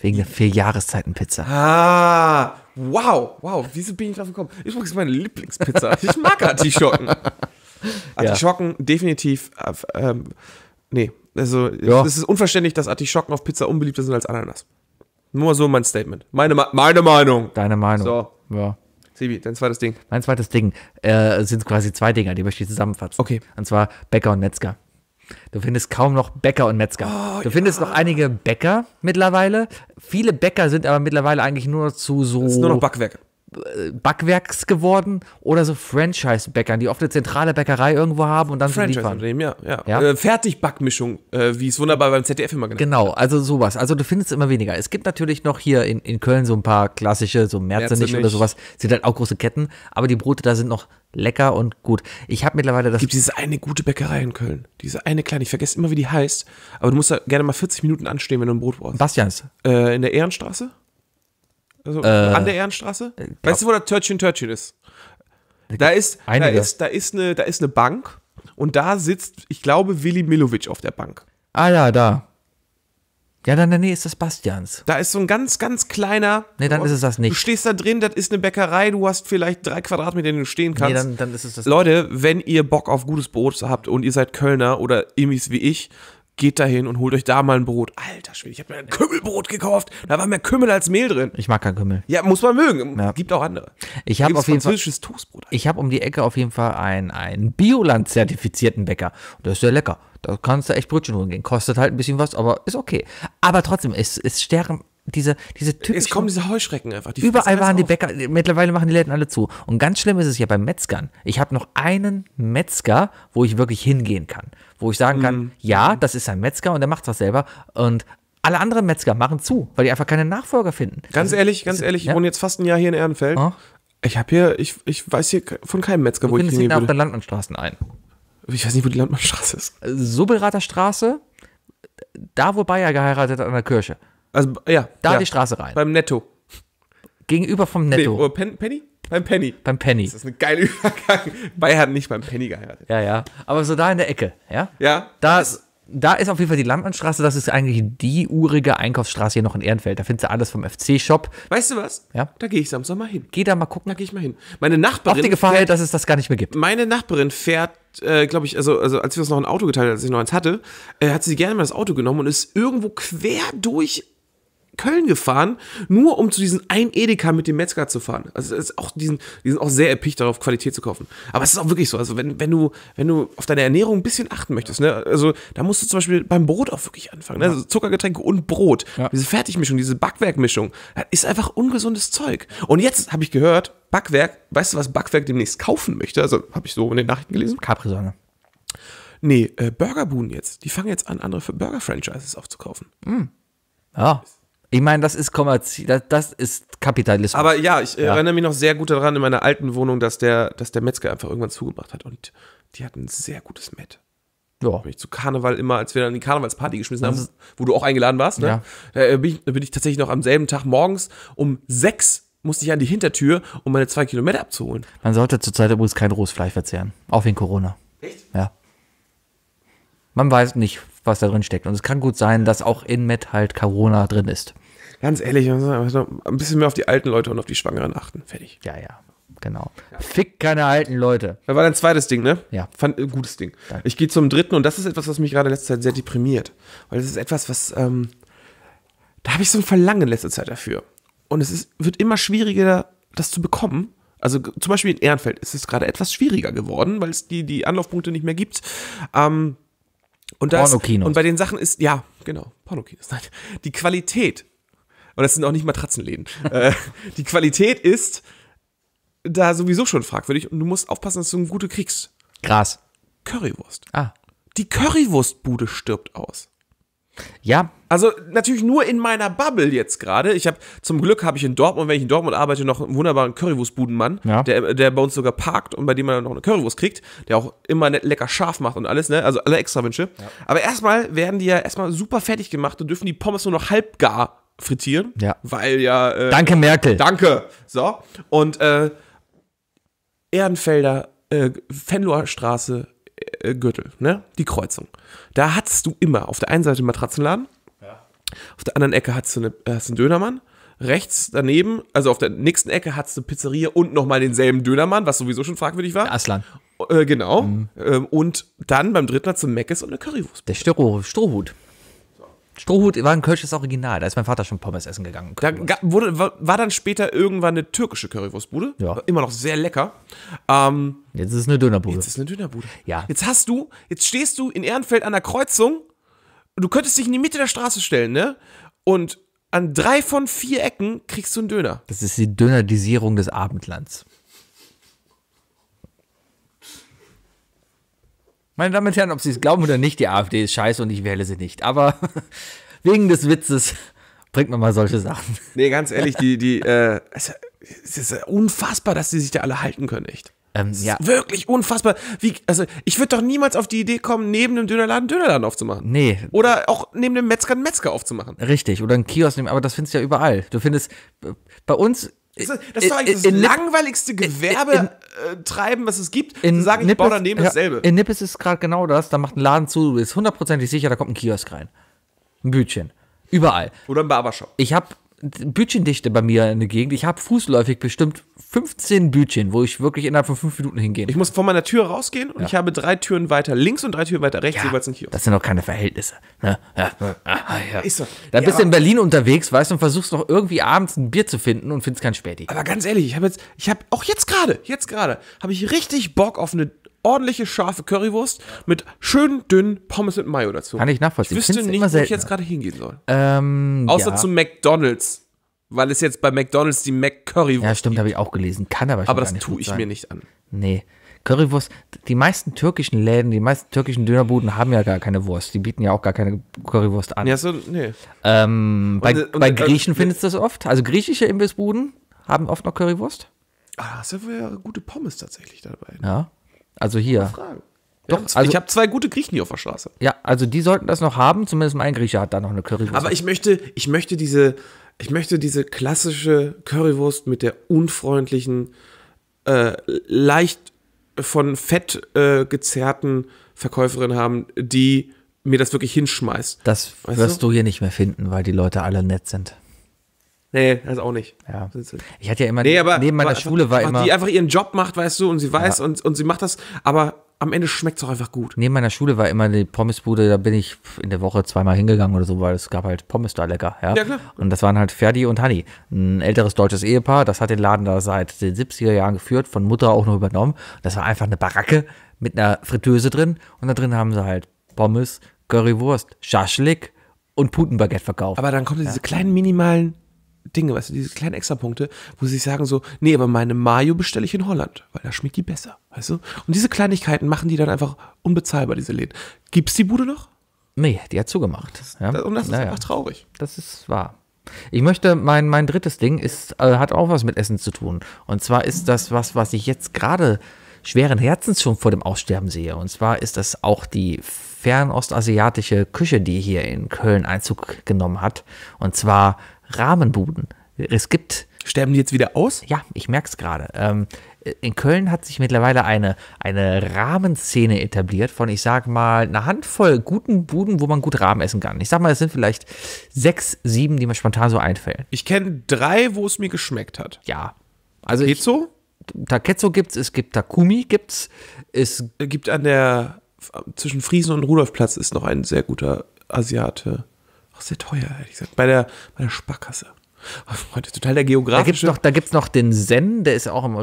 Wegen der vier Jahreszeiten Pizza. Ah, wow, wow, wieso bin ich drauf gekommen? Ich Übrigens meine Lieblingspizza. Ich mag Artischocken. Artischocken definitiv äh, ähm, nee, also ja. es ist unverständlich, dass Artischocken auf Pizza unbeliebter sind als Ananas. Nur so mein Statement. Meine, meine Meinung. Deine Meinung. So. Ja. Sebi, dein zweites Ding. Mein zweites Ding äh, sind quasi zwei Dinger, die möchte ich zusammenfassen. Okay. Und zwar Bäcker und Metzger. Du findest kaum noch Bäcker und Metzger. Oh, du findest ja. noch einige Bäcker mittlerweile. Viele Bäcker sind aber mittlerweile eigentlich nur zu so. Das ist nur noch Backwerk. Äh, Backwerks geworden oder so Franchise-Bäckern, die oft eine zentrale Bäckerei irgendwo haben und dann Franchise-Unternehmen, ja. ja. ja? Äh, Fertigbackmischung, äh, wie es wunderbar beim ZDF immer genannt Genau, also sowas. Also du findest immer weniger. Es gibt natürlich noch hier in, in Köln so ein paar klassische, so Merzenich oder sowas, sind halt auch große Ketten, aber die Brote da sind noch lecker und gut. Ich habe mittlerweile das... Gibt diese eine gute Bäckerei in Köln, diese eine kleine, ich vergesse immer, wie die heißt, aber du musst da gerne mal 40 Minuten anstehen, wenn du ein Brot brauchst. Bastians? Äh, in der Ehrenstraße? Also äh, an der Ehrenstraße? Glaub, äh, weißt du, wo der Törtchen Törtchen ist? Da ist, da, ist, da, ist eine, da ist eine Bank und da sitzt, ich glaube, Willi Milovic auf der Bank. Ah ja, da. Ja, dann in der Nähe ist das Bastians. Da ist so ein ganz, ganz kleiner. Nee, dann ist es das nicht. Du stehst da drin, das ist eine Bäckerei, du hast vielleicht drei Quadratmeter, in denen du stehen kannst. Nee, dann, dann ist es das Leute, wenn ihr Bock auf gutes Brot habt und ihr seid Kölner oder Immis wie ich, geht dahin und holt euch da mal ein Brot. Alter Schwede, ich habe mir ein Kümmelbrot gekauft. Da war mehr Kümmel als Mehl drin. Ich mag kein Kümmel. Ja, muss man mögen. Ja. Gibt auch andere. Ich habe auf jeden Fall Toastbrot. Ich habe um die Ecke auf jeden Fall einen, Bioland zertifizierten Bäcker. Das ist sehr lecker. Da kannst du echt Brötchen holen gehen. Kostet halt ein bisschen was, aber ist okay. Aber trotzdem, es, es sterben diese, diese typischen. Es kommen diese Heuschrecken einfach. Die überall waren die auf. Bäcker, mittlerweile machen die Läden alle zu. Und ganz schlimm ist es ja bei Metzgern. Ich habe noch einen Metzger, wo ich wirklich hingehen kann wo ich sagen kann, mhm. ja, das ist ein Metzger und der macht das selber und alle anderen Metzger machen zu, weil die einfach keine Nachfolger finden. Ganz also, ehrlich, ganz ist, ehrlich, ich ja? wohne jetzt fast ein Jahr hier in Ehrenfeld. Oh. Ich habe hier, ich, ich weiß hier von keinem Metzger, du wo ich hingehen würde. auf der Landmannstraßen ein. Ich weiß nicht, wo die Landmannstraße ist. Sobelrater Straße, da wo Bayer geheiratet hat, an der Kirche. Also, ja. Da ja. die Straße rein. Beim Netto. Gegenüber vom Netto. Nee, Penny? Beim Penny. Beim Penny. Das ist eine geile Übergang. Bayer hat nicht beim Penny geheiratet. Ja, ja. Aber so da in der Ecke, ja? Ja. Da ist, da ist auf jeden Fall die Landmannstraße, das ist eigentlich die urige Einkaufsstraße hier noch in Ehrenfeld. Da findest du alles vom FC-Shop. Weißt du was? Ja. Da gehe ich Samstag mal hin. Geh da mal gucken. Da gehe ich mal hin. Meine Nachbarin. Auf die Gefahr, fährt, dass es das gar nicht mehr gibt. Meine Nachbarin fährt, äh, glaube ich, also, also als wir uns noch ein Auto geteilt haben, als ich noch eins hatte, äh, hat sie gerne mal das Auto genommen und ist irgendwo quer durch Köln gefahren, nur um zu diesem ein Edeka mit dem Metzger zu fahren. Also es ist auch diesen, die sind auch sehr erpicht darauf, Qualität zu kaufen. Aber es ist auch wirklich so. Also wenn, wenn du, wenn du auf deine Ernährung ein bisschen achten möchtest, ne, also da musst du zum Beispiel beim Brot auch wirklich anfangen. Ne? Also Zuckergetränke und Brot. Ja. Diese Fertigmischung, diese Backwerkmischung, ist einfach ungesundes Zeug. Und jetzt habe ich gehört, Backwerk, weißt du, was Backwerk demnächst kaufen möchte? Also habe ich so in den Nachrichten gelesen. Capri-Sonne. Nee, äh, Burgerbuden jetzt. Die fangen jetzt an, andere Burger-Franchises aufzukaufen. Mm. Ja. Ist ich meine, das ist Kommerzi das, das, ist Kapitalismus. Aber ja, ich äh, ja. erinnere mich noch sehr gut daran in meiner alten Wohnung, dass der, dass der Metzger einfach irgendwann zugemacht hat und die hatten ein sehr gutes Met. Ja. Bin ich zu Karneval immer, als wir dann die Karnevalsparty geschmissen haben, wo du auch eingeladen warst, ne? Ja. Äh, bin, ich, bin ich tatsächlich noch am selben Tag morgens um sechs musste ich an die Hintertür, um meine zwei Kilometer abzuholen. Man sollte zurzeit übrigens kein rohes Fleisch verzehren. Auch wegen Corona. Echt? Ja. Man weiß nicht, was da drin steckt. Und es kann gut sein, dass auch in Met halt Corona drin ist ganz ehrlich, ein bisschen mehr auf die alten Leute und auf die Schwangeren achten. Fertig. Ja, ja, genau. Fick keine alten Leute. Da war dein zweites Ding, ne? Ja. Fand ein äh, gutes Ding. Danke. Ich gehe zum dritten und das ist etwas, was mich gerade in letzter Zeit sehr deprimiert. Weil das ist etwas, was. Ähm, da habe ich so ein Verlangen in letzter Zeit dafür. Und es ist, wird immer schwieriger, das zu bekommen. Also zum Beispiel in Ehrenfeld ist es gerade etwas schwieriger geworden, weil es die, die Anlaufpunkte nicht mehr gibt. Ähm, und, das, und bei den Sachen ist, ja, genau, Pornokinos. Nein, die Qualität und das sind auch nicht Matratzenläden. äh, die Qualität ist da sowieso schon fragwürdig und du musst aufpassen, dass du eine gute kriegst. Gras. Currywurst. Ah. Die Currywurstbude stirbt aus. Ja. Also natürlich nur in meiner Bubble jetzt gerade. Ich habe zum Glück habe ich in Dortmund, wenn ich in Dortmund arbeite, noch einen wunderbaren Currywurstbudenmann, ja. der, der bei uns sogar parkt und bei dem man dann noch eine Currywurst kriegt, der auch immer lecker scharf macht und alles, ne? Also alle Extrawünsche. Ja. Aber erstmal werden die ja erstmal super fertig gemacht und dürfen die Pommes nur noch halb gar frittieren. Ja. Weil ja. Äh, danke, Merkel. Danke. So. Und äh, Ehrenfelder, äh, Fenloher Straße, äh, Gürtel, ne? Die Kreuzung. Da hattest du immer auf der einen Seite einen Matratzenladen, auf der anderen Ecke hattest du, eine, äh, hast du einen Dönermann. Rechts daneben, also auf der nächsten Ecke, hattest du Pizzeria und nochmal denselben Dönermann, was sowieso schon fragwürdig war. Aslan. Äh, genau. Mhm. Ähm, und dann beim dritten hattest du Meckes und eine Currywurst. Der Strohhut. Strohhut war ein kölsches Original. Da ist mein Vater schon Pommes essen gegangen. Da wurde, war dann später irgendwann eine türkische Currywurstbude. Ja. immer noch sehr lecker. Ähm, jetzt ist es eine Dönerbude. Jetzt ist es eine Dönerbude. Ja. Jetzt hast du, jetzt stehst du in Ehrenfeld an der Kreuzung. Du könntest dich in die Mitte der Straße stellen, ne? Und an drei von vier Ecken kriegst du einen Döner. Das ist die Dönerdisierung des Abendlands. Meine Damen und Herren, ob Sie es glauben oder nicht, die AfD ist scheiße und ich wähle sie nicht. Aber wegen des Witzes bringt man mal solche Sachen. Nee, ganz ehrlich, die, die, äh, es, ist unfassbar, dass die sich da alle halten können, echt. Ähm, ja. wirklich unfassbar. Wie, also, ich würde doch niemals auf die Idee kommen, neben einem Dönerladen Dönerladen aufzumachen. Nee. Oder auch neben einem Metzger einen Metzger aufzumachen. Richtig, oder einen Kiosk nehmen, aber das findest du ja überall. Du findest, äh, bei uns das ist, das ist doch eigentlich das in langweiligste Gewerbetreiben, äh, was es gibt. In sagen, ich Nippes, baue daneben dasselbe. In Nippes ist gerade genau das. Da macht ein Laden zu, du bist hundertprozentig sicher, da kommt ein Kiosk rein. Ein Bütchen. Überall. Oder ein Barbershop. Ich habe Bütchendichte bei mir in der Gegend. Ich habe fußläufig bestimmt 15 Bütchen, wo ich wirklich innerhalb von 5 Minuten hingehen Ich muss von meiner Tür rausgehen und ja. ich habe drei Türen weiter links und drei Türen weiter rechts, ja, jeweils ein Kiosk. Das sind doch keine Verhältnisse. Ne? Ja. ja. Ist so. Dann bist du in Berlin unterwegs, weißt du, und versuchst noch irgendwie abends ein Bier zu finden und findest kein Späti. Aber ganz ehrlich, ich habe jetzt, ich habe auch jetzt gerade, jetzt gerade, habe ich richtig Bock auf eine ordentliche scharfe Currywurst mit schön dünnen Pommes mit Mayo dazu. Kann ich nachvollziehen. Ich wüsste Find's nicht, wo ich jetzt gerade hingehen soll. Ähm, Außer ja. zu McDonalds weil es jetzt bei McDonalds die McCurrywurst Ja, stimmt, habe ich auch gelesen. Kann aber schon Aber das tue ich sein. mir nicht an. Nee. Currywurst, die meisten türkischen Läden, die meisten türkischen Dönerbuden haben ja gar keine Wurst. Die bieten ja auch gar keine Currywurst an. Ja, so, nee. Ähm, bei, und, bei, äh, äh, Griechen äh, findest du das oft. Also griechische Imbissbuden haben oft noch Currywurst. Ah, das sind ja gute Pommes tatsächlich dabei. Ja. Also hier. Fragen. Doch, also, ich habe zwei gute Griechen hier auf der Straße. Ja, also die sollten das noch haben. Zumindest mein Grieche hat da noch eine Currywurst. Aber ich möchte, ich möchte diese, ich möchte diese klassische Currywurst mit der unfreundlichen, äh, leicht von Fett äh, gezerrten Verkäuferin haben, die mir das wirklich hinschmeißt. Das weißt wirst du? du? hier nicht mehr finden, weil die Leute alle nett sind. Nee, das auch nicht. Ja. Ich hatte ja immer, nee, aber, neben meiner aber, Schule war immer. Die einfach ihren Job macht, weißt du, und sie weiß ja. und, und sie macht das, aber am Ende schmeckt es auch einfach gut. Neben meiner Schule war immer die Pommesbude, da bin ich in der Woche zweimal hingegangen oder so, weil es gab halt Pommes da lecker. Ja, ja klar. Und das waren halt Ferdi und Hanni, ein älteres deutsches Ehepaar, das hat den Laden da seit den 70er Jahren geführt, von Mutter auch noch übernommen. Das war einfach eine Baracke mit einer Fritteuse drin und da drin haben sie halt Pommes, Currywurst, Schaschlik und Putenbaguette verkauft. Aber dann kommen ja. diese kleinen minimalen Dinge, weißt du, diese kleinen Extrapunkte, wo sie sich sagen so, nee, aber meine Mayo bestelle ich in Holland, weil da schmeckt die besser, weißt du? Und diese Kleinigkeiten machen die dann einfach unbezahlbar, diese Läden. Gibt's die Bude noch? Nee, die hat zugemacht. Das, Und das ist naja. einfach traurig. Das ist wahr. Ich möchte, mein, mein drittes Ding ist, äh, hat auch was mit Essen zu tun. Und zwar ist das was, was ich jetzt gerade schweren Herzens schon vor dem Aussterben sehe. Und zwar ist das auch die fernostasiatische Küche, die hier in Köln Einzug genommen hat. Und zwar Rahmenbuden. Es gibt. Sterben die jetzt wieder aus? Ja, ich merke es gerade. Ähm, in Köln hat sich mittlerweile eine, eine Rahmenszene etabliert von, ich sag mal, einer Handvoll guten Buden, wo man gut Rahmen essen kann. Ich sag mal, es sind vielleicht sechs, sieben, die mir spontan so einfällen. Ich kenne drei, wo es mir geschmeckt hat. Ja. Also Geht's so? Taketzo gibt's, es gibt Takumi gibt's, es äh, gibt an der zwischen Friesen und Rudolfplatz ist noch ein sehr guter Asiate auch sehr teuer, ehrlich gesagt. Bei der, bei der Sparkasse. Heute total der geografische. Da gibt es noch, noch den Zen, der ist auch im,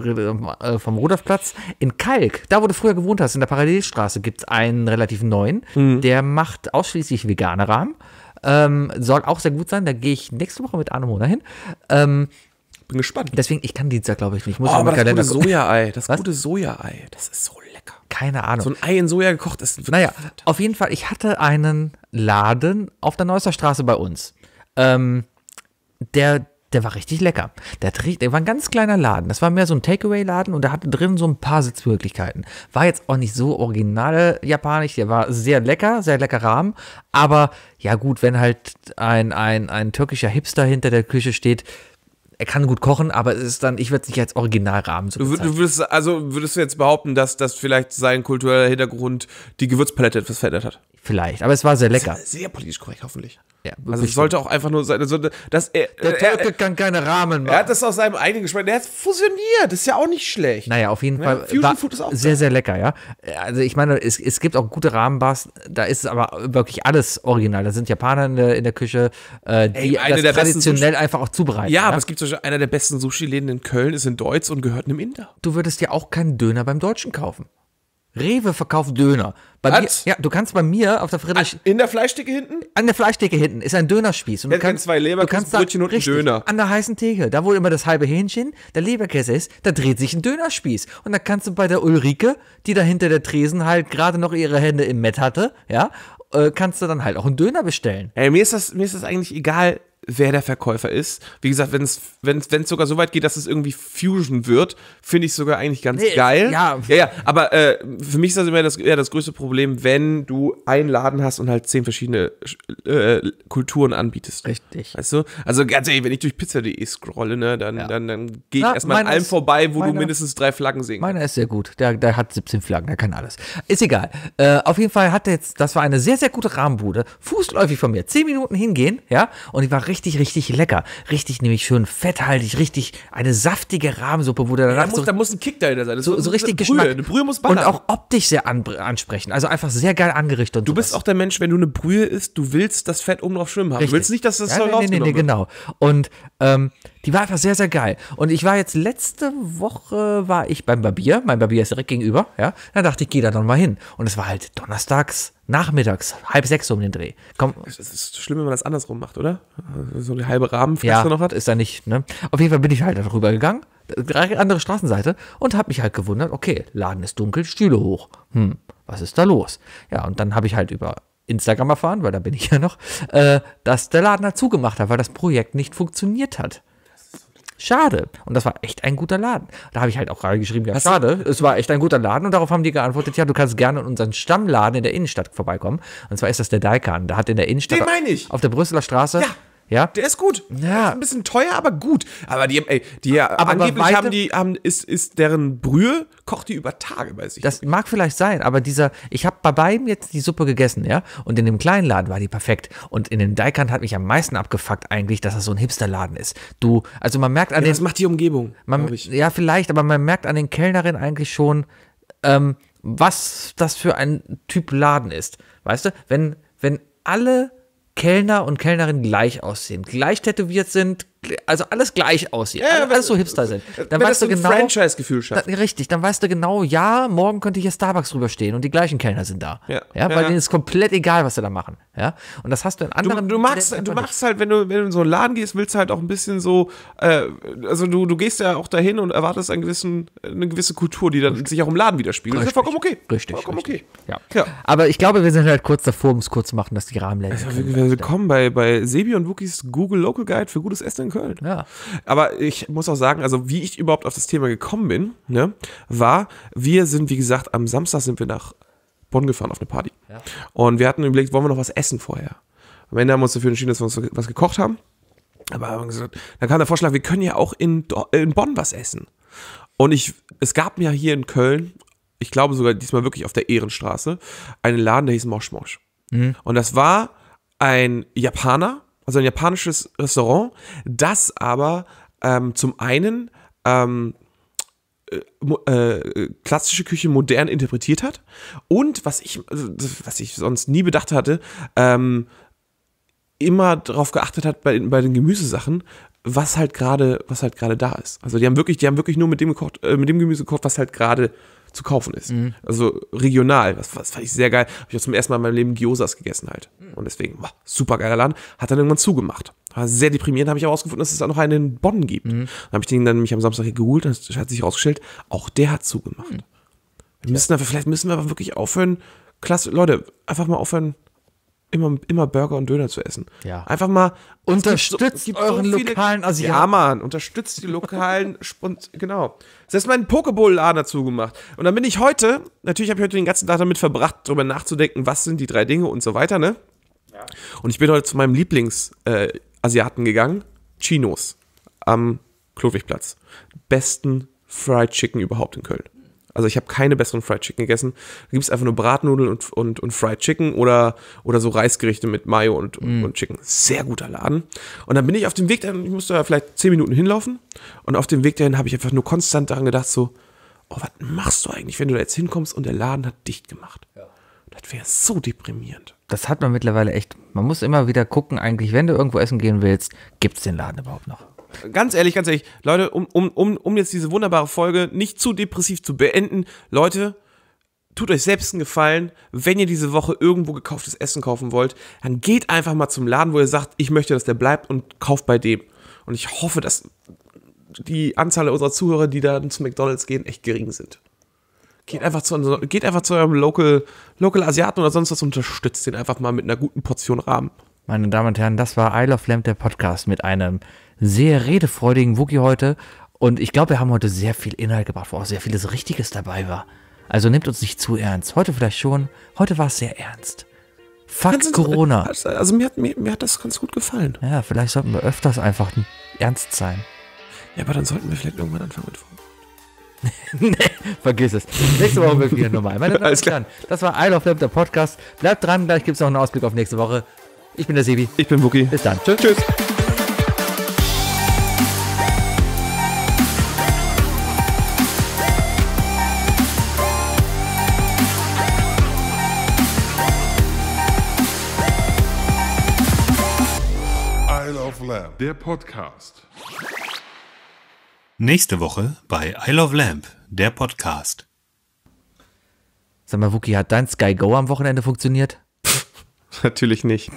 äh, vom Rudolfplatz in Kalk. Da, wo du früher gewohnt hast, in der Parallelstraße, gibt es einen relativ neuen. Mhm. Der macht ausschließlich vegane Rahmen. Ähm, soll auch sehr gut sein. Da gehe ich nächste Woche mit Anne Mona hin. Ähm, Bin gespannt. Deswegen, ich kann Dienstag, glaube ich, nicht. Muss oh, aber das Kalender gute Sojaei, das Was? gute Sojaei, das ist so keine Ahnung. So ein Ei in Soja gekocht ist. Naja, auf jeden Fall, ich hatte einen Laden auf der Neusser Straße bei uns. Ähm, der, der war richtig lecker. Der, der war ein ganz kleiner Laden. Das war mehr so ein Takeaway-Laden und der hatte drin so ein paar Sitzmöglichkeiten. War jetzt auch nicht so original japanisch. Der war sehr lecker, sehr lecker Rahmen. Aber ja, gut, wenn halt ein, ein, ein türkischer Hipster hinter der Küche steht, er kann gut kochen, aber es ist dann, ich würde es nicht als Originalrahmen so bezeichnen. Du würdest, also würdest du jetzt behaupten, dass dass vielleicht sein kultureller Hintergrund die Gewürzpalette etwas verändert hat? Vielleicht, aber es war sehr lecker. Sehr politisch korrekt, hoffentlich. Ja, also es sollte auch einfach nur sein, also, dass er, der äh, Türke kann keine Rahmen machen. Er hat das aus seinem eigenen Geschmack, der hat fusioniert, ist ja auch nicht schlecht. Naja, auf jeden Fall. Ja, Fusion Food ist auch sehr, da. sehr lecker, ja. Also ich meine, es, es gibt auch gute Rahmenbars, da ist aber wirklich alles original. Da sind Japaner in der, in der Küche, äh, die Ey, das traditionell einfach auch zubereiten. Ja, ja, aber es gibt zum Beispiel einer der besten Sushi-Läden in Köln, ist in Deutsch und gehört einem Inder. Du würdest ja auch keinen Döner beim Deutschen kaufen. Rewe verkauft Döner. Bei mir, ja, du kannst bei mir auf der Friedrich. Ah, in der Fleischdecke hinten? An der Fleischdecke hinten ist ein Dönerspieß. Und du kannst zwei Leberkäse, Brötchen und richtig, Döner. An der heißen Theke, da wo immer das halbe Hähnchen, der Leberkäse ist, da dreht sich ein Dönerspieß. Und da kannst du bei der Ulrike, die da hinter der Tresen halt gerade noch ihre Hände im Mett hatte, ja, äh, kannst du dann halt auch einen Döner bestellen. Ey, mir ist das, mir ist das eigentlich egal, wer der Verkäufer ist. Wie gesagt, wenn es sogar so weit geht, dass es irgendwie Fusion wird, finde ich es sogar eigentlich ganz nee, geil. Ja. ja, ja. Aber äh, für mich ist das immer das, ja, das größte Problem, wenn du einen Laden hast und halt zehn verschiedene äh, Kulturen anbietest. Richtig. Weißt du? Also ganz ehrlich, wenn ich durch pizza.de scrolle, ne, dann, ja. dann, dann gehe ich Na, erstmal an allem ist, vorbei, wo meine, du mindestens drei Flaggen sehen Meiner ist sehr gut. Der, der hat 17 Flaggen, der kann alles. Ist egal. Äh, auf jeden Fall hat er jetzt, das war eine sehr, sehr gute Rahmenbude. Fußläufig von mir. Zehn Minuten hingehen, ja, und ich war richtig richtig, richtig lecker. Richtig nämlich schön fetthaltig, richtig eine saftige Rahmensuppe, wo der danach ja, da, muss, so, da muss ein Kick dahinter sein. Das so, so richtig eine Geschmack. Eine Brühe muss ballern. Und auch optisch sehr an, ansprechend. Also einfach sehr geil angerichtet. Und du sowas. bist auch der Mensch, wenn du eine Brühe isst, du willst das Fett oben drauf schwimmen haben. Richtig. Du willst nicht, dass das ja, nee, nee, nee, genau. Und ähm, die war einfach sehr, sehr geil. Und ich war jetzt letzte Woche war ich beim Barbier. Mein Barbier ist direkt gegenüber. Ja, da dachte ich, geh da dann mal hin. Und es war halt donnerstags Nachmittags, halb sechs um den Dreh. Komm. Es ist schlimm, wenn man das andersrum macht, oder? So eine halbe Rahmenfresse ja, noch hat. ist da nicht, ne? Auf jeden Fall bin ich halt darüber gegangen, andere Straßenseite, und habe mich halt gewundert, okay, Laden ist dunkel, Stühle hoch. Hm, was ist da los? Ja, und dann habe ich halt über Instagram erfahren, weil da bin ich ja noch, äh, dass der Laden halt zugemacht hat, weil das Projekt nicht funktioniert hat. Schade. Und das war echt ein guter Laden. Da habe ich halt auch gerade geschrieben, ja, schade, es war echt ein guter Laden. Und darauf haben die geantwortet, ja, du kannst gerne in unseren Stammladen in der Innenstadt vorbeikommen. Und zwar ist das der Daikan. Da hat in der Innenstadt. Den meine ich. Auf der Brüsseler Straße. Ja ja. Der ist gut. Ja. Ist ein bisschen teuer, aber gut. Aber die, ey, die aber angeblich aber haben die, haben, ist, ist deren Brühe, kocht die über Tage, weiß ich. Das nicht. mag vielleicht sein, aber dieser, ich habe bei beiden jetzt die Suppe gegessen, ja. Und in dem kleinen Laden war die perfekt. Und in den Daikant hat mich am meisten abgefuckt eigentlich, dass das so ein Hipsterladen ist. Du, also man merkt an ja, den. Das macht die Umgebung. Man, ja, vielleicht, aber man merkt an den Kellnerinnen eigentlich schon, ähm, was das für ein Typ Laden ist. Weißt du, wenn, wenn alle Kellner und Kellnerin gleich aussehen, gleich tätowiert sind, also alles gleich aussieht, ja, alles, alles so Hipster sind. Dann weißt du genau, Franchise-Gefühl schafft. Dann, richtig, dann weißt du genau, ja, morgen könnte hier Starbucks rüberstehen und die gleichen Kellner sind da. Ja, ja, ja weil denen ist komplett egal, was sie da machen. Ja, und das hast du in anderen. Du, du machst, du machst halt, wenn du wenn du in so einen Laden gehst, willst du halt auch ein bisschen so, äh, also du, du gehst ja auch dahin und erwartest einen gewissen, eine gewisse Kultur, die dann richtig. sich auch im Laden widerspiegelt. Richtig. Das ist vollkommen okay. Richtig. Vollkommen richtig. okay. Ja. Aber ich glaube, wir sind halt kurz davor, um es kurz zu machen, dass die Rahmenländer. Also, willkommen bei bei Sebi und Wookies Google Local Guide für gutes Essen in Köln. Köln. Ja. Aber ich muss auch sagen, also wie ich überhaupt auf das Thema gekommen bin, ne, war, wir sind, wie gesagt, am Samstag sind wir nach Bonn gefahren auf eine Party. Ja. Und wir hatten überlegt, wollen wir noch was essen vorher? Am Ende haben wir uns dafür entschieden, dass wir uns was gekocht haben. Aber haben gesagt, dann kam der Vorschlag, wir können ja auch in, in Bonn was essen. Und ich, es gab mir hier in Köln, ich glaube sogar diesmal wirklich auf der Ehrenstraße, einen Laden, der hieß Mosch Mosch. Mhm. Und das war ein Japaner, also ein japanisches Restaurant, das aber ähm, zum einen ähm, äh, äh klassische Küche modern interpretiert hat und was ich, also, was ich sonst nie bedacht hatte, ähm, immer darauf geachtet hat bei, bei den Gemüsesachen, was halt gerade, was halt gerade da ist. Also die haben wirklich, die haben wirklich nur mit dem gekocht, äh, mit dem Gemüse gekocht, was halt gerade zu kaufen ist. Mhm. Also regional, das, das, fand ich sehr geil. Habe ich auch zum ersten Mal in meinem Leben Gyosas gegessen halt. Mhm. Und deswegen, boah, super geiler Laden. Hat dann irgendwann zugemacht. War sehr deprimierend, habe ich auch herausgefunden, dass es da noch einen in Bonn gibt. Mhm. Dann habe ich den dann mich am Samstag geholt und es hat sich herausgestellt, auch der hat zugemacht. Mhm. Wir müssen ja. aber, vielleicht müssen wir aber wirklich aufhören, klasse, Leute, einfach mal aufhören, immer, immer Burger und Döner zu essen. Ja. Einfach mal unterstützt so, euren so viele, lokalen Asiaten. Ja, Mann, unterstützt die lokalen und genau. Selbst meinen Pokeball-Laden dazu gemacht. Und dann bin ich heute, natürlich habe ich heute den ganzen Tag damit verbracht, darüber nachzudenken, was sind die drei Dinge und so weiter, ne? Ja. Und ich bin heute zu meinem Lieblings-Asiaten äh, gegangen, Chinos, am Klowigplatz. Besten Fried Chicken überhaupt in Köln. Also ich habe keine besseren Fried Chicken gegessen. Da gibt es einfach nur Bratnudeln und, und, und Fried Chicken oder, oder so Reisgerichte mit Mayo und, mm. und Chicken. Sehr guter Laden. Und dann bin ich auf dem Weg dahin, ich musste ja vielleicht zehn Minuten hinlaufen. Und auf dem Weg dahin habe ich einfach nur konstant daran gedacht, so, oh, was machst du eigentlich, wenn du da jetzt hinkommst und der Laden hat dicht gemacht? Ja. Das wäre so deprimierend. Das hat man mittlerweile echt. Man muss immer wieder gucken, eigentlich, wenn du irgendwo essen gehen willst, gibt es den Laden überhaupt noch? ganz ehrlich, ganz ehrlich, Leute, um, um, um, um jetzt diese wunderbare Folge nicht zu depressiv zu beenden, Leute, tut euch selbst einen Gefallen, wenn ihr diese Woche irgendwo gekauftes Essen kaufen wollt, dann geht einfach mal zum Laden, wo ihr sagt, ich möchte, dass der bleibt und kauft bei dem. Und ich hoffe, dass die Anzahl unserer Zuhörer, die dann zu McDonalds gehen, echt gering sind. Geht einfach zu, geht einfach zu eurem Local, Local Asiaten oder sonst was, und unterstützt den einfach mal mit einer guten Portion Rahmen. Meine Damen und Herren, das war Isle of Lamp, der Podcast mit einem sehr redefreudigen Wookie heute. Und ich glaube, wir haben heute sehr viel Inhalt gebracht, wo auch sehr vieles Richtiges dabei war. Also nehmt uns nicht zu ernst. Heute vielleicht schon. Heute war es sehr ernst. Fuck ganz Corona. Also mir hat, mir, mir hat das ganz gut gefallen. Ja, vielleicht sollten wir öfters einfach ernst sein. Ja, aber dann sollten wir vielleicht irgendwann anfangen mit Folgen. nee, vergiss es. Nächste Woche wird wieder normal. Meine Alles klar. Das war I Love Lamp, der Podcast. Bleibt dran, gleich gibt es noch einen Ausblick auf nächste Woche. Ich bin der Sebi. Ich bin Wookie. Bis dann. Tschüss. Tschüss. der Podcast. Nächste Woche bei I Love Lamp, der Podcast. Sag mal, Wookie, hat dein Sky Go am Wochenende funktioniert? Natürlich nicht.